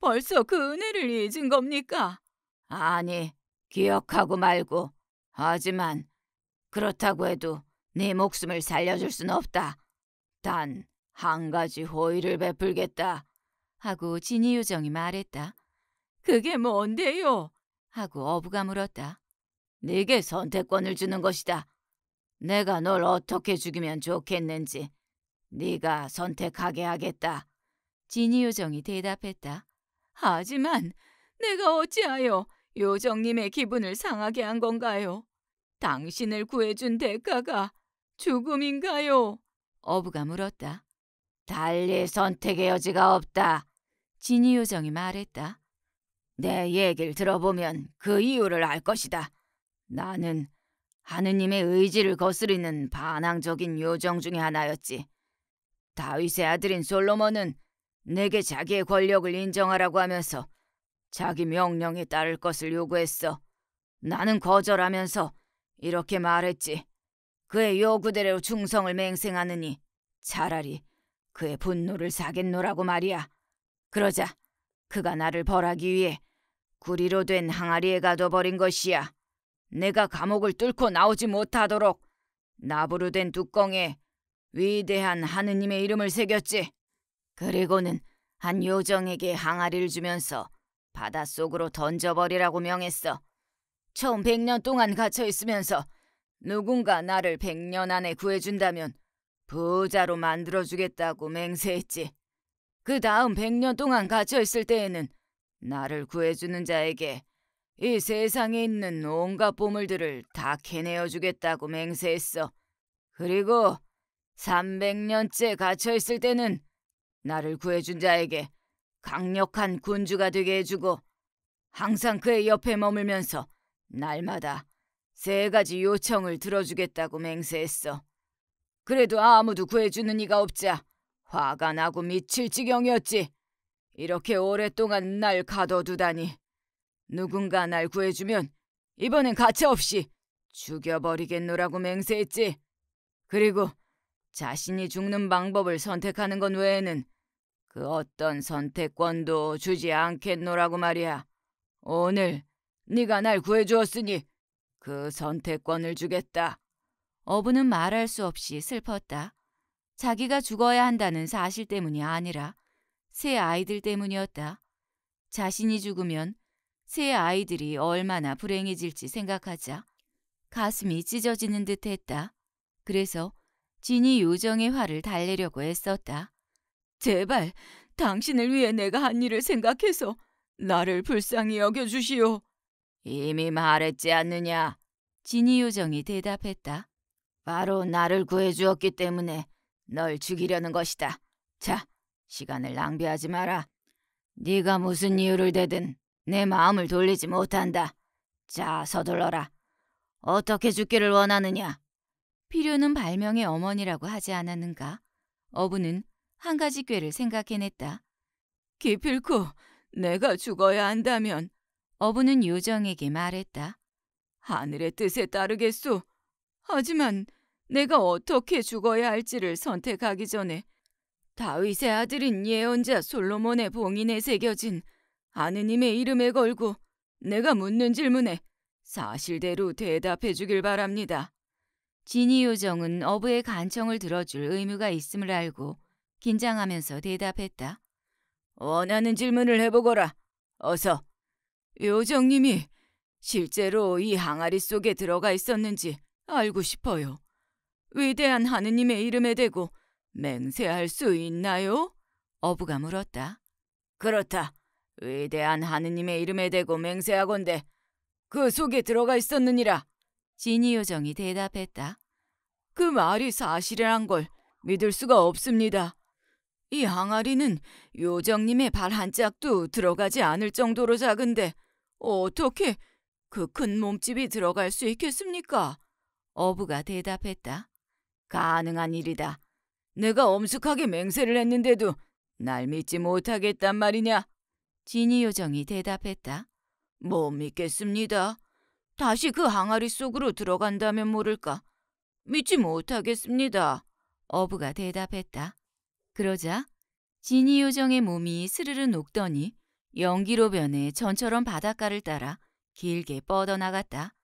벌써 그 은혜를 잊은 겁니까? 아니, 기억하고 말고. 하지만 그렇다고 해도 네 목숨을 살려줄 순 없다. 단 한 가지 호의를 베풀겠다. 하고 진이 요정이 말했다. 그게 뭔데요? 하고 어부가 물었다. 네게 선택권을 주는 것이다. 내가 널 어떻게 죽이면 좋겠는지 네가 선택하게 하겠다. 진이 요정이 대답했다. 하지만 내가 어찌하여 요정님의 기분을 상하게 한 건가요? 당신을 구해준 대가가 죽음인가요? 어부가 물었다. 달리 선택의 여지가 없다. 진이 요정이 말했다. 내 얘기를 들어보면 그 이유를 알 것이다. 나는 하느님의 의지를 거스리는 반항적인 요정 중의 하나였지. 다윗의 아들인 솔로몬은 내게 자기의 권력을 인정하라고 하면서 자기 명령에 따를 것을 요구했어. 나는 거절하면서 이렇게 말했지. 그의 요구대로 충성을 맹생하느니 차라리 그의 분노를 사겠노라고 말이야. 그러자 그가 나를 벌하기 위해 구리로 된 항아리에 가둬버린 것이야. 내가 감옥을 뚫고 나오지 못하도록 나부로 된 뚜껑에 위대한 하느님의 이름을 새겼지. 그리고는 한 요정에게 항아리를 주면서 바닷속으로 던져버리라고 명했어. 처음 백 년 동안 갇혀 있으면서 누군가 나를 백 년 안에 구해준다면 부자로 만들어주겠다고 맹세했지. 그 다음 백 년 동안 갇혀 있을 때에는 나를 구해주는 자에게 이 세상에 있는 온갖 보물들을 다 캐내어 주겠다고 맹세했어. 그리고 300년째 갇혀 있을 때는 나를 구해준 자에게 강력한 군주가 되게 해주고 항상 그의 옆에 머물면서 날마다 세 가지 요청을 들어주겠다고 맹세했어. 그래도 아무도 구해주는 이가 없자 화가 나고 미칠 지경이었지. 이렇게 오랫동안 날 가둬두다니. 누군가 날 구해주면 이번엔 가차없이 죽여버리겠노라고 맹세했지. 그리고 자신이 죽는 방법을 선택하는 건 외에는 그 어떤 선택권도 주지 않겠노라고 말이야. 오늘 네가 날 구해주었으니 그 선택권을 주겠다. 어부는 말할 수 없이 슬펐다. 자기가 죽어야 한다는 사실 때문이 아니라 새 아이들 때문이었다. 자신이 죽으면 새 아이들이 얼마나 불행해질지 생각하자 가슴이 찢어지는 듯 했다. 그래서 진이 요정의 화를 달래려고 애썼다. 제발 당신을 위해 내가 한 일을 생각해서 나를 불쌍히 여겨주시오. 이미 말했지 않느냐? 진이 요정이 대답했다. 바로 나를 구해주었기 때문에 널 죽이려는 것이다. 자, 시간을 낭비하지 마라. 네가 무슨 이유를 대든 내 마음을 돌리지 못한다. 자, 서둘러라. 어떻게 죽기를 원하느냐? 필요는 발명의 어머니라고 하지 않았는가? 어부는 한 가지 꾀를 생각해냈다. 기필코 내가 죽어야 한다면 어부는 요정에게 말했다. 하늘의 뜻에 따르겠소. 하지만 내가 어떻게 죽어야 할지를 선택하기 전에 다윗의 아들인 예언자 솔로몬의 봉인에 새겨진 아느님의 이름에 걸고 내가 묻는 질문에 사실대로 대답해 주길 바랍니다. 진이 요정은 어부의 간청을 들어줄 의무가 있음을 알고 긴장하면서 대답했다. 원하는 질문을 해보거라. 어서. 요정님이 실제로 이 항아리 속에 들어가 있었는지 알고 싶어요. 위대한 하느님의 이름에 대고 맹세할 수 있나요? 어부가 물었다. 그렇다. 위대한 하느님의 이름에 대고 맹세하건대 그 속에 들어가 있었느니라. 진이 요정이 대답했다. 그 말이 사실이란 걸 믿을 수가 없습니다. 이 항아리는 요정님의 발 한 짝도 들어가지 않을 정도로 작은데 어떻게 그 큰 몸집이 들어갈 수 있겠습니까? 어부가 대답했다. 가능한 일이다. 내가 엄숙하게 맹세를 했는데도 날 믿지 못하겠단 말이냐? 진이 요정이 대답했다. 못 믿겠습니다. 다시 그 항아리 속으로 들어간다면 모를까. 믿지 못하겠습니다. 어부가 대답했다. 그러자 진이 요정의 몸이 스르르 녹더니 연기로 변해 전처럼 바닷가를 따라 길게 뻗어나갔다.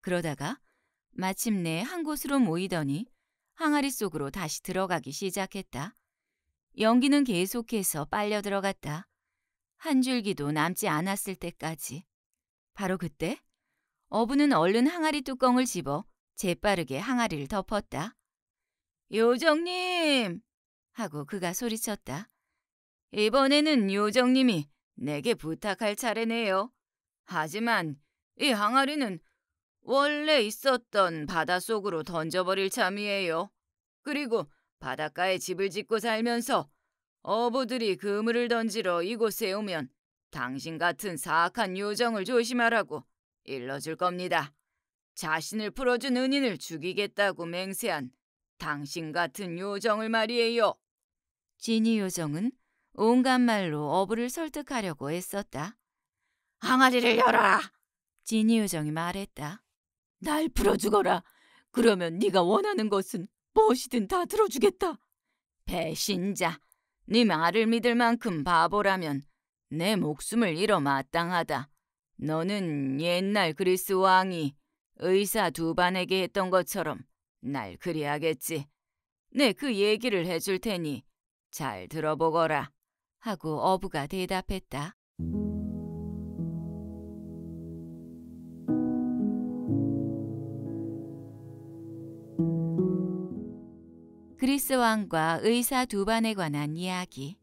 그러다가 마침내 한 곳으로 모이더니 항아리 속으로 다시 들어가기 시작했다. 연기는 계속해서 빨려 들어갔다. 한 줄기도 남지 않았을 때까지. 바로 그때 어부는 얼른 항아리 뚜껑을 집어 재빠르게 항아리를 덮었다. 요정님! 하고 그가 소리쳤다. 이번에는 요정님이 내게 부탁할 차례네요. 하지만 이 항아리는 원래 있었던 바닷속으로 던져버릴 참이에요. 그리고 바닷가에 집을 짓고 살면서 어부들이 그물을 던지러 이곳에 오면 당신 같은 사악한 요정을 조심하라고 일러줄 겁니다. 자신을 풀어준 은인을 죽이겠다고 맹세한 당신 같은 요정을 말이에요. 지니 요정은 온갖 말로 어부를 설득하려고 애썼다. 항아리를 열어라! 진이 요정이 말했다. 날 풀어주거라. 그러면 네가 원하는 것은 무엇이든 다 들어주겠다. 배신자, 네 말을 믿을 만큼 바보라면 내 목숨을 잃어 마땅하다. 너는 옛날 그리스 왕이 의사 두반에게 했던 것처럼 날 그리하겠지. 내 그 얘기를 해 줄 테니 잘 들어보거라. 하고 어부가 대답했다. 그리스 왕과 의사 두반에 관한 이야기.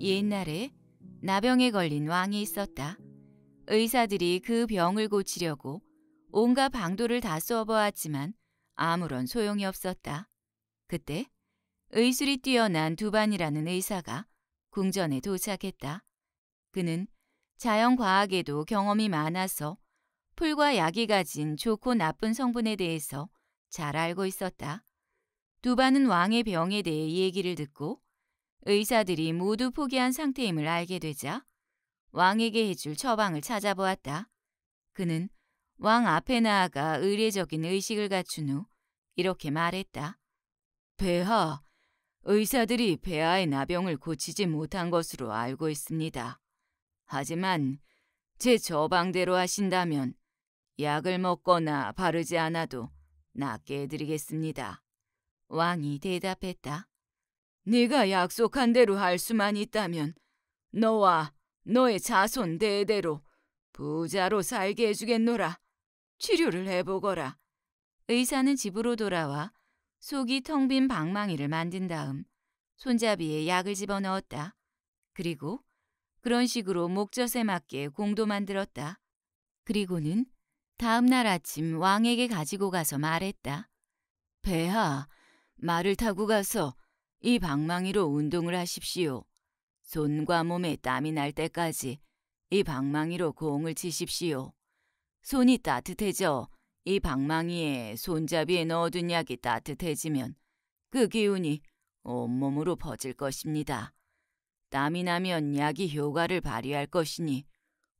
옛날에 나병에 걸린 왕이 있었다. 의사들이 그 병을 고치려고 온갖 방도를 다 써보았지만 아무런 소용이 없었다. 그때 의술이 뛰어난 두반이라는 의사가 궁전에 도착했다. 그는 자연과학에도 경험이 많아서 풀과 약이 가진 좋고 나쁜 성분에 대해서 잘 알고 있었다. 두바는 왕의 병에 대해 얘기를 듣고 의사들이 모두 포기한 상태임을 알게 되자 왕에게 해줄 처방을 찾아보았다. 그는 왕 앞에 나아가 의례적인 의식을 갖춘 후 이렇게 말했다. 배하, 의사들이 배아의 나병을 고치지 못한 것으로 알고 있습니다. 하지만 제저방대로 하신다면 약을 먹거나 바르지 않아도 낫게 해드리겠습니다. 왕이 대답했다. 네가 약속한 대로 할 수만 있다면 너와 너의 자손 대대로 부자로 살게 해주겠노라. 치료를 해보거라. 의사는 집으로 돌아와 속이 텅 빈 방망이를 만든 다음 손잡이에 약을 집어넣었다. 그리고 그런 식으로 목젖에 맞게 공도 만들었다. 그리고는 다음 날 아침 왕에게 가지고 가서 말했다. 배하, 말을 타고 가서 이 방망이로 운동을 하십시오. 손과 몸에 땀이 날 때까지 이 방망이로 공을 치십시오. 손이 따뜻해져 이 방망이에 손잡이에 넣어둔 약이 따뜻해지면 그 기운이 온몸으로 퍼질 것입니다. 땀이 나면 약이 효과를 발휘할 것이니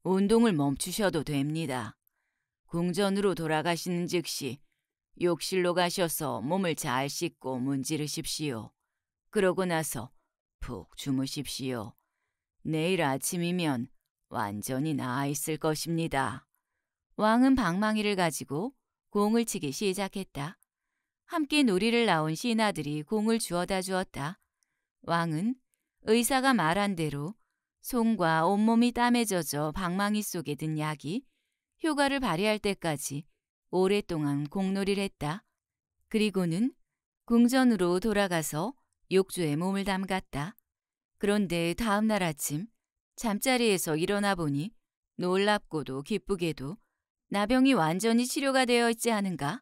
운동을 멈추셔도 됩니다. 궁전으로 돌아가시는 즉시 욕실로 가셔서 몸을 잘 씻고 문지르십시오. 그러고 나서 푹 주무십시오. 내일 아침이면 완전히 나아 있을 것입니다. 왕은 방망이를 가지고 공을 치기 시작했다. 함께 놀이를 나온 신하들이 공을 주워다 주었다. 왕은 의사가 말한 대로 손과 온몸이 땀에 젖어 방망이 속에 든 약이 효과를 발휘할 때까지 오랫동안 공놀이를 했다. 그리고는 궁전으로 돌아가서 욕조에 몸을 담갔다. 그런데 다음날 아침 잠자리에서 일어나 보니 놀랍고도 기쁘게도 나병이 완전히 치료가 되어 있지 않은가?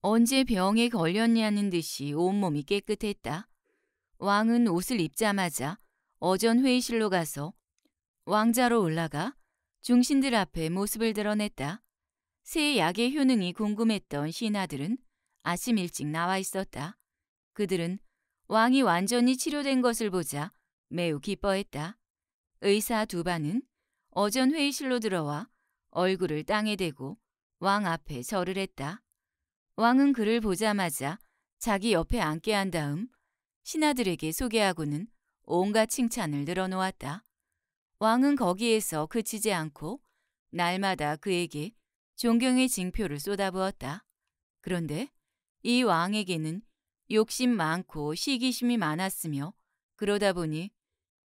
언제 병에 걸렸냐는 듯이 온몸이 깨끗했다. 왕은 옷을 입자마자 어전 회의실로 가서 왕자로 올라가 중신들 앞에 모습을 드러냈다. 새 약의 효능이 궁금했던 신하들은 아침 일찍 나와 있었다. 그들은 왕이 완전히 치료된 것을 보자 매우 기뻐했다. 의사 두 반은 어전 회의실로 들어와 얼굴을 땅에 대고 왕 앞에 절을 했다. 왕은 그를 보자마자 자기 옆에 앉게 한 다음 신하들에게 소개하고는 온갖 칭찬을 늘어놓았다. 왕은 거기에서 그치지 않고 날마다 그에게 존경의 징표를 쏟아부었다. 그런데 이 왕에게는 욕심 많고 시기심이 많았으며 그러다 보니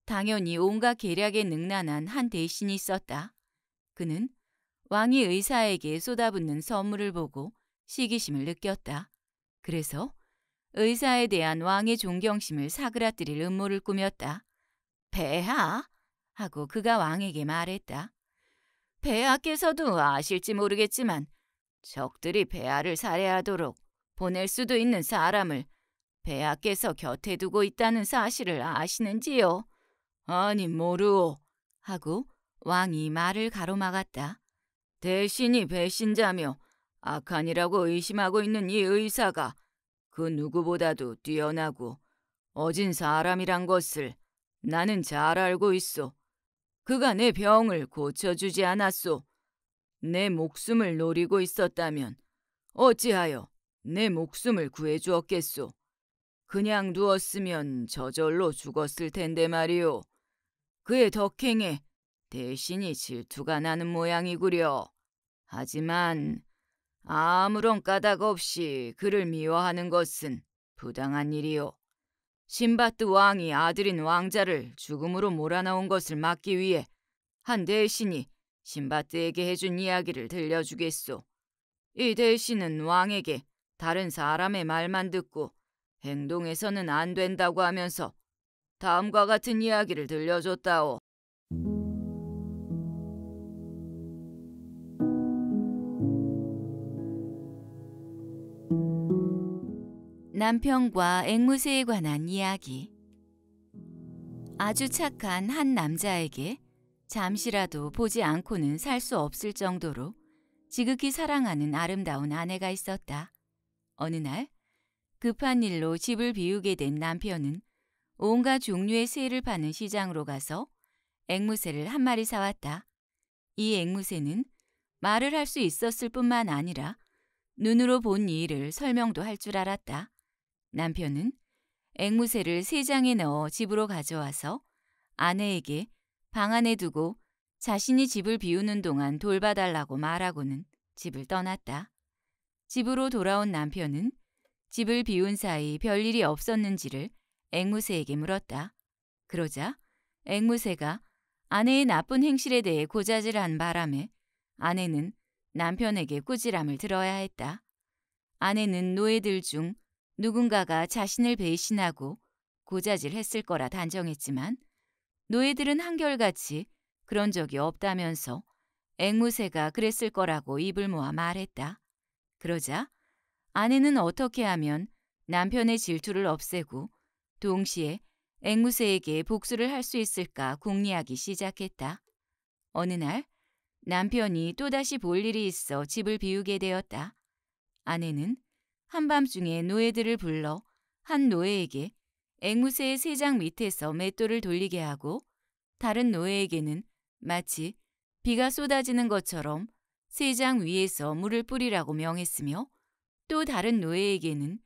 당연히 온갖 계략에 능란한 한 대신이 있었다. 그는 왕이 의사에게 쏟아붓는 선물을 보고 시기심을 느꼈다. 그래서 의사에 대한 왕의 존경심을 사그라뜨릴 음모를 꾸몄다. 배하! 하고 그가 왕에게 말했다. 배하께서도 아실지 모르겠지만 적들이 배하를 살해하도록 보낼 수도 있는 사람을 배하께서 곁에 두고 있다는 사실을 아시는지요? 아니 모르오. 하고 왕이 말을 가로막았다. 대신이 배신자며 악한이라고 의심하고 있는 이 의사가 그 누구보다도 뛰어나고 어진 사람이란 것을 나는 잘 알고 있어. 그가 내 병을 고쳐주지 않았소. 내 목숨을 노리고 있었다면 어찌하여 내 목숨을 구해주었겠소. 그냥 누웠으면 저절로 죽었을 텐데 말이오. 그의 덕행에 대신이 질투가 나는 모양이구려. 하지만 아무런 까닭 없이 그를 미워하는 것은 부당한 일이오 신바트 왕이 아들인 왕자를 죽음으로 몰아넣은 것을 막기 위해 한 대신이 신바트에게 해준 이야기를 들려주겠소. 이 대신은 왕에게 다른 사람의 말만 듣고 행동해서는 안 된다고 하면서 다음과 같은 이야기를 들려줬다오. 남편과 앵무새에 관한 이야기. 아주 착한 한 남자에게 잠시라도 보지 않고는 살 수 없을 정도로 지극히 사랑하는 아름다운 아내가 있었다. 어느 날 급한 일로 집을 비우게 된 남편은 온갖 종류의 새를 파는 시장으로 가서 앵무새를 한 마리 사왔다. 이 앵무새는 말을 할 수 있었을 뿐만 아니라 눈으로 본 일을 설명도 할 줄 알았다. 남편은 앵무새를 세 장에 넣어 집으로 가져와서 아내에게 방 안에 두고 자신이 집을 비우는 동안 돌봐달라고 말하고는 집을 떠났다. 집으로 돌아온 남편은 집을 비운 사이 별일이 없었는지를 앵무새에게 물었다. 그러자 앵무새가 아내의 나쁜 행실에 대해 고자질한 바람에 아내는 남편에게 꾸지람을 들어야 했다. 아내는 노예들 중 누군가가 자신을 배신하고 고자질했을 거라 단정했지만 노예들은 한결같이 그런 적이 없다면서 앵무새가 그랬을 거라고 입을 모아 말했다. 그러자 아내는 어떻게 하면 남편의 질투를 없애고 동시에 앵무새에게 복수를 할 수 있을까 궁리하기 시작했다. 어느 날 남편이 또다시 볼 일이 있어 집을 비우게 되었다. 아내는 한밤중에 노예들을 불러 한 노예에게 앵무새의 새장 밑에서 맷돌을 돌리게 하고 다른 노예에게는 마치 비가 쏟아지는 것처럼 새장 위에서 물을 뿌리라고 명했으며 또 다른 노예에게는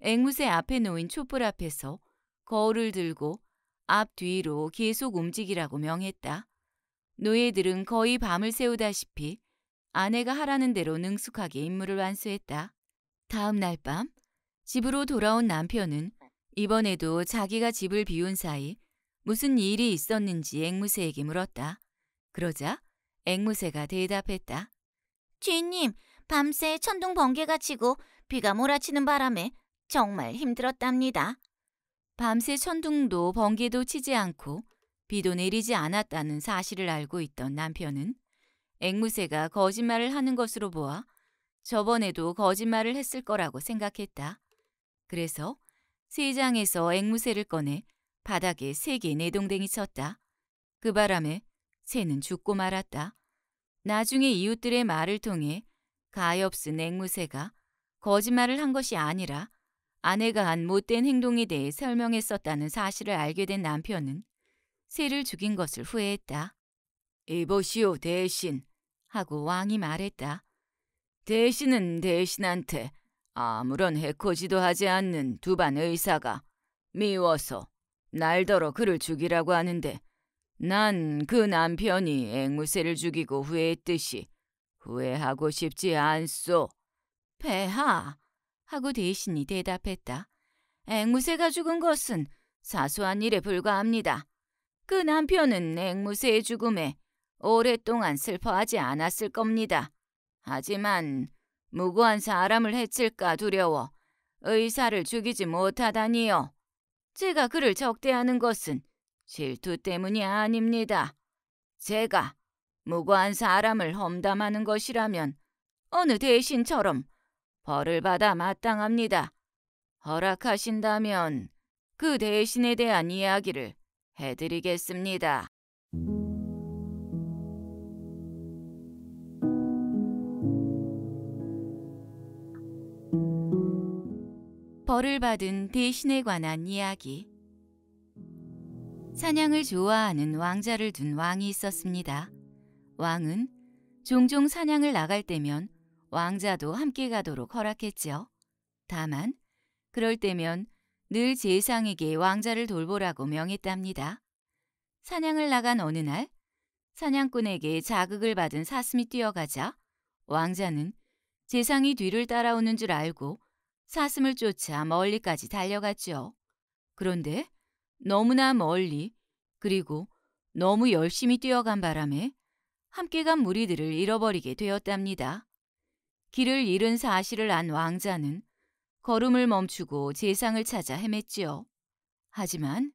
앵무새 앞에 놓인 촛불 앞에서 거울을 들고 앞 뒤로 계속 움직이라고 명했다. 노예들은 거의 밤을 새우다시피 아내가 하라는 대로 능숙하게 임무를 완수했다. 다음 날 밤 집으로 돌아온 남편은 이번에도 자기가 집을 비운 사이 무슨 일이 있었는지 앵무새에게 물었다. 그러자 앵무새가 대답했다. 주인님, 밤새 천둥 번개가 치고 비가 몰아치는 바람에 정말 힘들었답니다. 밤새 천둥도 번개도 치지 않고 비도 내리지 않았다는 사실을 알고 있던 남편은 앵무새가 거짓말을 하는 것으로 보아 저번에도 거짓말을 했을 거라고 생각했다. 그래서 세 장에서 앵무새를 꺼내 바닥에 세개 내동댕이 쳤다. 그 바람에 새는 죽고 말았다. 나중에 이웃들의 말을 통해 가엾은 앵무새가 거짓말을 한 것이 아니라 아내가 한 못된 행동에 대해 설명했었다는 사실을 알게 된 남편은 새를 죽인 것을 후회했다. 이보시오 대신 하고 왕이 말했다. 대신은 대신한테 아무런 해코지도 하지 않는 두반 의사가 미워서 날더러 그를 죽이라고 하는데 난 그 남편이 앵무새를 죽이고 후회했듯이 후회하고 싶지 않소. 배하 하고 대신이 대답했다. 앵무새가 죽은 것은 사소한 일에 불과합니다. 그 남편은 앵무새의 죽음에 오랫동안 슬퍼하지 않았을 겁니다. 하지만 무고한 사람을 해칠까 두려워 의사를 죽이지 못하다니요. 제가 그를 적대하는 것은 질투 때문이 아닙니다. 제가 무고한 사람을 험담하는 것이라면 어느 대신처럼 벌을 받아 마땅합니다. 허락하신다면 그 대신에 대한 이야기를 해드리겠습니다. 벌을 받은 대신에 관한 이야기 사냥을 좋아하는 왕자를 둔 왕이 있었습니다. 왕은 종종 사냥을 나갈 때면 왕자도 함께 가도록 허락했지요. 다만 그럴 때면 늘 제상에게 왕자를 돌보라고 명했답니다. 사냥을 나간 어느 날 사냥꾼에게 자극을 받은 사슴이 뛰어가자 왕자는 제상이 뒤를 따라오는 줄 알고 사슴을 쫓아 멀리까지 달려갔죠. 그런데 너무나 멀리 그리고 너무 열심히 뛰어간 바람에 함께 간 무리들을 잃어버리게 되었답니다. 길을 잃은 사실을 안 왕자는 걸음을 멈추고 재상을 찾아 헤맸지요. 하지만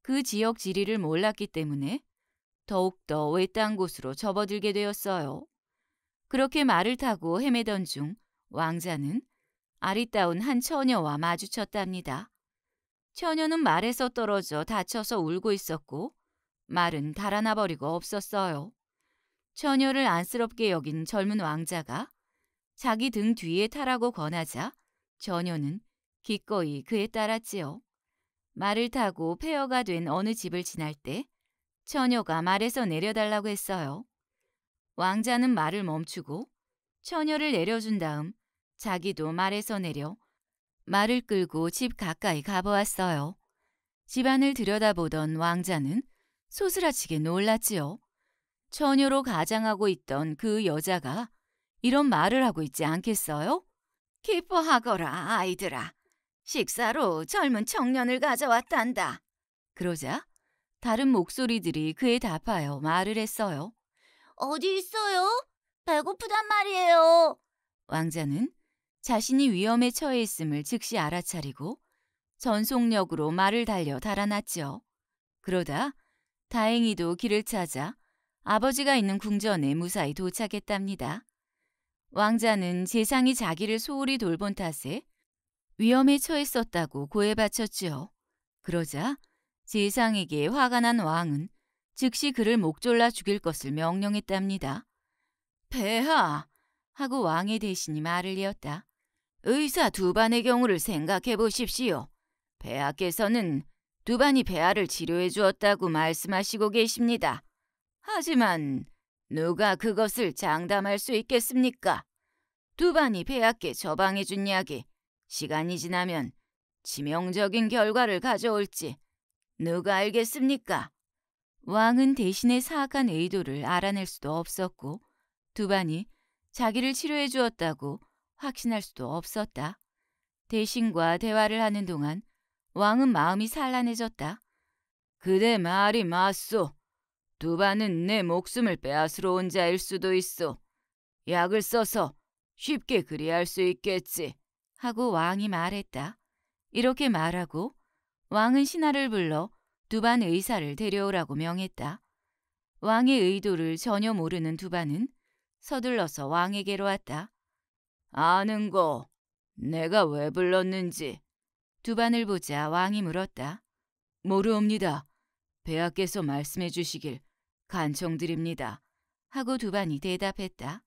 그 지역 지리를 몰랐기 때문에 더욱더 외딴 곳으로 접어들게 되었어요. 그렇게 말을 타고 헤매던 중 왕자는 아리따운 한 처녀와 마주쳤답니다. 처녀는 말에서 떨어져 다쳐서 울고 있었고 말은 달아나 버리고 없었어요. 처녀를 안쓰럽게 여긴 젊은 왕자가 자기 등 뒤에 타라고 권하자 처녀는 기꺼이 그에 따랐지요. 말을 타고 폐허가 된 어느 집을 지날 때 처녀가 말에서 내려달라고 했어요. 왕자는 말을 멈추고 처녀를 내려준 다음 자기도 말에서 내려 말을 끌고 집 가까이 가보았어요. 집안을 들여다보던 왕자는 소스라치게 놀랐지요. 처녀로 가장하고 있던 그 여자가 이런 말을 하고 있지 않겠어요? 기뻐하거라, 아이들아. 식사로 젊은 청년을 가져왔단다. 그러자 다른 목소리들이 그에 답하여 말을 했어요. 어디 있어요? 배고프단 말이에요. 왕자는 자신이 위험에 처해 있음을 즉시 알아차리고 전속력으로 말을 달려 달아났지요. 그러다 다행히도 길을 찾아 아버지가 있는 궁전에 무사히 도착했답니다. 왕자는 재상이 자기를 소홀히 돌본 탓에 위험에 처했었다고 고해바쳤지요. 그러자 재상에게 화가 난 왕은 즉시 그를 목졸라 죽일 것을 명령했답니다. 배하! 하고 왕의 대신이 말을 이었다. 의사 두반의 경우를 생각해 보십시오. 배아께서는 두반이 배아를 치료해 주었다고 말씀하시고 계십니다. 하지만 누가 그것을 장담할 수 있겠습니까? 두반이 배아께 처방해 준 약이 시간이 지나면 치명적인 결과를 가져올지 누가 알겠습니까? 왕은 대신에 사악한 의도를 알아낼 수도 없었고 두반이 자기를 치료해 주었다고 확신할 수도 없었다. 대신과 대화를 하는 동안 왕은 마음이 산란해졌다. 그대 말이 맞소. 두바는 내 목숨을 빼앗으러 온 자일 수도 있어. 약을 써서 쉽게 그리할 수 있겠지. 하고 왕이 말했다. 이렇게 말하고 왕은 신하를 불러 두반 의사를 데려오라고 명했다. 왕의 의도를 전혀 모르는 두반은 서둘러서 왕에게로 왔다. 아는 거 내가 왜 불렀는지 두반을 보자 왕이 물었다. 모르옵니다. 배하께서 말씀해 주시길 간청드립니다. 하고 두반이 대답했다.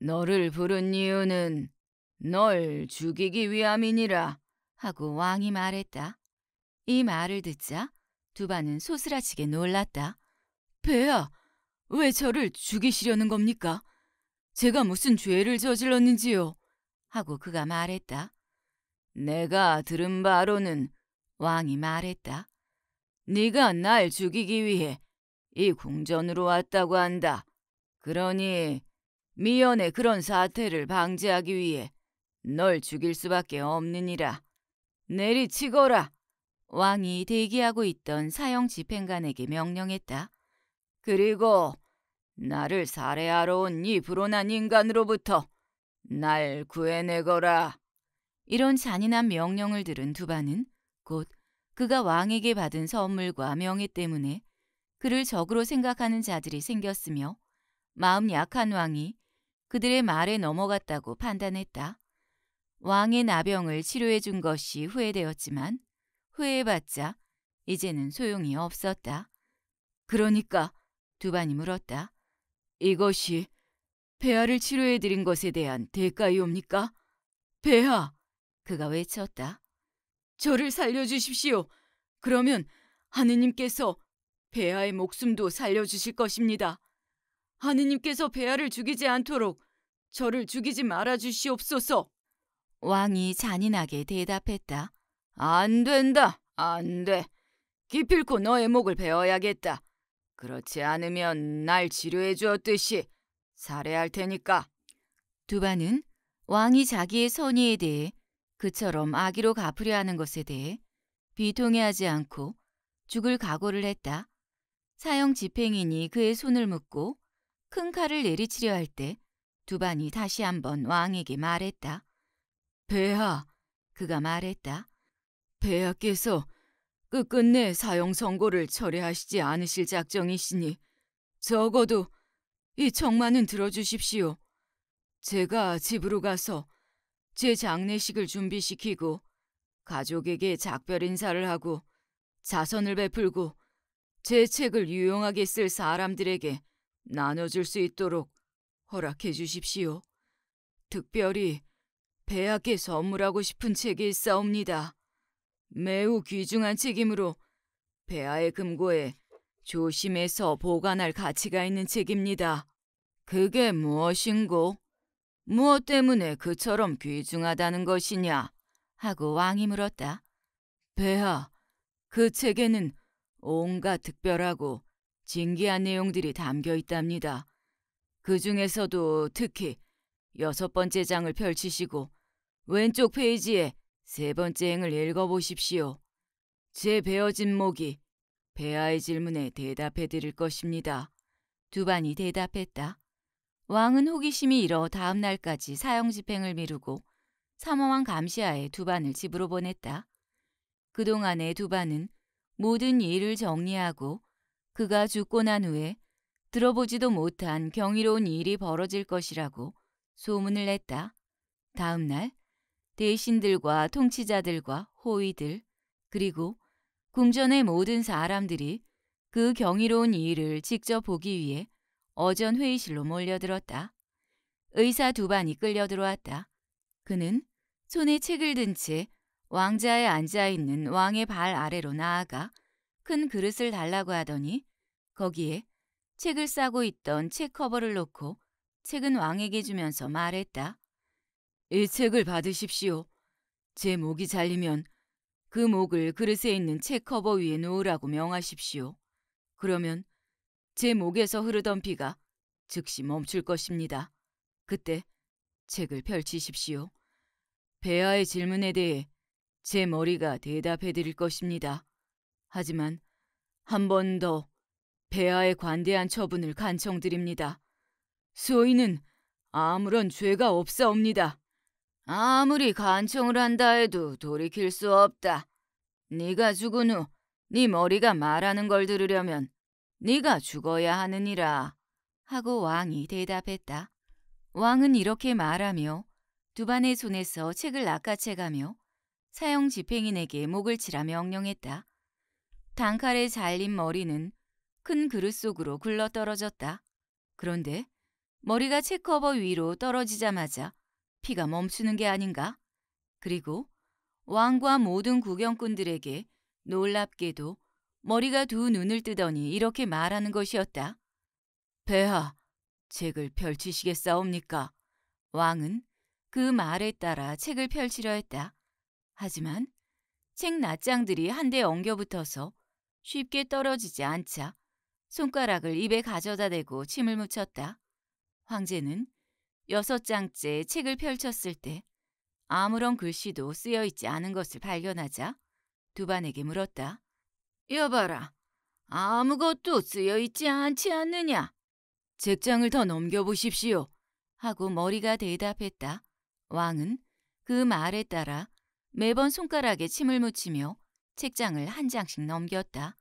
너를 부른 이유는 널 죽이기 위함이니라 하고 왕이 말했다. 이 말을 듣자 두반은 소스라치게 놀랐다. 배야, 왜 저를 죽이시려는 겁니까? 제가 무슨 죄를 저질렀는지요? 하고 그가 말했다. 내가 들은 바로는 왕이 말했다. 네가 날 죽이기 위해 이 궁전으로 왔다고 한다. 그러니 미연의 그런 사태를 방지하기 위해 널 죽일 수밖에 없느니라. 내리치거라. 왕이 대기하고 있던 사형 집행관에게 명령했다. 그리고 나를 살해하러 온 이 불온한 인간으로부터 날 구해내거라. 이런 잔인한 명령을 들은 두바는 곧 그가 왕에게 받은 선물과 명예 때문에 그를 적으로 생각하는 자들이 생겼으며 마음 약한 왕이 그들의 말에 넘어갔다고 판단했다. 왕의 나병을 치료해 준 것이 후회되었지만 후회해봤자 이제는 소용이 없었다. 그러니까 두반이 물었다. 이것이 배아를 치료해드린 것에 대한 대가이옵니까? 배아! 그가 외쳤다. 저를 살려주십시오. 그러면 하느님께서 배아의 목숨도 살려주실 것입니다. 하느님께서 배아를 죽이지 않도록 저를 죽이지 말아 주시옵소서. 왕이 잔인하게 대답했다. 안 된다. 안 돼. 기필코 너의 목을 베어야겠다. 그렇지 않으면 날 치료해 주었듯이 살해할 테니까. 두바는 왕이 자기의 선의에 대해 그처럼 아기로 갚으려 하는 것에 대해 비통해하지 않고 죽을 각오를 했다. 사형 집행인이 그의 손을 묶고 큰 칼을 내리치려 할 때 두반이 다시 한번 왕에게 말했다. 배하, 그가 말했다. 배하께서 끝끝내 사형 선고를 철회하시지 않으실 작정이시니 적어도 이 청만은 들어주십시오. 제가 집으로 가서 제 장례식을 준비시키고 가족에게 작별 인사를 하고 자선을 베풀고 제 책을 유용하게 쓸 사람들에게 나눠줄 수 있도록 허락해 주십시오. 특별히 배학에 선물하고 싶은 책이 있사옵니다. 매우 귀중한 책임으로 배아의 금고에 조심해서 보관할 가치가 있는 책입니다. 그게 무엇인고? 무엇 때문에 그처럼 귀중하다는 것이냐? 하고 왕이 물었다. 배아, 그 책에는 온갖 특별하고 진기한 내용들이 담겨 있답니다. 그 중에서도 특히 여섯 번째 장을 펼치시고 왼쪽 페이지에 세 번째 행을 읽어보십시오. 제 베어진 목이 베아의 질문에 대답해 드릴 것입니다. 두반이 대답했다. 왕은 호기심이 일어 다음 날까지 사형 집행을 미루고 사모왕 감시하에 두반을 집으로 보냈다. 그동안의 두반은 모든 일을 정리하고 그가 죽고 난 후에 들어보지도 못한 경이로운 일이 벌어질 것이라고 소문을 냈다. 다음 날 대신들과 통치자들과 호위들 그리고 궁전의 모든 사람들이 그 경이로운 일을 직접 보기 위해 어전 회의실로 몰려들었다. 의사 두반이 끌려 들어왔다. 그는 손에 책을 든 채 왕자에 앉아 있는 왕의 발 아래로 나아가 큰 그릇을 달라고 하더니 거기에 책을 싸고 있던 책 커버를 놓고 책은 왕에게 주면서 말했다. 일책을 받으십시오. 제 목이 잘리면 그 목을 그릇에 있는 책 커버 위에 놓으라고 명하십시오. 그러면 제 목에서 흐르던 피가 즉시 멈출 것입니다. 그때 책을 펼치십시오. 베아의 질문에 대해 제 머리가 대답해 드릴 것입니다. 하지만 한 번 더 베아의 관대한 처분을 간청드립니다. 소인은 아무런 죄가 없사옵니다. 아무리 간청을 한다 해도 돌이킬 수 없다. 네가 죽은 후 네 머리가 말하는 걸 들으려면 네가 죽어야 하느니라. 하고 왕이 대답했다. 왕은 이렇게 말하며 두반의 손에서 책을 낚아채가며 사형 집행인에게 목을 치라며 명령했다. 단칼에 잘린 머리는 큰 그릇 속으로 굴러떨어졌다. 그런데 머리가 책커버 위로 떨어지자마자 피가 멈추는 게 아닌가? 그리고 왕과 모든 구경꾼들에게 놀랍게도 머리가 두 눈을 뜨더니 이렇게 말하는 것이었다. 배하, 책을 펼치시겠사옵니까? 왕은 그 말에 따라 책을 펼치려 했다. 하지만 책 낱장들이 한데 엉겨붙어서 쉽게 떨어지지 않자 손가락을 입에 가져다 대고 침을 묻혔다. 황제는 여섯 장째 책을 펼쳤을 때 아무런 글씨도 쓰여 있지 않은 것을 발견하자 두반에게 물었다. 여봐라, 아무것도 쓰여 있지 않지 않느냐? 책장을 더 넘겨보십시오. 하고 머리가 대답했다. 왕은 그 말에 따라 매번 손가락에 침을 묻히며 책장을 한 장씩 넘겼다.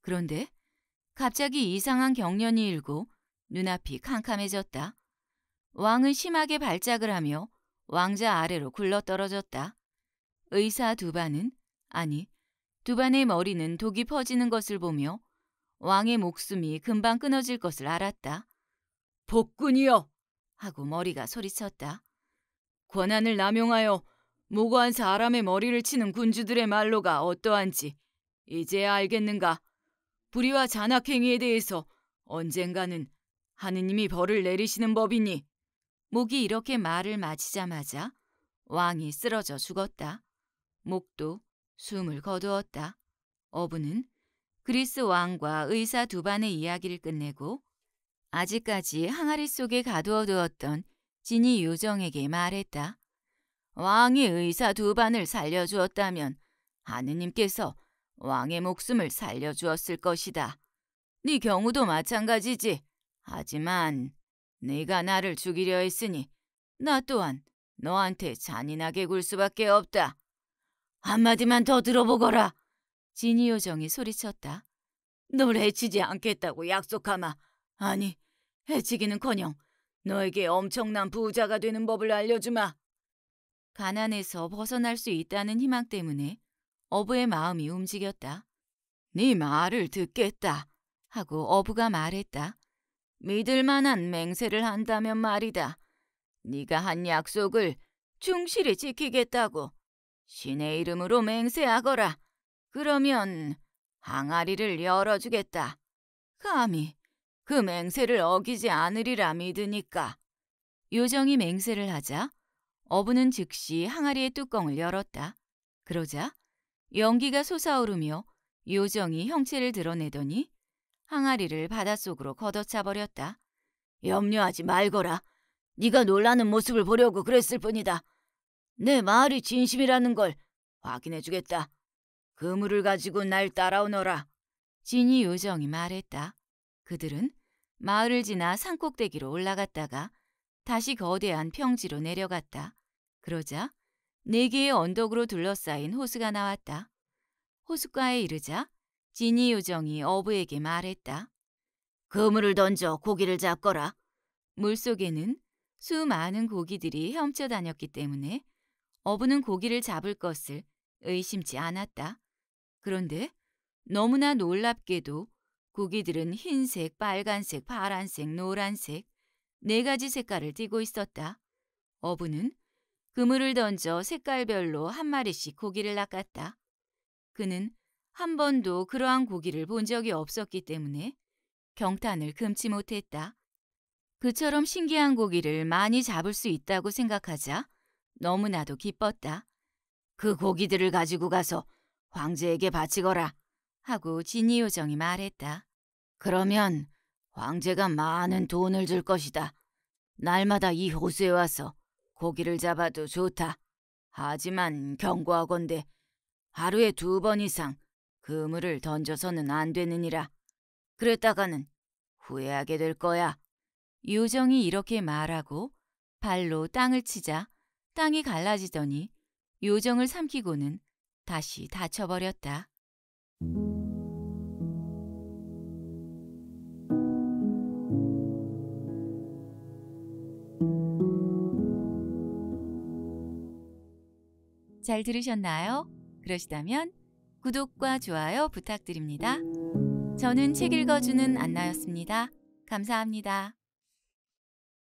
그런데 갑자기 이상한 경련이 일고 눈앞이 캄캄해졌다. 왕은 심하게 발작을 하며 왕자 아래로 굴러떨어졌다. 의사 두반은 아니 두반의 머리는 독이 퍼지는 것을 보며 왕의 목숨이 금방 끊어질 것을 알았다. 복군이여! 하고 머리가 소리쳤다. 권한을 남용하여 모고한 사람의 머리를 치는 군주들의 말로가 어떠한지 이제야 알겠는가. 불의와 잔악행위에 대해서 언젠가는 하느님이 벌을 내리시는 법이니 목이 이렇게 말을 마치자마자 왕이 쓰러져 죽었다. 목도 숨을 거두었다. 어부는 그리스 왕과 의사 두반의 이야기를 끝내고 아직까지 항아리 속에 가두어두었던 진이 요정에게 말했다. 왕이 의사 두반을 살려주었다면 하느님께서 왕의 목숨을 살려주었을 것이다. 네 경우도 마찬가지지. 하지만 네가 나를 죽이려 했으니 나 또한 너한테 잔인하게 굴 수밖에 없다. 한마디만 더 들어보거라. 진이요정이 소리쳤다. 널 해치지 않겠다고 약속하마. 아니, 해치기는커녕 너에게 엄청난 부자가 되는 법을 알려주마. 가난에서 벗어날 수 있다는 희망 때문에 어부의 마음이 움직였다. 네 말을 듣겠다 하고 어부가 말했다. 믿을 만한 맹세를 한다면 말이다. 네가 한 약속을 충실히 지키겠다고 신의 이름으로 맹세하거라. 그러면 항아리를 열어주겠다. 감히 그 맹세를 어기지 않으리라 믿으니까. 요정이 맹세를 하자 어부는 즉시 항아리의 뚜껑을 열었다. 그러자 연기가 솟아오르며 요정이 형체를 드러내더니 항아리를 바닷속으로 걷어차 버렸다. 염려하지 말거라. 네가 놀라는 모습을 보려고 그랬을 뿐이다. 내 말이 진심이라는 걸 확인해주겠다. 그물을 가지고 날 따라오너라. 진이 요정이 말했다. 그들은 마을을 지나 산꼭대기로 올라갔다가 다시 거대한 평지로 내려갔다. 그러자 네 개의 언덕으로 둘러싸인 호수가 나왔다. 호숫가에 이르자 지니 요정이 어부에게 말했다. 그물을 던져 고기를 잡거라. 물속에는 수많은 고기들이 헤엄쳐 다녔기 때문에 어부는 고기를 잡을 것을 의심치 않았다. 그런데 너무나 놀랍게도 고기들은 흰색, 빨간색, 파란색, 노란색 네 가지 색깔을 띠고 있었다. 어부는 그물을 던져 색깔별로 한 마리씩 고기를 낚았다. 그는 한 번도 그러한 고기를 본 적이 없었기 때문에 경탄을 금치 못했다. 그처럼 신기한 고기를 많이 잡을 수 있다고 생각하자 너무나도 기뻤다. 그 고기들을 가지고 가서 황제에게 바치거라 하고 진이 요정이 말했다. 그러면 황제가 많은 돈을 줄 것이다. 날마다 이 호수에 와서 고기를 잡아도 좋다. 하지만 경고하건대 하루에 두 번 이상 그물을 던져서는 안 되느니라. 그랬다가는 후회하게 될 거야. 요정이 이렇게 말하고 발로 땅을 치자 땅이 갈라지더니 요정을 삼키고는 다시 다쳐버렸다. 잘 들으셨나요? 그러시다면 구독과 좋아요 부탁드립니다. 저는 책 읽어주는 안나였습니다. 감사합니다.